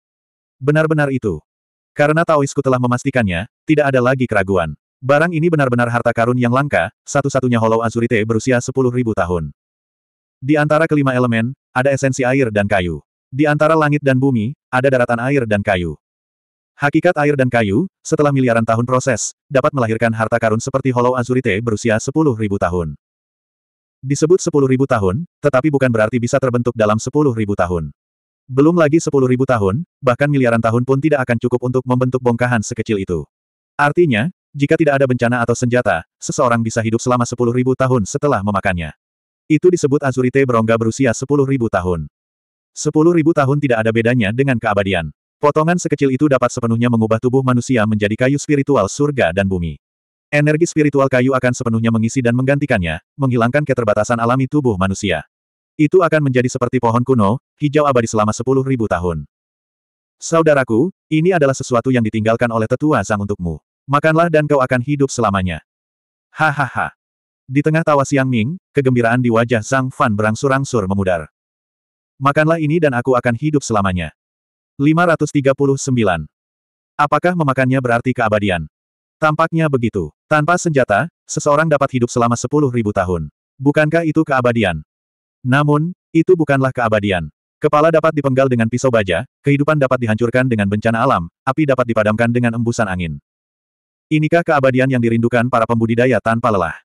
Benar-benar itu. Karena Taoisku telah memastikannya, tidak ada lagi keraguan. Barang ini benar-benar harta karun yang langka, satu-satunya Hollow Azurite berusia 10.000 tahun. Di antara kelima elemen, ada esensi air dan kayu. Di antara langit dan bumi, ada daratan air dan kayu. Hakikat air dan kayu, setelah miliaran tahun proses, dapat melahirkan harta karun seperti Hollow Azurite berusia 10.000 tahun. Disebut 10.000 tahun, tetapi bukan berarti bisa terbentuk dalam 10.000 tahun. Belum lagi sepuluh ribu tahun, bahkan miliaran tahun pun tidak akan cukup untuk membentuk bongkahan sekecil itu. Artinya, jika tidak ada bencana atau senjata, seseorang bisa hidup selama sepuluh ribu tahun setelah memakannya. Itu disebut Azurite berongga berusia sepuluh ribu tahun. Sepuluh ribu tahun tidak ada bedanya dengan keabadian. Potongan sekecil itu dapat sepenuhnya mengubah tubuh manusia menjadi kayu spiritual surga dan bumi. Energi spiritual kayu akan sepenuhnya mengisi dan menggantikannya, menghilangkan keterbatasan alami tubuh manusia. Itu akan menjadi seperti pohon kuno, hijau abadi selama sepuluh ribu tahun. Saudaraku, ini adalah sesuatu yang ditinggalkan oleh tetua Zhang untukmu. Makanlah dan kau akan hidup selamanya. Hahaha. Di tengah tawa Siang Ming, kegembiraan di wajah Zhang Fan berangsur-angsur memudar. Makanlah ini dan aku akan hidup selamanya. 539. Apakah memakannya berarti keabadian? Tampaknya begitu. Tanpa senjata, seseorang dapat hidup selama sepuluh ribu tahun. Bukankah itu keabadian? Namun, itu bukanlah keabadian. Kepala dapat dipenggal dengan pisau baja, kehidupan dapat dihancurkan dengan bencana alam, api dapat dipadamkan dengan embusan angin. Inikah keabadian yang dirindukan para pembudidaya tanpa lelah?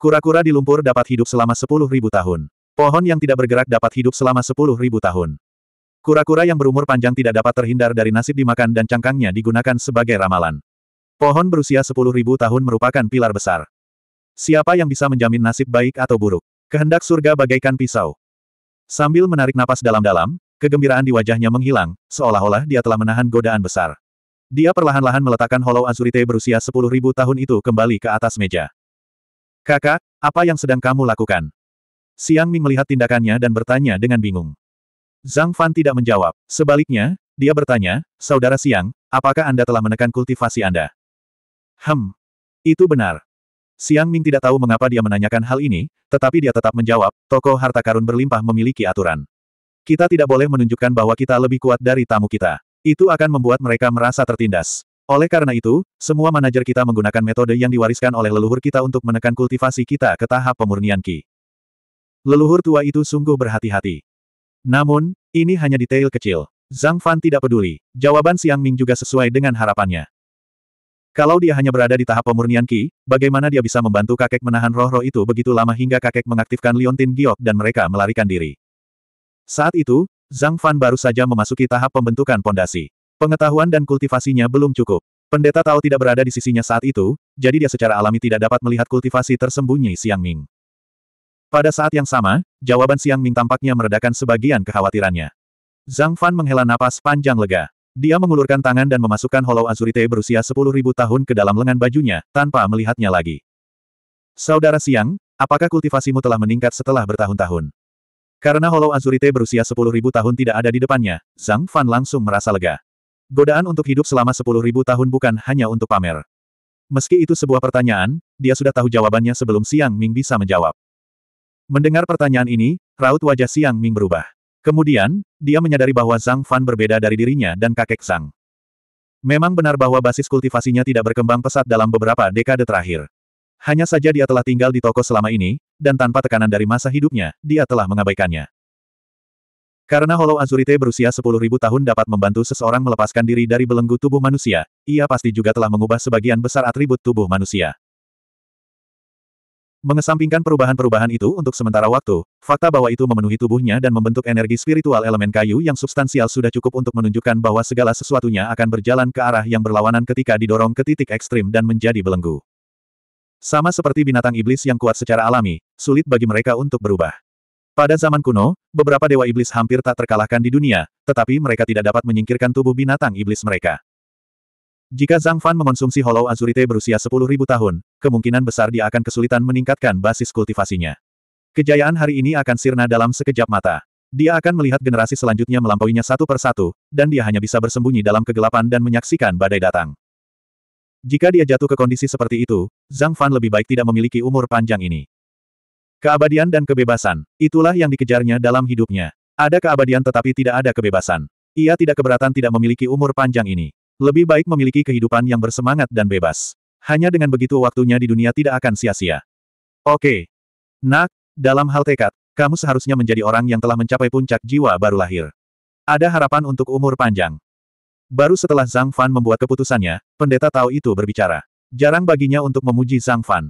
Kura-kura di lumpur dapat hidup selama 10.000 tahun. Pohon yang tidak bergerak dapat hidup selama 10.000 tahun. Kura-kura yang berumur panjang tidak dapat terhindar dari nasib dimakan dan cangkangnya digunakan sebagai ramalan. Pohon berusia 10.000 tahun merupakan pilar besar. Siapa yang bisa menjamin nasib baik atau buruk? Kehendak surga bagaikan pisau. Sambil menarik napas dalam-dalam, kegembiraan di wajahnya menghilang, seolah-olah dia telah menahan godaan besar. Dia perlahan-lahan meletakkan hollow azurite berusia 10.000 tahun itu kembali ke atas meja. Kakak, apa yang sedang kamu lakukan? Siang Ming melihat tindakannya dan bertanya dengan bingung. Zhang Fan tidak menjawab. Sebaliknya, dia bertanya, Saudara Siang, apakah Anda telah menekan kultivasi Anda? Hem. Itu benar. Siang Ming tidak tahu mengapa dia menanyakan hal ini, tetapi dia tetap menjawab, toko harta karun berlimpah memiliki aturan. Kita tidak boleh menunjukkan bahwa kita lebih kuat dari tamu kita. Itu akan membuat mereka merasa tertindas. Oleh karena itu, semua manajer kita menggunakan metode yang diwariskan oleh leluhur kita untuk menekan kultivasi kita ke tahap pemurnian Ki. Leluhur tua itu sungguh berhati-hati. Namun, ini hanya detail kecil. Zhang Fan tidak peduli. Jawaban Siang Ming juga sesuai dengan harapannya. Kalau dia hanya berada di tahap pemurnian Ki, bagaimana dia bisa membantu kakek menahan roh-roh itu begitu lama hingga kakek mengaktifkan Liontin Giok dan mereka melarikan diri. Saat itu, Zhang Fan baru saja memasuki tahap pembentukan pondasi. Pengetahuan dan kultivasinya belum cukup. Pendeta Tao tidak berada di sisinya saat itu, jadi dia secara alami tidak dapat melihat kultivasi tersembunyi Siang Ming. Pada saat yang sama, jawaban Siang Ming tampaknya meredakan sebagian kekhawatirannya. Zhang Fan menghela napas panjang lega. Dia mengulurkan tangan dan memasukkan Hollow Azurite berusia 10.000 tahun ke dalam lengan bajunya, tanpa melihatnya lagi. Saudara Siang, apakah kultivasimu telah meningkat setelah bertahun-tahun? Karena Hollow Azurite berusia 10.000 tahun tidak ada di depannya, Zhang Fan langsung merasa lega. Godaan untuk hidup selama 10.000 tahun bukan hanya untuk pamer. Meski itu sebuah pertanyaan, dia sudah tahu jawabannya sebelum Siang Ming bisa menjawab. Mendengar pertanyaan ini, raut wajah Siang Ming berubah. Kemudian, dia menyadari bahwa Zhang Fan berbeda dari dirinya dan kakek Zhang. Memang benar bahwa basis kultivasinya tidak berkembang pesat dalam beberapa dekade terakhir. Hanya saja dia telah tinggal di toko selama ini, dan tanpa tekanan dari masa hidupnya, dia telah mengabaikannya. Karena Hollow Azurite berusia 10.000 tahun dapat membantu seseorang melepaskan diri dari belenggu tubuh manusia, ia pasti juga telah mengubah sebagian besar atribut tubuh manusia. Mengesampingkan perubahan-perubahan itu untuk sementara waktu, fakta bahwa itu memenuhi tubuhnya dan membentuk energi spiritual elemen kayu yang substansial sudah cukup untuk menunjukkan bahwa segala sesuatunya akan berjalan ke arah yang berlawanan ketika didorong ke titik ekstrim dan menjadi belenggu. Sama seperti binatang iblis yang kuat secara alami, sulit bagi mereka untuk berubah. Pada zaman kuno, beberapa dewa iblis hampir tak terkalahkan di dunia, tetapi mereka tidak dapat menyingkirkan tubuh binatang iblis mereka. Jika Zhang Fan mengonsumsi Hollow Azurite berusia 10.000 tahun, kemungkinan besar dia akan kesulitan meningkatkan basis kultivasinya. Kejayaan hari ini akan sirna dalam sekejap mata. Dia akan melihat generasi selanjutnya melampauinya satu persatu, dan dia hanya bisa bersembunyi dalam kegelapan dan menyaksikan badai datang. Jika dia jatuh ke kondisi seperti itu, Zhang Fan lebih baik tidak memiliki umur panjang ini. Keabadian dan kebebasan, itulah yang dikejarnya dalam hidupnya. Ada keabadian tetapi tidak ada kebebasan. Ia tidak keberatan tidak memiliki umur panjang ini. Lebih baik memiliki kehidupan yang bersemangat dan bebas. Hanya dengan begitu waktunya di dunia tidak akan sia-sia. Oke. Nak, dalam hal tekad, kamu seharusnya menjadi orang yang telah mencapai puncak jiwa baru lahir. Ada harapan untuk umur panjang. Baru setelah Zhang Fan membuat keputusannya, pendeta Tao itu berbicara. Jarang baginya untuk memuji Zhang Fan.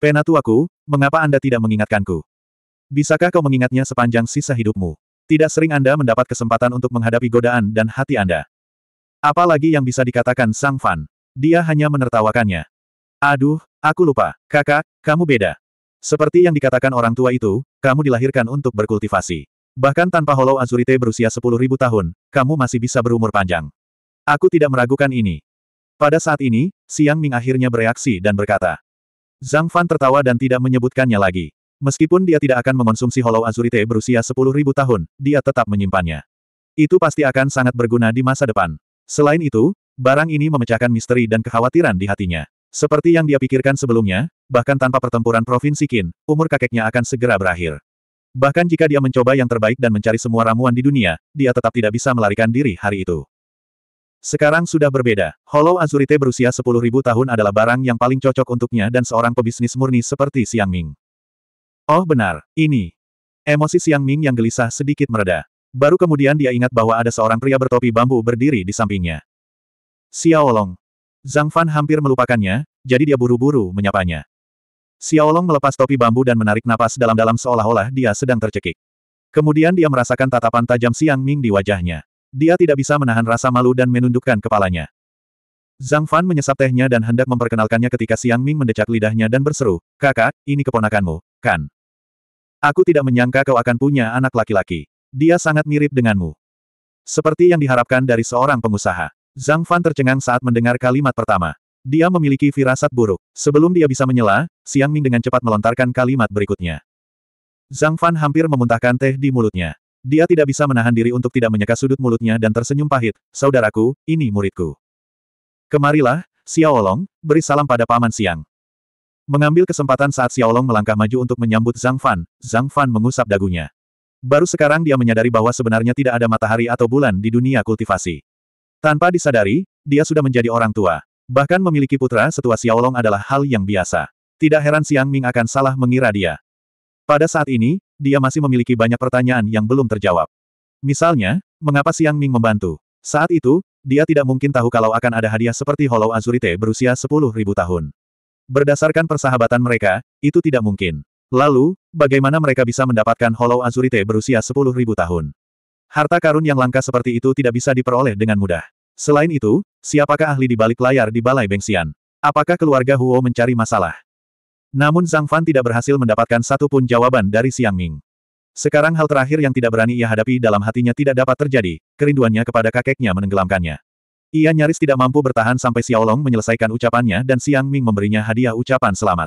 Penatuaku, mengapa Anda tidak mengingatkanku? Bisakah kau mengingatnya sepanjang sisa hidupmu? Tidak sering Anda mendapat kesempatan untuk menghadapi godaan dan hati Anda. Apalagi yang bisa dikatakan Sang Fan. Dia hanya menertawakannya. Aduh, aku lupa. Kakak, kamu beda. Seperti yang dikatakan orang tua itu, kamu dilahirkan untuk berkultivasi. Bahkan tanpa Hollow Azurite berusia 10.000 tahun, kamu masih bisa berumur panjang. Aku tidak meragukan ini. Pada saat ini, Siang Ming akhirnya bereaksi dan berkata. Zhang Fan tertawa dan tidak menyebutkannya lagi. Meskipun dia tidak akan mengonsumsi Hollow Azurite berusia 10.000 tahun, dia tetap menyimpannya. Itu pasti akan sangat berguna di masa depan. Selain itu, barang ini memecahkan misteri dan kekhawatiran di hatinya. Seperti yang dia pikirkan sebelumnya, bahkan tanpa pertempuran Provinsi Qin, umur kakeknya akan segera berakhir. Bahkan jika dia mencoba yang terbaik dan mencari semua ramuan di dunia, dia tetap tidak bisa melarikan diri hari itu. Sekarang sudah berbeda, Hollow Azurite berusia 10.000 tahun adalah barang yang paling cocok untuknya dan seorang pebisnis murni seperti Xiang Ming. Oh benar, ini. Emosi Xiang Ming yang gelisah sedikit mereda. Baru kemudian dia ingat bahwa ada seorang pria bertopi bambu berdiri di sampingnya. Xiaolong. Zhang Fan hampir melupakannya, jadi dia buru-buru menyapanya. Xiaolong melepas topi bambu dan menarik napas dalam-dalam seolah-olah dia sedang tercekik. Kemudian dia merasakan tatapan tajam Siang Ming di wajahnya. Dia tidak bisa menahan rasa malu dan menundukkan kepalanya. Zhang Fan menyesap tehnya dan hendak memperkenalkannya ketika Siang Ming mendecak lidahnya dan berseru, Kakak, ini keponakanmu, kan? Aku tidak menyangka kau akan punya anak laki-laki. Dia sangat mirip denganmu. Seperti yang diharapkan dari seorang pengusaha. Zhang Fan tercengang saat mendengar kalimat pertama. Dia memiliki firasat buruk. Sebelum dia bisa menyela, Xiang Ming dengan cepat melontarkan kalimat berikutnya. Zhang Fan hampir memuntahkan teh di mulutnya. Dia tidak bisa menahan diri untuk tidak menyeka sudut mulutnya dan tersenyum pahit, saudaraku, ini muridku. Kemarilah, Xiao Long, beri salam pada Paman Xiang. Mengambil kesempatan saat Xiao Long melangkah maju untuk menyambut Zhang Fan, Zhang Fan mengusap dagunya. Baru sekarang dia menyadari bahwa sebenarnya tidak ada matahari atau bulan di dunia kultivasi. Tanpa disadari, dia sudah menjadi orang tua. Bahkan memiliki putra setua Xiaolong adalah hal yang biasa. Tidak heran Siang Ming akan salah mengira dia. Pada saat ini, dia masih memiliki banyak pertanyaan yang belum terjawab. Misalnya, mengapa Siang Ming membantu? Saat itu, dia tidak mungkin tahu kalau akan ada hadiah seperti Hollow Azurite berusia 10.000 tahun. Berdasarkan persahabatan mereka, itu tidak mungkin. Lalu, bagaimana mereka bisa mendapatkan Hollow Azurite berusia 10.000 tahun? Harta karun yang langka seperti itu tidak bisa diperoleh dengan mudah. Selain itu, siapakah ahli di balik layar di Balai Bengsian? Apakah keluarga Huo mencari masalah? Namun Zhang Fan tidak berhasil mendapatkan satupun jawaban dari Xiang Ming. Sekarang hal terakhir yang tidak berani ia hadapi dalam hatinya tidak dapat terjadi, kerinduannya kepada kakeknya menenggelamkannya. Ia nyaris tidak mampu bertahan sampai Xiaolong menyelesaikan ucapannya dan Xiang Ming memberinya hadiah ucapan selamat.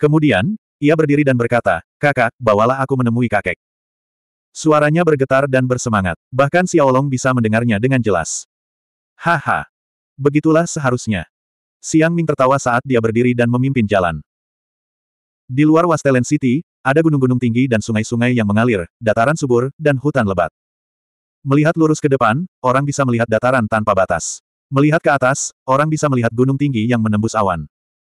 Kemudian, ia berdiri dan berkata, kakak, bawalah aku menemui kakek. Suaranya bergetar dan bersemangat. Bahkan Xiaolong bisa mendengarnya dengan jelas. Haha. Begitulah seharusnya. Siang Ming tertawa saat dia berdiri dan memimpin jalan. Di luar Wastelen City, ada gunung-gunung tinggi dan sungai-sungai yang mengalir, dataran subur, dan hutan lebat. Melihat lurus ke depan, orang bisa melihat dataran tanpa batas. Melihat ke atas, orang bisa melihat gunung tinggi yang menembus awan.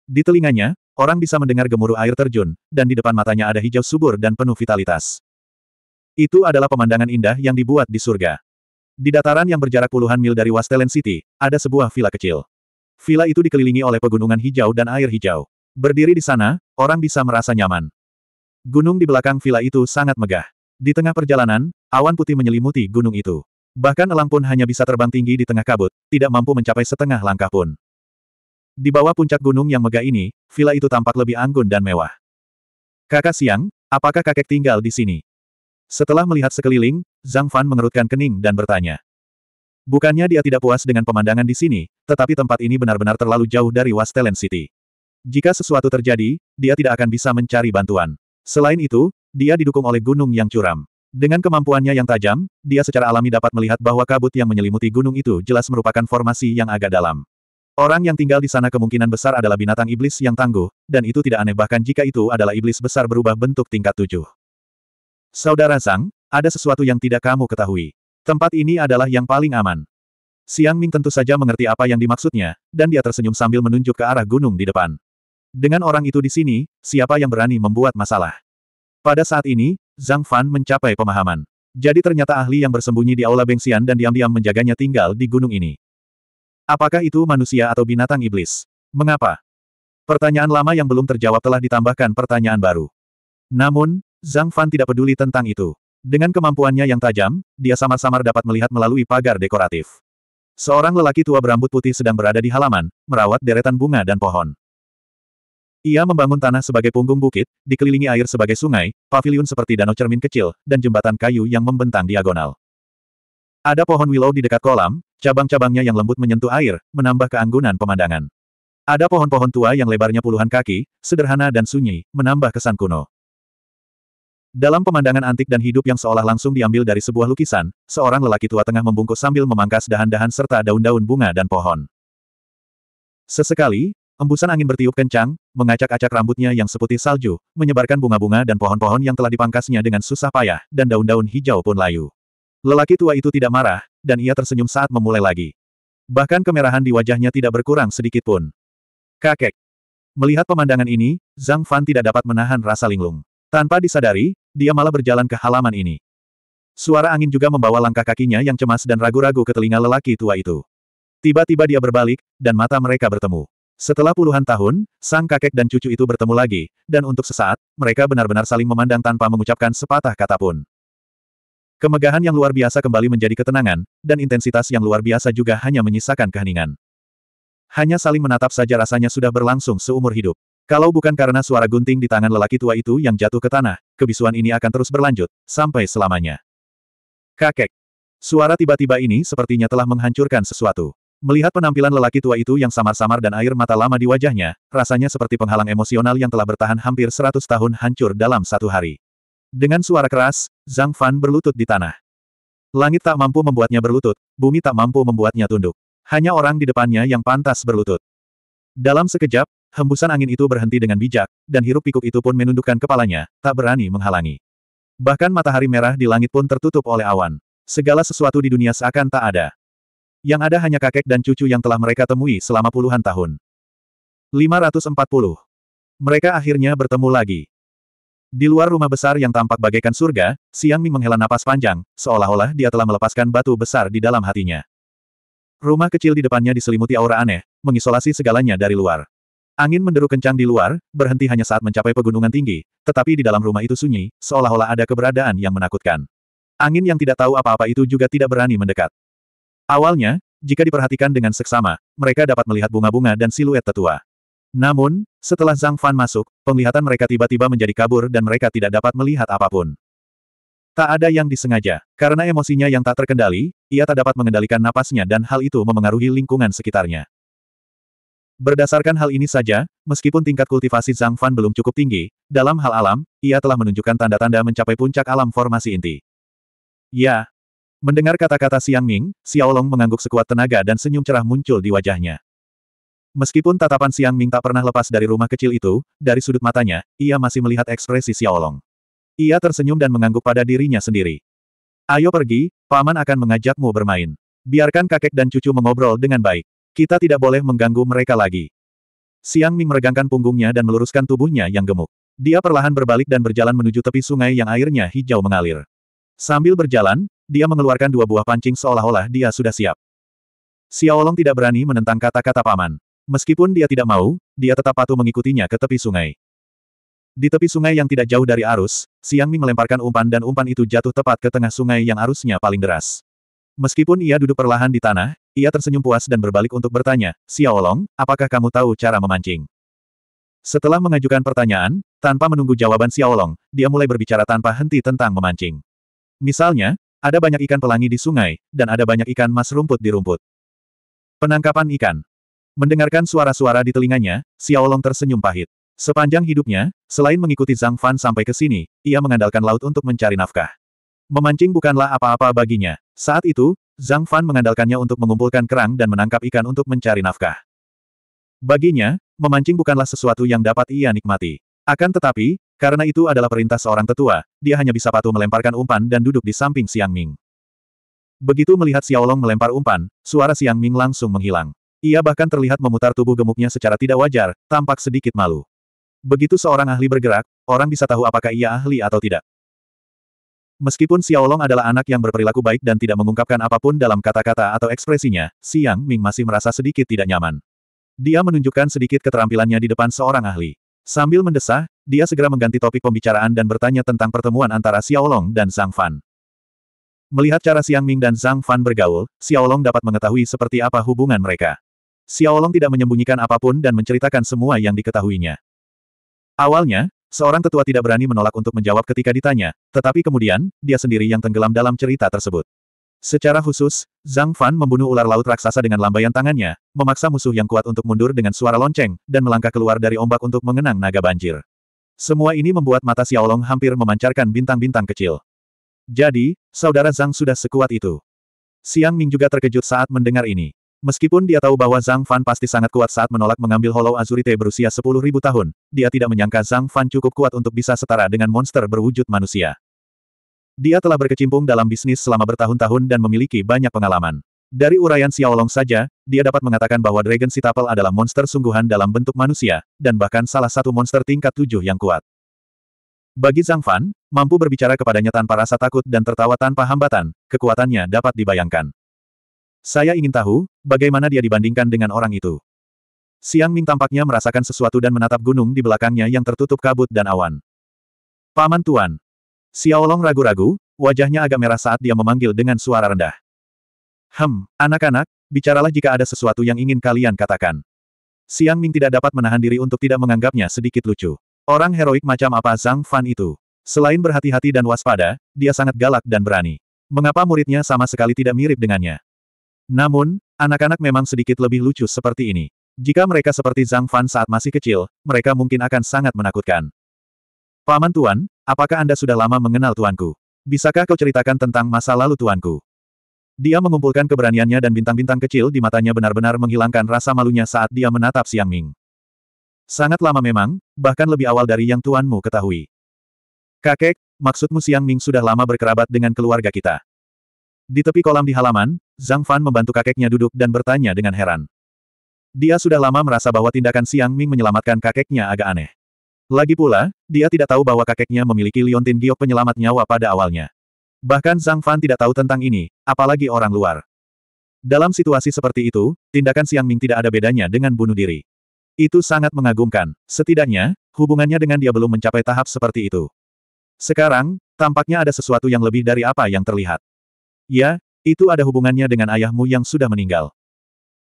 Di telinganya, Orang bisa mendengar gemuruh air terjun, dan di depan matanya ada hijau subur dan penuh vitalitas. Itu adalah pemandangan indah yang dibuat di surga. Di dataran yang berjarak puluhan mil dari Wastelen City, ada sebuah villa kecil. Villa itu dikelilingi oleh pegunungan hijau dan air hijau. Berdiri di sana, orang bisa merasa nyaman. Gunung di belakang villa itu sangat megah. Di tengah perjalanan, awan putih menyelimuti gunung itu. Bahkan elang pun hanya bisa terbang tinggi di tengah kabut, tidak mampu mencapai setengah langkah pun. Di bawah puncak gunung yang megah ini, villa itu tampak lebih anggun dan mewah. Kakak siang, apakah kakek tinggal di sini? Setelah melihat sekeliling, Zhang Fan mengerutkan kening dan bertanya. Bukannya dia tidak puas dengan pemandangan di sini, tetapi tempat ini benar-benar terlalu jauh dari Wastelen City. Jika sesuatu terjadi, dia tidak akan bisa mencari bantuan. Selain itu, dia didukung oleh gunung yang curam. Dengan kemampuannya yang tajam, dia secara alami dapat melihat bahwa kabut yang menyelimuti gunung itu jelas merupakan formasi yang agak dalam. Orang yang tinggal di sana kemungkinan besar adalah binatang iblis yang tangguh, dan itu tidak aneh bahkan jika itu adalah iblis besar berubah bentuk tingkat tujuh. Saudara Zhang, ada sesuatu yang tidak kamu ketahui. Tempat ini adalah yang paling aman. Siang Ming tentu saja mengerti apa yang dimaksudnya, dan dia tersenyum sambil menunjuk ke arah gunung di depan. Dengan orang itu di sini, siapa yang berani membuat masalah? Pada saat ini, Zhang Fan mencapai pemahaman. Jadi ternyata ahli yang bersembunyi di Aula Bengsian dan diam-diam menjaganya tinggal di gunung ini. Apakah itu manusia atau binatang iblis? Mengapa? Pertanyaan lama yang belum terjawab telah ditambahkan pertanyaan baru. Namun, Zhang Fan tidak peduli tentang itu. Dengan kemampuannya yang tajam, dia samar-samar dapat melihat melalui pagar dekoratif. Seorang lelaki tua berambut putih sedang berada di halaman, merawat deretan bunga dan pohon. Ia membangun tanah sebagai punggung bukit, dikelilingi air sebagai sungai, paviliun seperti danau cermin kecil, dan jembatan kayu yang membentang diagonal. Ada pohon willow di dekat kolam, cabang-cabangnya yang lembut menyentuh air, menambah keanggunan pemandangan. Ada pohon-pohon tua yang lebarnya puluhan kaki, sederhana dan sunyi, menambah kesan kuno. Dalam pemandangan antik dan hidup yang seolah langsung diambil dari sebuah lukisan, seorang lelaki tua tengah membungkus sambil memangkas dahan-dahan serta daun-daun bunga dan pohon. Sesekali, embusan angin bertiup kencang, mengacak-acak rambutnya yang seputih salju, menyebarkan bunga-bunga dan pohon-pohon yang telah dipangkasnya dengan susah payah, dan daun-daun hijau pun layu. Lelaki tua itu tidak marah, dan ia tersenyum saat memulai lagi. Bahkan kemerahan di wajahnya tidak berkurang sedikit pun. Kakek. Melihat pemandangan ini, Zhang Fan tidak dapat menahan rasa linglung. Tanpa disadari, dia malah berjalan ke halaman ini. Suara angin juga membawa langkah kakinya yang cemas dan ragu-ragu ke telinga lelaki tua itu. Tiba-tiba dia berbalik, dan mata mereka bertemu. Setelah puluhan tahun, sang kakek dan cucu itu bertemu lagi, dan untuk sesaat, mereka benar-benar saling memandang tanpa mengucapkan sepatah kata pun. Kemegahan yang luar biasa kembali menjadi ketenangan, dan intensitas yang luar biasa juga hanya menyisakan keheningan. Hanya saling menatap saja rasanya sudah berlangsung seumur hidup. Kalau bukan karena suara gunting di tangan lelaki tua itu yang jatuh ke tanah, kebisuan ini akan terus berlanjut, sampai selamanya. Kakek. Suara tiba-tiba ini sepertinya telah menghancurkan sesuatu. Melihat penampilan lelaki tua itu yang samar-samar dan air mata lama di wajahnya, rasanya seperti penghalang emosional yang telah bertahan hampir 100 tahun hancur dalam satu hari. Dengan suara keras, Zhang Fan berlutut di tanah. Langit tak mampu membuatnya berlutut, bumi tak mampu membuatnya tunduk. Hanya orang di depannya yang pantas berlutut. Dalam sekejap, hembusan angin itu berhenti dengan bijak, dan hirup pikuk itu pun menundukkan kepalanya, tak berani menghalangi. Bahkan matahari merah di langit pun tertutup oleh awan. Segala sesuatu di dunia seakan tak ada. Yang ada hanya kakek dan cucu yang telah mereka temui selama puluhan tahun. 540. Mereka akhirnya bertemu lagi. Di luar rumah besar yang tampak bagaikan surga, Siang Ming menghela napas panjang, seolah-olah dia telah melepaskan batu besar di dalam hatinya. Rumah kecil di depannya diselimuti aura aneh, mengisolasi segalanya dari luar. Angin menderu kencang di luar, berhenti hanya saat mencapai pegunungan tinggi, tetapi di dalam rumah itu sunyi, seolah-olah ada keberadaan yang menakutkan. Angin yang tidak tahu apa-apa itu juga tidak berani mendekat. Awalnya, jika diperhatikan dengan seksama, mereka dapat melihat bunga-bunga dan siluet tetua. Namun, setelah Zhang Fan masuk, penglihatan mereka tiba-tiba menjadi kabur dan mereka tidak dapat melihat apapun. Tak ada yang disengaja. Karena emosinya yang tak terkendali, ia tak dapat mengendalikan napasnya dan hal itu memengaruhi lingkungan sekitarnya. Berdasarkan hal ini saja, meskipun tingkat kultivasi Zhang Fan belum cukup tinggi, dalam hal alam, ia telah menunjukkan tanda-tanda mencapai puncak alam formasi inti. Ya. Mendengar kata-kata Siang Ming, Xiaolong mengangguk sekuat tenaga dan senyum cerah muncul di wajahnya. Meskipun tatapan Siang Ming tak pernah lepas dari rumah kecil itu, dari sudut matanya, ia masih melihat ekspresi Xiaolong. Ia tersenyum dan mengangguk pada dirinya sendiri. Ayo pergi, paman akan mengajakmu bermain. Biarkan kakek dan cucu mengobrol dengan baik. Kita tidak boleh mengganggu mereka lagi. Siang Ming meregangkan punggungnya dan meluruskan tubuhnya yang gemuk. Dia perlahan berbalik dan berjalan menuju tepi sungai yang airnya hijau mengalir. Sambil berjalan, dia mengeluarkan dua buah pancing seolah-olah dia sudah siap. Xiaolong tidak berani menentang kata-kata paman. Meskipun dia tidak mau, dia tetap patuh mengikutinya ke tepi sungai. Di tepi sungai yang tidak jauh dari arus, Siang Ming melemparkan umpan dan umpan itu jatuh tepat ke tengah sungai yang arusnya paling deras. Meskipun ia duduk perlahan di tanah, ia tersenyum puas dan berbalik untuk bertanya, Xiaolong, apakah kamu tahu cara memancing? Setelah mengajukan pertanyaan, tanpa menunggu jawaban Xiaolong, dia mulai berbicara tanpa henti tentang memancing. Misalnya, ada banyak ikan pelangi di sungai, dan ada banyak ikan mas rumput di rumput. Penangkapan ikan Mendengarkan suara-suara di telinganya, Xiaolong tersenyum pahit. Sepanjang hidupnya, selain mengikuti Zhang Fan sampai ke sini, ia mengandalkan laut untuk mencari nafkah. Memancing bukanlah apa-apa baginya. Saat itu, Zhang Fan mengandalkannya untuk mengumpulkan kerang dan menangkap ikan untuk mencari nafkah. Baginya, memancing bukanlah sesuatu yang dapat ia nikmati. Akan tetapi, karena itu adalah perintah seorang tetua, dia hanya bisa patuh melemparkan umpan dan duduk di samping Siang Ming. Begitu melihat Xiaolong melempar umpan, suara Siang Ming langsung menghilang. Ia bahkan terlihat memutar tubuh gemuknya secara tidak wajar, tampak sedikit malu. Begitu seorang ahli bergerak, orang bisa tahu apakah ia ahli atau tidak. Meskipun Xiao Long adalah anak yang berperilaku baik dan tidak mengungkapkan apapun dalam kata-kata atau ekspresinya, Siang Ming masih merasa sedikit tidak nyaman. Dia menunjukkan sedikit keterampilannya di depan seorang ahli. Sambil mendesah, dia segera mengganti topik pembicaraan dan bertanya tentang pertemuan antara Xiao Long dan Zhang Fan. Melihat cara Siang Ming dan Zhang Fan bergaul, Xiao Long dapat mengetahui seperti apa hubungan mereka. Xiaolong tidak menyembunyikan apapun dan menceritakan semua yang diketahuinya. Awalnya, seorang tetua tidak berani menolak untuk menjawab ketika ditanya, tetapi kemudian, dia sendiri yang tenggelam dalam cerita tersebut. Secara khusus, Zhang Fan membunuh ular laut raksasa dengan lambaian tangannya, memaksa musuh yang kuat untuk mundur dengan suara lonceng, dan melangkah keluar dari ombak untuk mengenang naga banjir. Semua ini membuat mata Xiaolong hampir memancarkan bintang-bintang kecil. Jadi, saudara Zhang sudah sekuat itu. Siang Ming juga terkejut saat mendengar ini. Meskipun dia tahu bahwa Zhang Fan pasti sangat kuat saat menolak mengambil Hollow Azurite berusia 10.000 tahun, dia tidak menyangka Zhang Fan cukup kuat untuk bisa setara dengan monster berwujud manusia. Dia telah berkecimpung dalam bisnis selama bertahun-tahun dan memiliki banyak pengalaman. Dari uraian Xiaolong saja, dia dapat mengatakan bahwa Dragon Sitapel adalah monster sungguhan dalam bentuk manusia, dan bahkan salah satu monster tingkat tujuh yang kuat. Bagi Zhang Fan, mampu berbicara kepadanya tanpa rasa takut dan tertawa tanpa hambatan, kekuatannya dapat dibayangkan. Saya ingin tahu, bagaimana dia dibandingkan dengan orang itu. Siang Ming tampaknya merasakan sesuatu dan menatap gunung di belakangnya yang tertutup kabut dan awan. Paman Tuan. Xiao Long ragu-ragu, wajahnya agak merah saat dia memanggil dengan suara rendah. Hem, anak-anak, bicaralah jika ada sesuatu yang ingin kalian katakan. Siang Ming tidak dapat menahan diri untuk tidak menganggapnya sedikit lucu. Orang heroik macam apa Zhang Fan itu? Selain berhati-hati dan waspada, dia sangat galak dan berani. Mengapa muridnya sama sekali tidak mirip dengannya? Namun, anak-anak memang sedikit lebih lucu seperti ini. Jika mereka seperti Zhang Fan saat masih kecil, mereka mungkin akan sangat menakutkan. Paman Tuan, apakah Anda sudah lama mengenal Tuanku? Bisakah kau ceritakan tentang masa lalu Tuanku? Dia mengumpulkan keberaniannya dan bintang-bintang kecil di matanya benar-benar menghilangkan rasa malunya saat dia menatap Siang Ming. Sangat lama memang, bahkan lebih awal dari yang Tuanmu ketahui. Kakek, maksudmu Siang Ming sudah lama berkerabat dengan keluarga kita. Di tepi kolam di halaman, Zhang Fan membantu kakeknya duduk dan bertanya dengan heran. Dia sudah lama merasa bahwa tindakan Siang Ming menyelamatkan kakeknya agak aneh. Lagi pula, dia tidak tahu bahwa kakeknya memiliki Liontin Giok penyelamat nyawa pada awalnya. Bahkan Zhang Fan tidak tahu tentang ini, apalagi orang luar. Dalam situasi seperti itu, tindakan Siang Ming tidak ada bedanya dengan bunuh diri. Itu sangat mengagumkan. Setidaknya, hubungannya dengan dia belum mencapai tahap seperti itu. Sekarang, tampaknya ada sesuatu yang lebih dari apa yang terlihat. Ya, itu ada hubungannya dengan ayahmu yang sudah meninggal.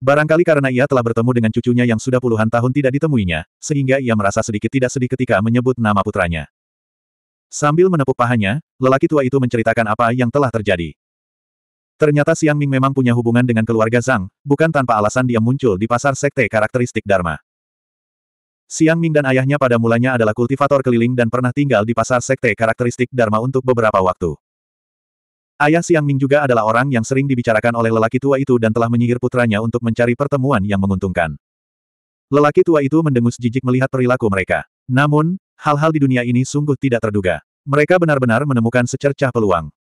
Barangkali karena ia telah bertemu dengan cucunya yang sudah puluhan tahun tidak ditemuinya, sehingga ia merasa sedikit tidak sedih ketika menyebut nama putranya. Sambil menepuk pahanya, lelaki tua itu menceritakan apa yang telah terjadi. Ternyata Siang Ming memang punya hubungan dengan keluarga Zhang, bukan tanpa alasan dia muncul di pasar sekte karakteristik Dharma. Siang Ming dan ayahnya pada mulanya adalah kultivator keliling dan pernah tinggal di pasar sekte karakteristik Dharma untuk beberapa waktu. Ayah Siang Ming juga adalah orang yang sering dibicarakan oleh lelaki tua itu dan telah menyihir putranya untuk mencari pertemuan yang menguntungkan. Lelaki tua itu mendengus jijik melihat perilaku mereka. Namun, hal-hal di dunia ini sungguh tidak terduga. Mereka benar-benar menemukan secercah peluang.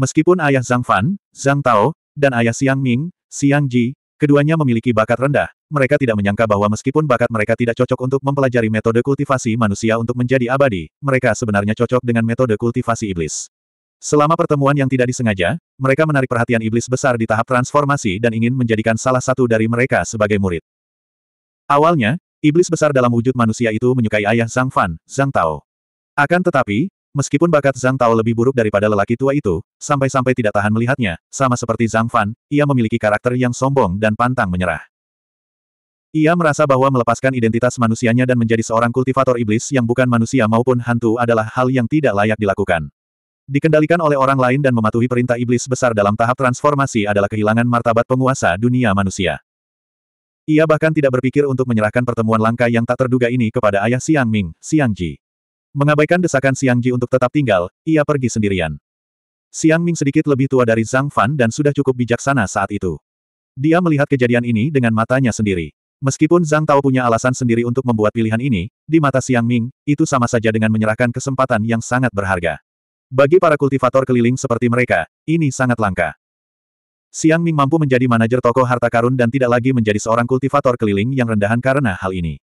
Meskipun ayah Zhang Fan, Zhang Tao, dan ayah Siang Ming, Siang Ji, keduanya memiliki bakat rendah, mereka tidak menyangka bahwa meskipun bakat mereka tidak cocok untuk mempelajari metode kultivasi manusia untuk menjadi abadi, mereka sebenarnya cocok dengan metode kultivasi iblis. Selama pertemuan yang tidak disengaja, mereka menarik perhatian iblis besar di tahap transformasi dan ingin menjadikan salah satu dari mereka sebagai murid. Awalnya, iblis besar dalam wujud manusia itu menyukai ayah Zhang Fan, Zhang Tao. Akan tetapi, meskipun bakat Zhang Tao lebih buruk daripada lelaki tua itu, sampai-sampai tidak tahan melihatnya, sama seperti Zhang Fan, ia memiliki karakter yang sombong dan pantang menyerah. Ia merasa bahwa melepaskan identitas manusianya dan menjadi seorang kultivator iblis yang bukan manusia maupun hantu adalah hal yang tidak layak dilakukan. Dikendalikan oleh orang lain dan mematuhi perintah iblis besar dalam tahap transformasi adalah kehilangan martabat penguasa dunia manusia. Ia bahkan tidak berpikir untuk menyerahkan pertemuan langka yang tak terduga ini kepada ayah Siang Ming, Siang Ji. Mengabaikan desakan Siang Ji untuk tetap tinggal, ia pergi sendirian. Siang Ming sedikit lebih tua dari Zhang Fan dan sudah cukup bijaksana saat itu. Dia melihat kejadian ini dengan matanya sendiri. Meskipun Zhang Tao punya alasan sendiri untuk membuat pilihan ini, di mata Siang Ming, itu sama saja dengan menyerahkan kesempatan yang sangat berharga. Bagi para kultivator keliling seperti mereka, ini sangat langka. Siang Ming mampu menjadi manajer toko harta karun dan tidak lagi menjadi seorang kultivator keliling yang rendahan karena hal ini.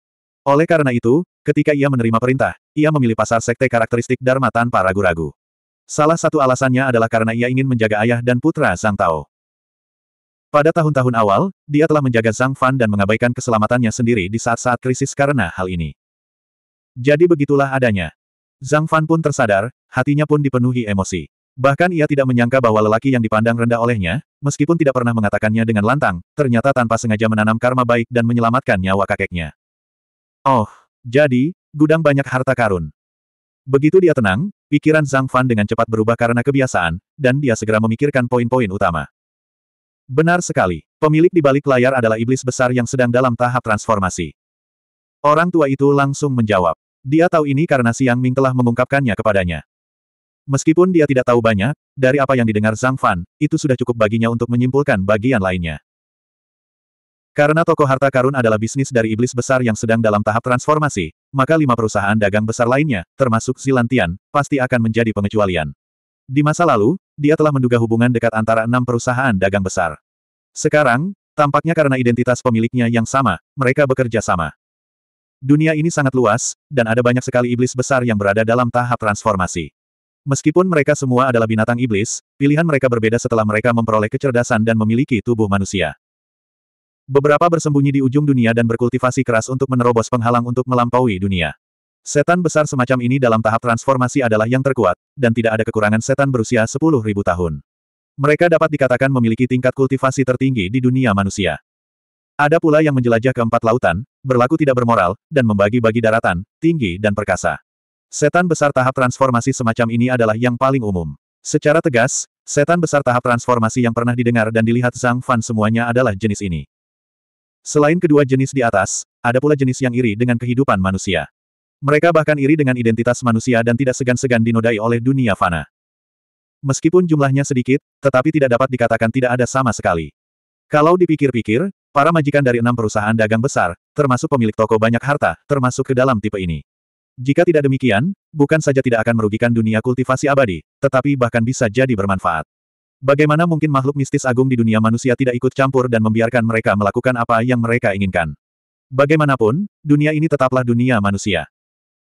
Oleh karena itu, ketika ia menerima perintah, ia memilih pasar sekte karakteristik Dharma tanpa ragu-ragu. Salah satu alasannya adalah karena ia ingin menjaga ayah dan putra Sang Tao. Pada tahun-tahun awal, dia telah menjaga Sang Fan dan mengabaikan keselamatannya sendiri di saat-saat krisis karena hal ini. Jadi begitulah adanya. Zhang Fan pun tersadar, hatinya pun dipenuhi emosi. Bahkan ia tidak menyangka bahwa lelaki yang dipandang rendah olehnya, meskipun tidak pernah mengatakannya dengan lantang, ternyata tanpa sengaja menanam karma baik dan menyelamatkan nyawa kakeknya. Oh, jadi, gudang banyak harta karun. Begitu dia tenang, pikiran Zhang Fan dengan cepat berubah karena kebiasaan, dan dia segera memikirkan poin-poin utama. Benar sekali, pemilik di balik layar adalah iblis besar yang sedang dalam tahap transformasi. Orang tua itu langsung menjawab. Dia tahu ini karena Siang Ming telah mengungkapkannya kepadanya. Meskipun dia tidak tahu banyak, dari apa yang didengar Zhang Fan, itu sudah cukup baginya untuk menyimpulkan bagian lainnya. Karena toko harta karun adalah bisnis dari iblis besar yang sedang dalam tahap transformasi, maka lima perusahaan dagang besar lainnya, termasuk Zilantian, pasti akan menjadi pengecualian. Di masa lalu, dia telah menduga hubungan dekat antara enam perusahaan dagang besar. Sekarang, tampaknya karena identitas pemiliknya yang sama, mereka bekerja sama. Dunia ini sangat luas, dan ada banyak sekali iblis besar yang berada dalam tahap transformasi. Meskipun mereka semua adalah binatang iblis, pilihan mereka berbeda setelah mereka memperoleh kecerdasan dan memiliki tubuh manusia. Beberapa bersembunyi di ujung dunia dan berkultivasi keras untuk menerobos penghalang untuk melampaui dunia. Setan besar semacam ini dalam tahap transformasi adalah yang terkuat, dan tidak ada kekurangan setan berusia 10.000 tahun. Mereka dapat dikatakan memiliki tingkat kultivasi tertinggi di dunia manusia. Ada pula yang menjelajah keempat lautan, berlaku tidak bermoral, dan membagi-bagi daratan, tinggi dan perkasa. Setan besar tahap transformasi semacam ini adalah yang paling umum. Secara tegas, setan besar tahap transformasi yang pernah didengar dan dilihat Zhang Fan semuanya adalah jenis ini. Selain kedua jenis di atas, ada pula jenis yang iri dengan kehidupan manusia. Mereka bahkan iri dengan identitas manusia dan tidak segan-segan dinodai oleh dunia fana. Meskipun jumlahnya sedikit, tetapi tidak dapat dikatakan tidak ada sama sekali. Kalau dipikir-pikir, para majikan dari enam perusahaan dagang besar, termasuk pemilik toko banyak harta, termasuk ke dalam tipe ini. Jika tidak demikian, bukan saja tidak akan merugikan dunia kultivasi abadi, tetapi bahkan bisa jadi bermanfaat. Bagaimana mungkin makhluk mistis agung di dunia manusia tidak ikut campur dan membiarkan mereka melakukan apa yang mereka inginkan? Bagaimanapun, dunia ini tetaplah dunia manusia.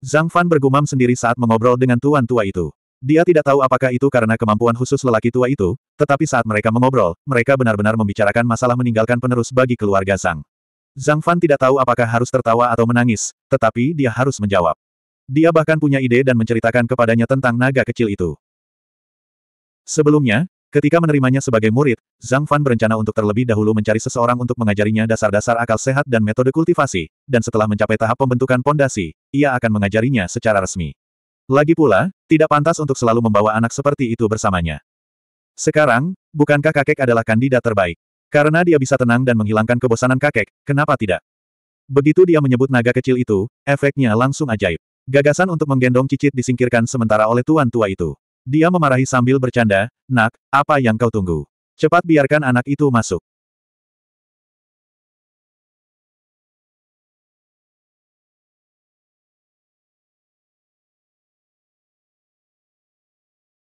Zhang Fan bergumam sendiri saat mengobrol dengan tuan tua itu. Dia tidak tahu apakah itu karena kemampuan khusus lelaki tua itu, tetapi saat mereka mengobrol, mereka benar-benar membicarakan masalah meninggalkan penerus bagi keluarga Zhang. Zhang Fan tidak tahu apakah harus tertawa atau menangis, tetapi dia harus menjawab. Dia bahkan punya ide dan menceritakan kepadanya tentang naga kecil itu. Sebelumnya, ketika menerimanya sebagai murid, Zhang Fan berencana untuk terlebih dahulu mencari seseorang untuk mengajarinya dasar-dasar akal sehat dan metode kultivasi, dan setelah mencapai tahap pembentukan pondasi, ia akan mengajarinya secara resmi. Lagi pula, tidak pantas untuk selalu membawa anak seperti itu bersamanya. Sekarang, bukankah kakek adalah kandidat terbaik? Karena dia bisa tenang dan menghilangkan kebosanan kakek, kenapa tidak? Begitu dia menyebut naga kecil itu, efeknya langsung ajaib. Gagasan untuk menggendong cicit disingkirkan sementara oleh tuan tua itu. Dia memarahi sambil bercanda, Nak, apa yang kau tunggu? Cepat biarkan anak itu masuk.